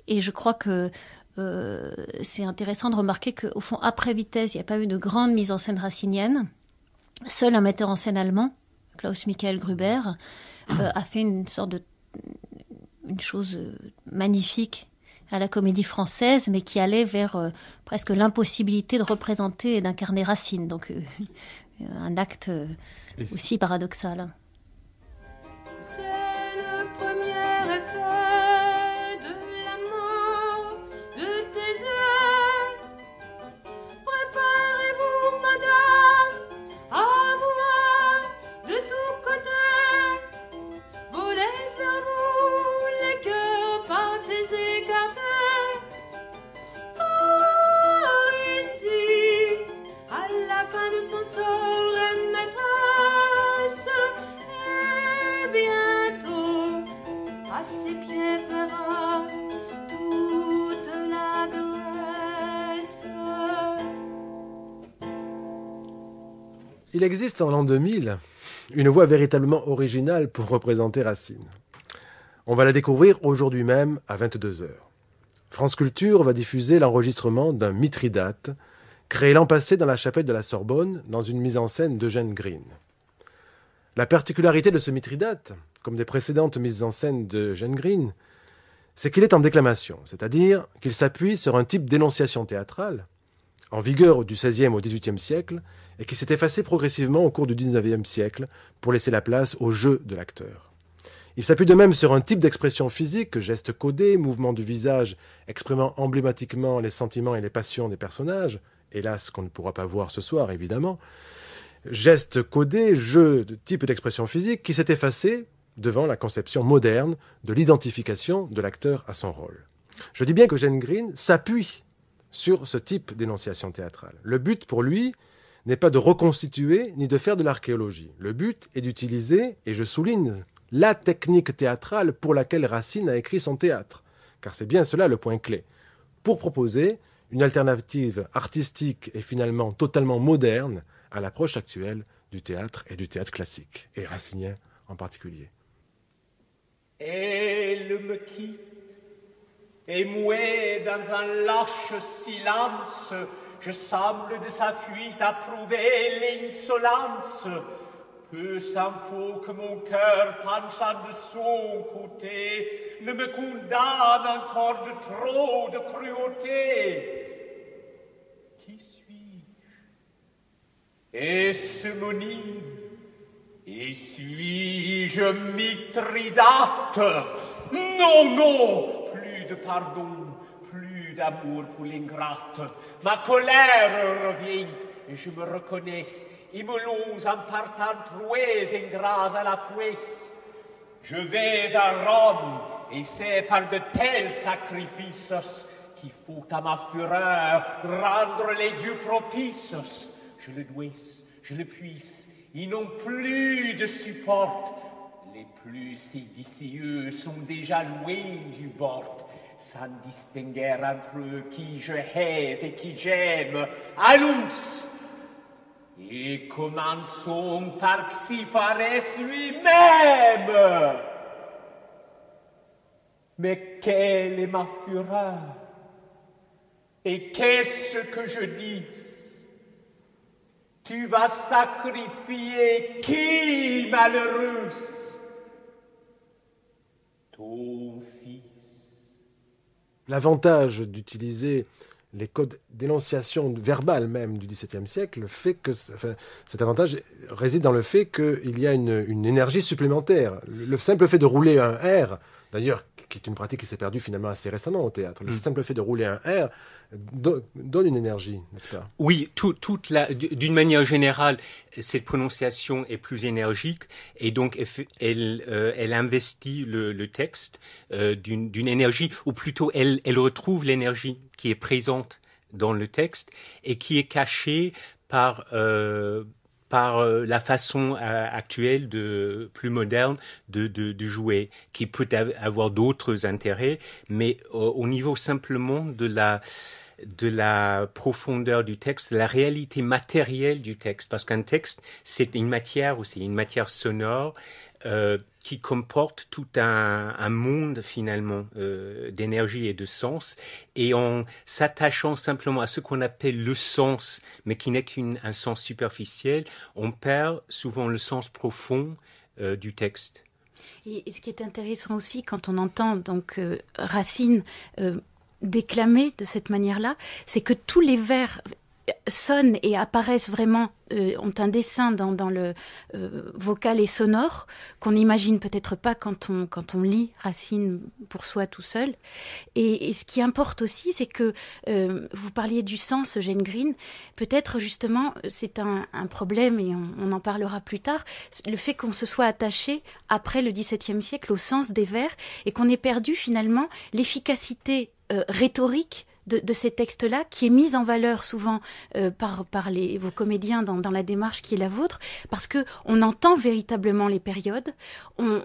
Et je crois que c'est intéressant de remarquer qu'au fond, après Vitesse, il n'y a pas eu de grande mise en scène racinienne. Seul un metteur en scène allemand, Klaus Michael Gruber, euh, a fait une sorte de une chose euh, magnifique à la comédie française, mais qui allait vers euh, presque l'impossibilité de représenter et d'incarner Racine. Donc [LAUGHS] un acte aussi paradoxal. Hein. Il existe en l'an 2000 une voie véritablement originale pour représenter Racine. On va la découvrir aujourd'hui même à 22h. France Culture va diffuser l'enregistrement d'un Mitridate créé l'an passé dans la chapelle de la Sorbonne dans une mise en scène d'Eugène Green. La particularité de ce Mitridate, comme des précédentes mises en scène de Jeanne Green, c'est qu'il est en déclamation, c'est-à-dire qu'il s'appuie sur un type d'énonciation théâtrale en vigueur du XVIe au XVIIIe siècle, et qui s'est effacé progressivement au cours du XIXe siècle pour laisser la place au jeu de l'acteur. Il s'appuie de même sur un type d'expression physique, gestes codés, mouvements du visage, exprimant emblématiquement les sentiments et les passions des personnages, hélas qu'on ne pourra pas voir ce soir évidemment, gestes codés, jeux de type d'expression physique qui s'est effacé devant la conception moderne de l'identification de l'acteur à son rôle. Je dis bien que Jane Green s'appuie sur ce type d'énonciation théâtrale. Le but pour lui n'est pas de reconstituer ni de faire de l'archéologie. Le but est d'utiliser, et je souligne, la technique théâtrale pour laquelle Racine a écrit son théâtre, car c'est bien cela le point clé, pour proposer une alternative artistique et finalement totalement moderne à l'approche actuelle du théâtre et du théâtre classique, et racinien en particulier et moué dans un lâche silence, je semble de sa fuite approuver l'insolence. Peu s'en faut que mon cœur penchant de son côté ne me condamne encore de trop de cruauté. Qui suis-je Et ce Et suis-je Mitridate Non, non de pardon, plus d'amour pour l'ingrate. Ma colère revient et je me reconnais. l'ont en partant troués ingrats à la fouesse. Je vais à Rome et c'est par de tels sacrifices qu'il faut à ma fureur rendre les dieux propices. Je le dois, je le puisse, ils n'ont plus de support. Les plus sédicieux sont déjà loués du bord sans distinguer entre qui je hais et qui j'aime. Allons Et commençons par Xiphares lui-même Mais quelle est ma fureur Et qu'est-ce que je dis Tu vas sacrifier qui, malheureuse l'avantage d'utiliser les codes d'énonciation verbale même du XVIIe siècle fait que cet avantage réside dans le fait qu'il y a une, énergie supplémentaire. le, simple fait de rouler un R, d'ailleurs qui est une pratique qui s'est perdue finalement assez récemment au théâtre. Le mm. simple fait de rouler un R donne une énergie, n'est-ce pas Oui, toute la, d'une manière générale, cette prononciation est plus énergique et donc elle, euh, elle investit le, le texte euh, d'une, d'une énergie, ou plutôt elle, elle retrouve l'énergie qui est présente dans le texte et qui est cachée par, euh, par euh, la façon euh, actuelle de plus moderne de, de, jouer, qui peut avoir d'autres intérêts, mais euh, au niveau simplement de la de la profondeur du texte, la réalité matérielle du texte, parce qu'un texte, c'est une matière aussi, une matière sonore, euh, qui comporte tout un, monde finalement euh, d'énergie et de sens, et en s'attachant simplement à ce qu'on appelle le sens, mais qui n'est qu'un sens superficiel, on perd souvent le sens profond euh, du texte. Et ce qui est intéressant aussi quand on entend donc Racine déclamer de cette manière-là, c'est que tous les vers sonnent et apparaissent vraiment, euh, ont un dessin dans, le euh, vocal et sonore qu'on n'imagine peut-être pas quand on, quand on lit Racine pour soi tout seul. Et, ce qui importe aussi, c'est que euh, vous parliez du sens, Eugène Green. Peut-être justement, c'est un, problème et on, en parlera plus tard, le fait qu'on se soit attaché après le XVIIe siècle au sens des vers et qu'on ait perdu finalement l'efficacité rhétorique de, ces textes-là, qui est mise en valeur souvent euh, par, par les, vos comédiens dans, dans, la démarche qui est la vôtre, parce que on entend véritablement les périodes, on,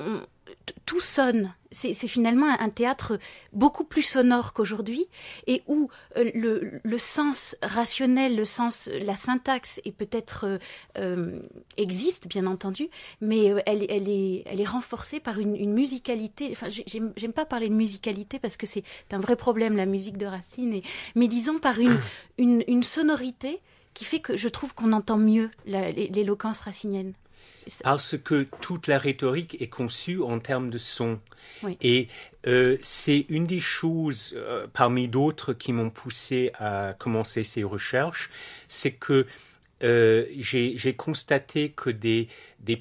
tout sonne. C'est finalement un théâtre beaucoup plus sonore qu'aujourd'hui et où euh, le, sens rationnel, le sens, la syntaxe est peut-être euh, euh, existe bien entendu, mais elle, est, renforcée par une, musicalité. Enfin, j'aime pas parler de musicalité parce que c'est un vrai problème la musique de Racine, mais disons par une sonorité qui fait que je trouve qu'on entend mieux l'éloquence racinienne parce que toute la rhétorique est conçue en termes de son. Et euh, c'est une des choses euh, parmi d'autres qui m'ont poussé à commencer ces recherches, c'est que euh, j'ai constaté que des,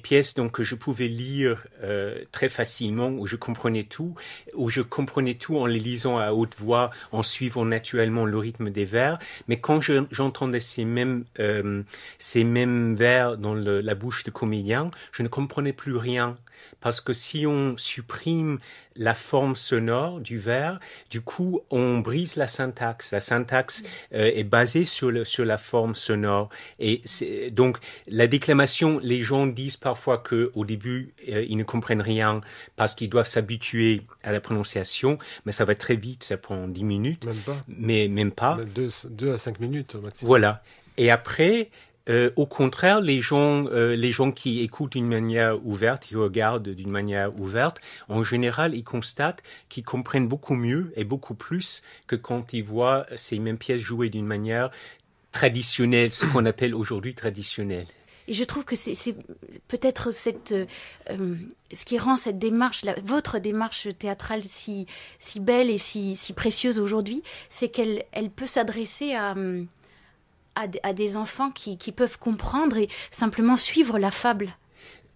pièces donc, que je pouvais lire euh, très facilement, où je comprenais tout, où je comprenais tout en les lisant à haute voix, en suivant naturellement le rythme des vers, mais quand j'entendais ces, mêmes euh, ces mêmes vers dans la bouche de comédien, je ne comprenais plus rien parce que si on supprime la forme sonore du verbe, du coup, on brise la syntaxe. La syntaxe euh, est basée sur, la forme sonore. Et donc, la déclamation, les gens disent parfois que au début, euh, ils ne comprennent rien parce qu'ils doivent s'habituer à la prononciation, mais ça va très vite, ça prend dix minutes. Même pas. Mais même pas. Deux à cinq minutes au maximum. Voilà. Et après, euh, au contraire, euh, les gens, qui écoutent d'une manière ouverte, qui regardent d'une manière ouverte, en général, ils constatent qu'ils comprennent beaucoup mieux et beaucoup plus que quand ils voient ces mêmes pièces jouées d'une manière traditionnelle, ce qu'on appelle aujourd'hui traditionnelle. Et je trouve que c'est peut-être euh, ce qui rend cette démarche, votre démarche théâtrale si, belle et si, précieuse aujourd'hui, c'est qu'elle peut s'adresser à, hum, à, des enfants qui, peuvent comprendre et simplement suivre la fable.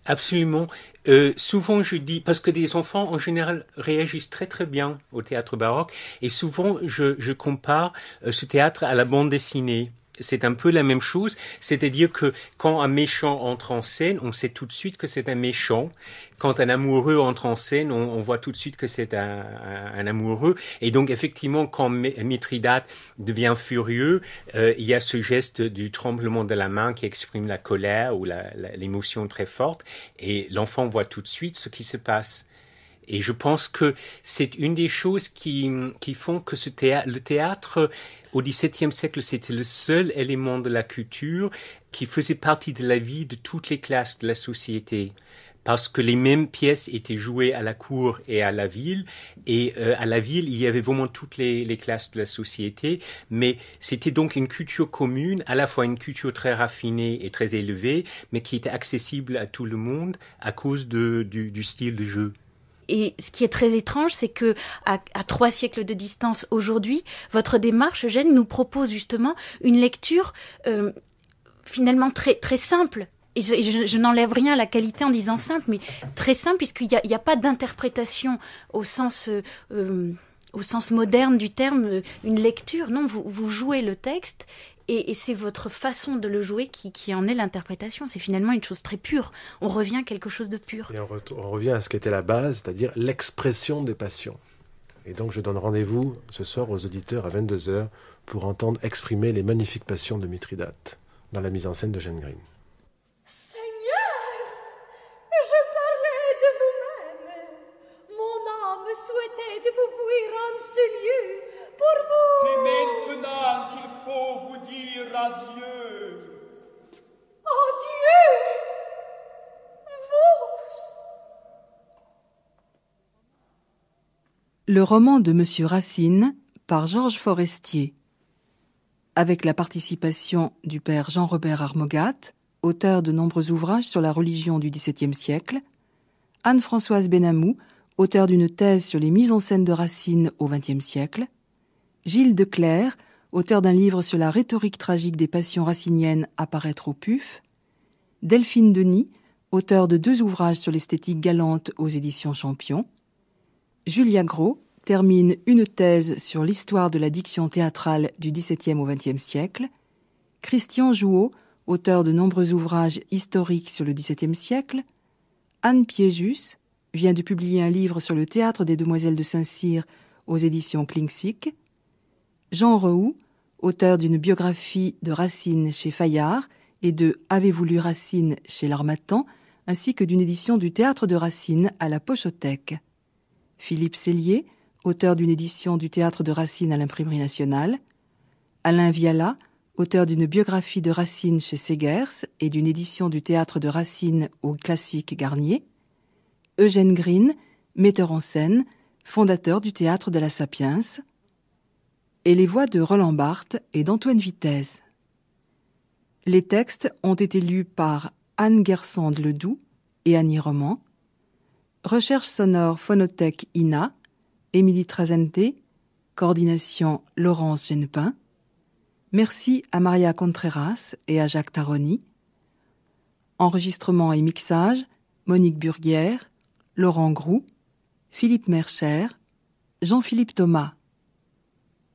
Absolument. Euh, souvent, je dis, parce que des enfants, en général, réagissent très très bien au théâtre baroque, et souvent, je, compare euh, ce théâtre à la bande dessinée c'est un peu la même chose, c'est-à-dire que quand un méchant entre en scène, on sait tout de suite que c'est un méchant. Quand un amoureux entre en scène, on, voit tout de suite que c'est un, amoureux. Et donc effectivement, quand Mithridate devient furieux, euh, il y a ce geste du tremblement de la main qui exprime la colère ou l'émotion très forte, et l'enfant voit tout de suite ce qui se passe. Et je pense que c'est une des choses qui, qui font que ce théâtre, le théâtre au XVIIe siècle, c'était le seul élément de la culture qui faisait partie de la vie de toutes les classes de la société parce que les mêmes pièces étaient jouées à la cour et à la ville. Et euh, à la ville, il y avait vraiment toutes les, les classes de la société. Mais c'était donc une culture commune, à la fois une culture très raffinée et très élevée, mais qui était accessible à tout le monde à cause de, du, du style de jeu et ce qui est très étrange, c'est que à, trois siècles de distance aujourd'hui, votre démarche, Eugène, nous propose justement une lecture euh, finalement très très simple. Et je, n'enlève rien à la qualité en disant simple, mais très simple puisqu'il n'y a, pas d'interprétation au sens euh, au sens moderne du terme, euh, une lecture. Non, vous, vous jouez le texte et, c'est votre façon de le jouer qui, en est l'interprétation. C'est finalement une chose très pure. On revient à quelque chose de pur. on, revient à ce qu'était la base, c'est-à-dire l'expression des passions. Et donc je donne rendez-vous ce soir aux auditeurs à 22h pour entendre exprimer les magnifiques passions de Mithridate dans la mise en scène de Jeanne Green. Seigneur, je parlais de vous voir en ce lieu c'est maintenant qu'il faut vous dire adieu. Adieu oh Vous Le roman de Monsieur Racine par Georges Forestier avec la participation du père Jean-Robert Armogat, auteur de nombreux ouvrages sur la religion du XVIIe siècle, Anne-Françoise Benamou, auteur d'une thèse sur les mises en scène de Racine au XXe siècle, Gilles de Clerc, auteur d'un livre sur la rhétorique tragique des passions raciniennes apparaître au PUF, Delphine Denis, auteur de deux ouvrages sur l'esthétique galante aux éditions Champion, Julia Gros termine une thèse sur l'histoire de la diction théâtrale du XVIIe au XXe siècle, Christian Jouot, auteur de nombreux ouvrages historiques sur le XVIIe siècle, Anne Piéjus vient de publier un livre sur le théâtre des Demoiselles de Saint-Cyr aux éditions Klingsik, Jean Rehoux, auteur d'une biographie de Racine chez Fayard et de Avez-vous lu Racine chez l'Armatan, ainsi que d'une édition du théâtre de Racine à la Pochothèque. Philippe Cellier, auteur d'une édition du théâtre de Racine à l'Imprimerie nationale. Alain Viala, auteur d'une biographie de Racine chez Segers et d'une édition du théâtre de Racine au classique Garnier. Eugène Green, metteur en scène, fondateur du théâtre de la Sapiens et les voix de Roland Barthes et d'Antoine Vitesse. Les textes ont été lus par Anne Gersande Ledoux et Annie Roman, Recherche sonore phonothèque INA, Émilie Trazente, coordination Laurence Genepin. Merci à Maria Contreras et à Jacques Taroni. Enregistrement et mixage Monique Burguière, Laurent Groux, Philippe Mercher, Jean-Philippe Thomas.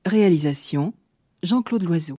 Réalisation Jean-Claude Loiseau.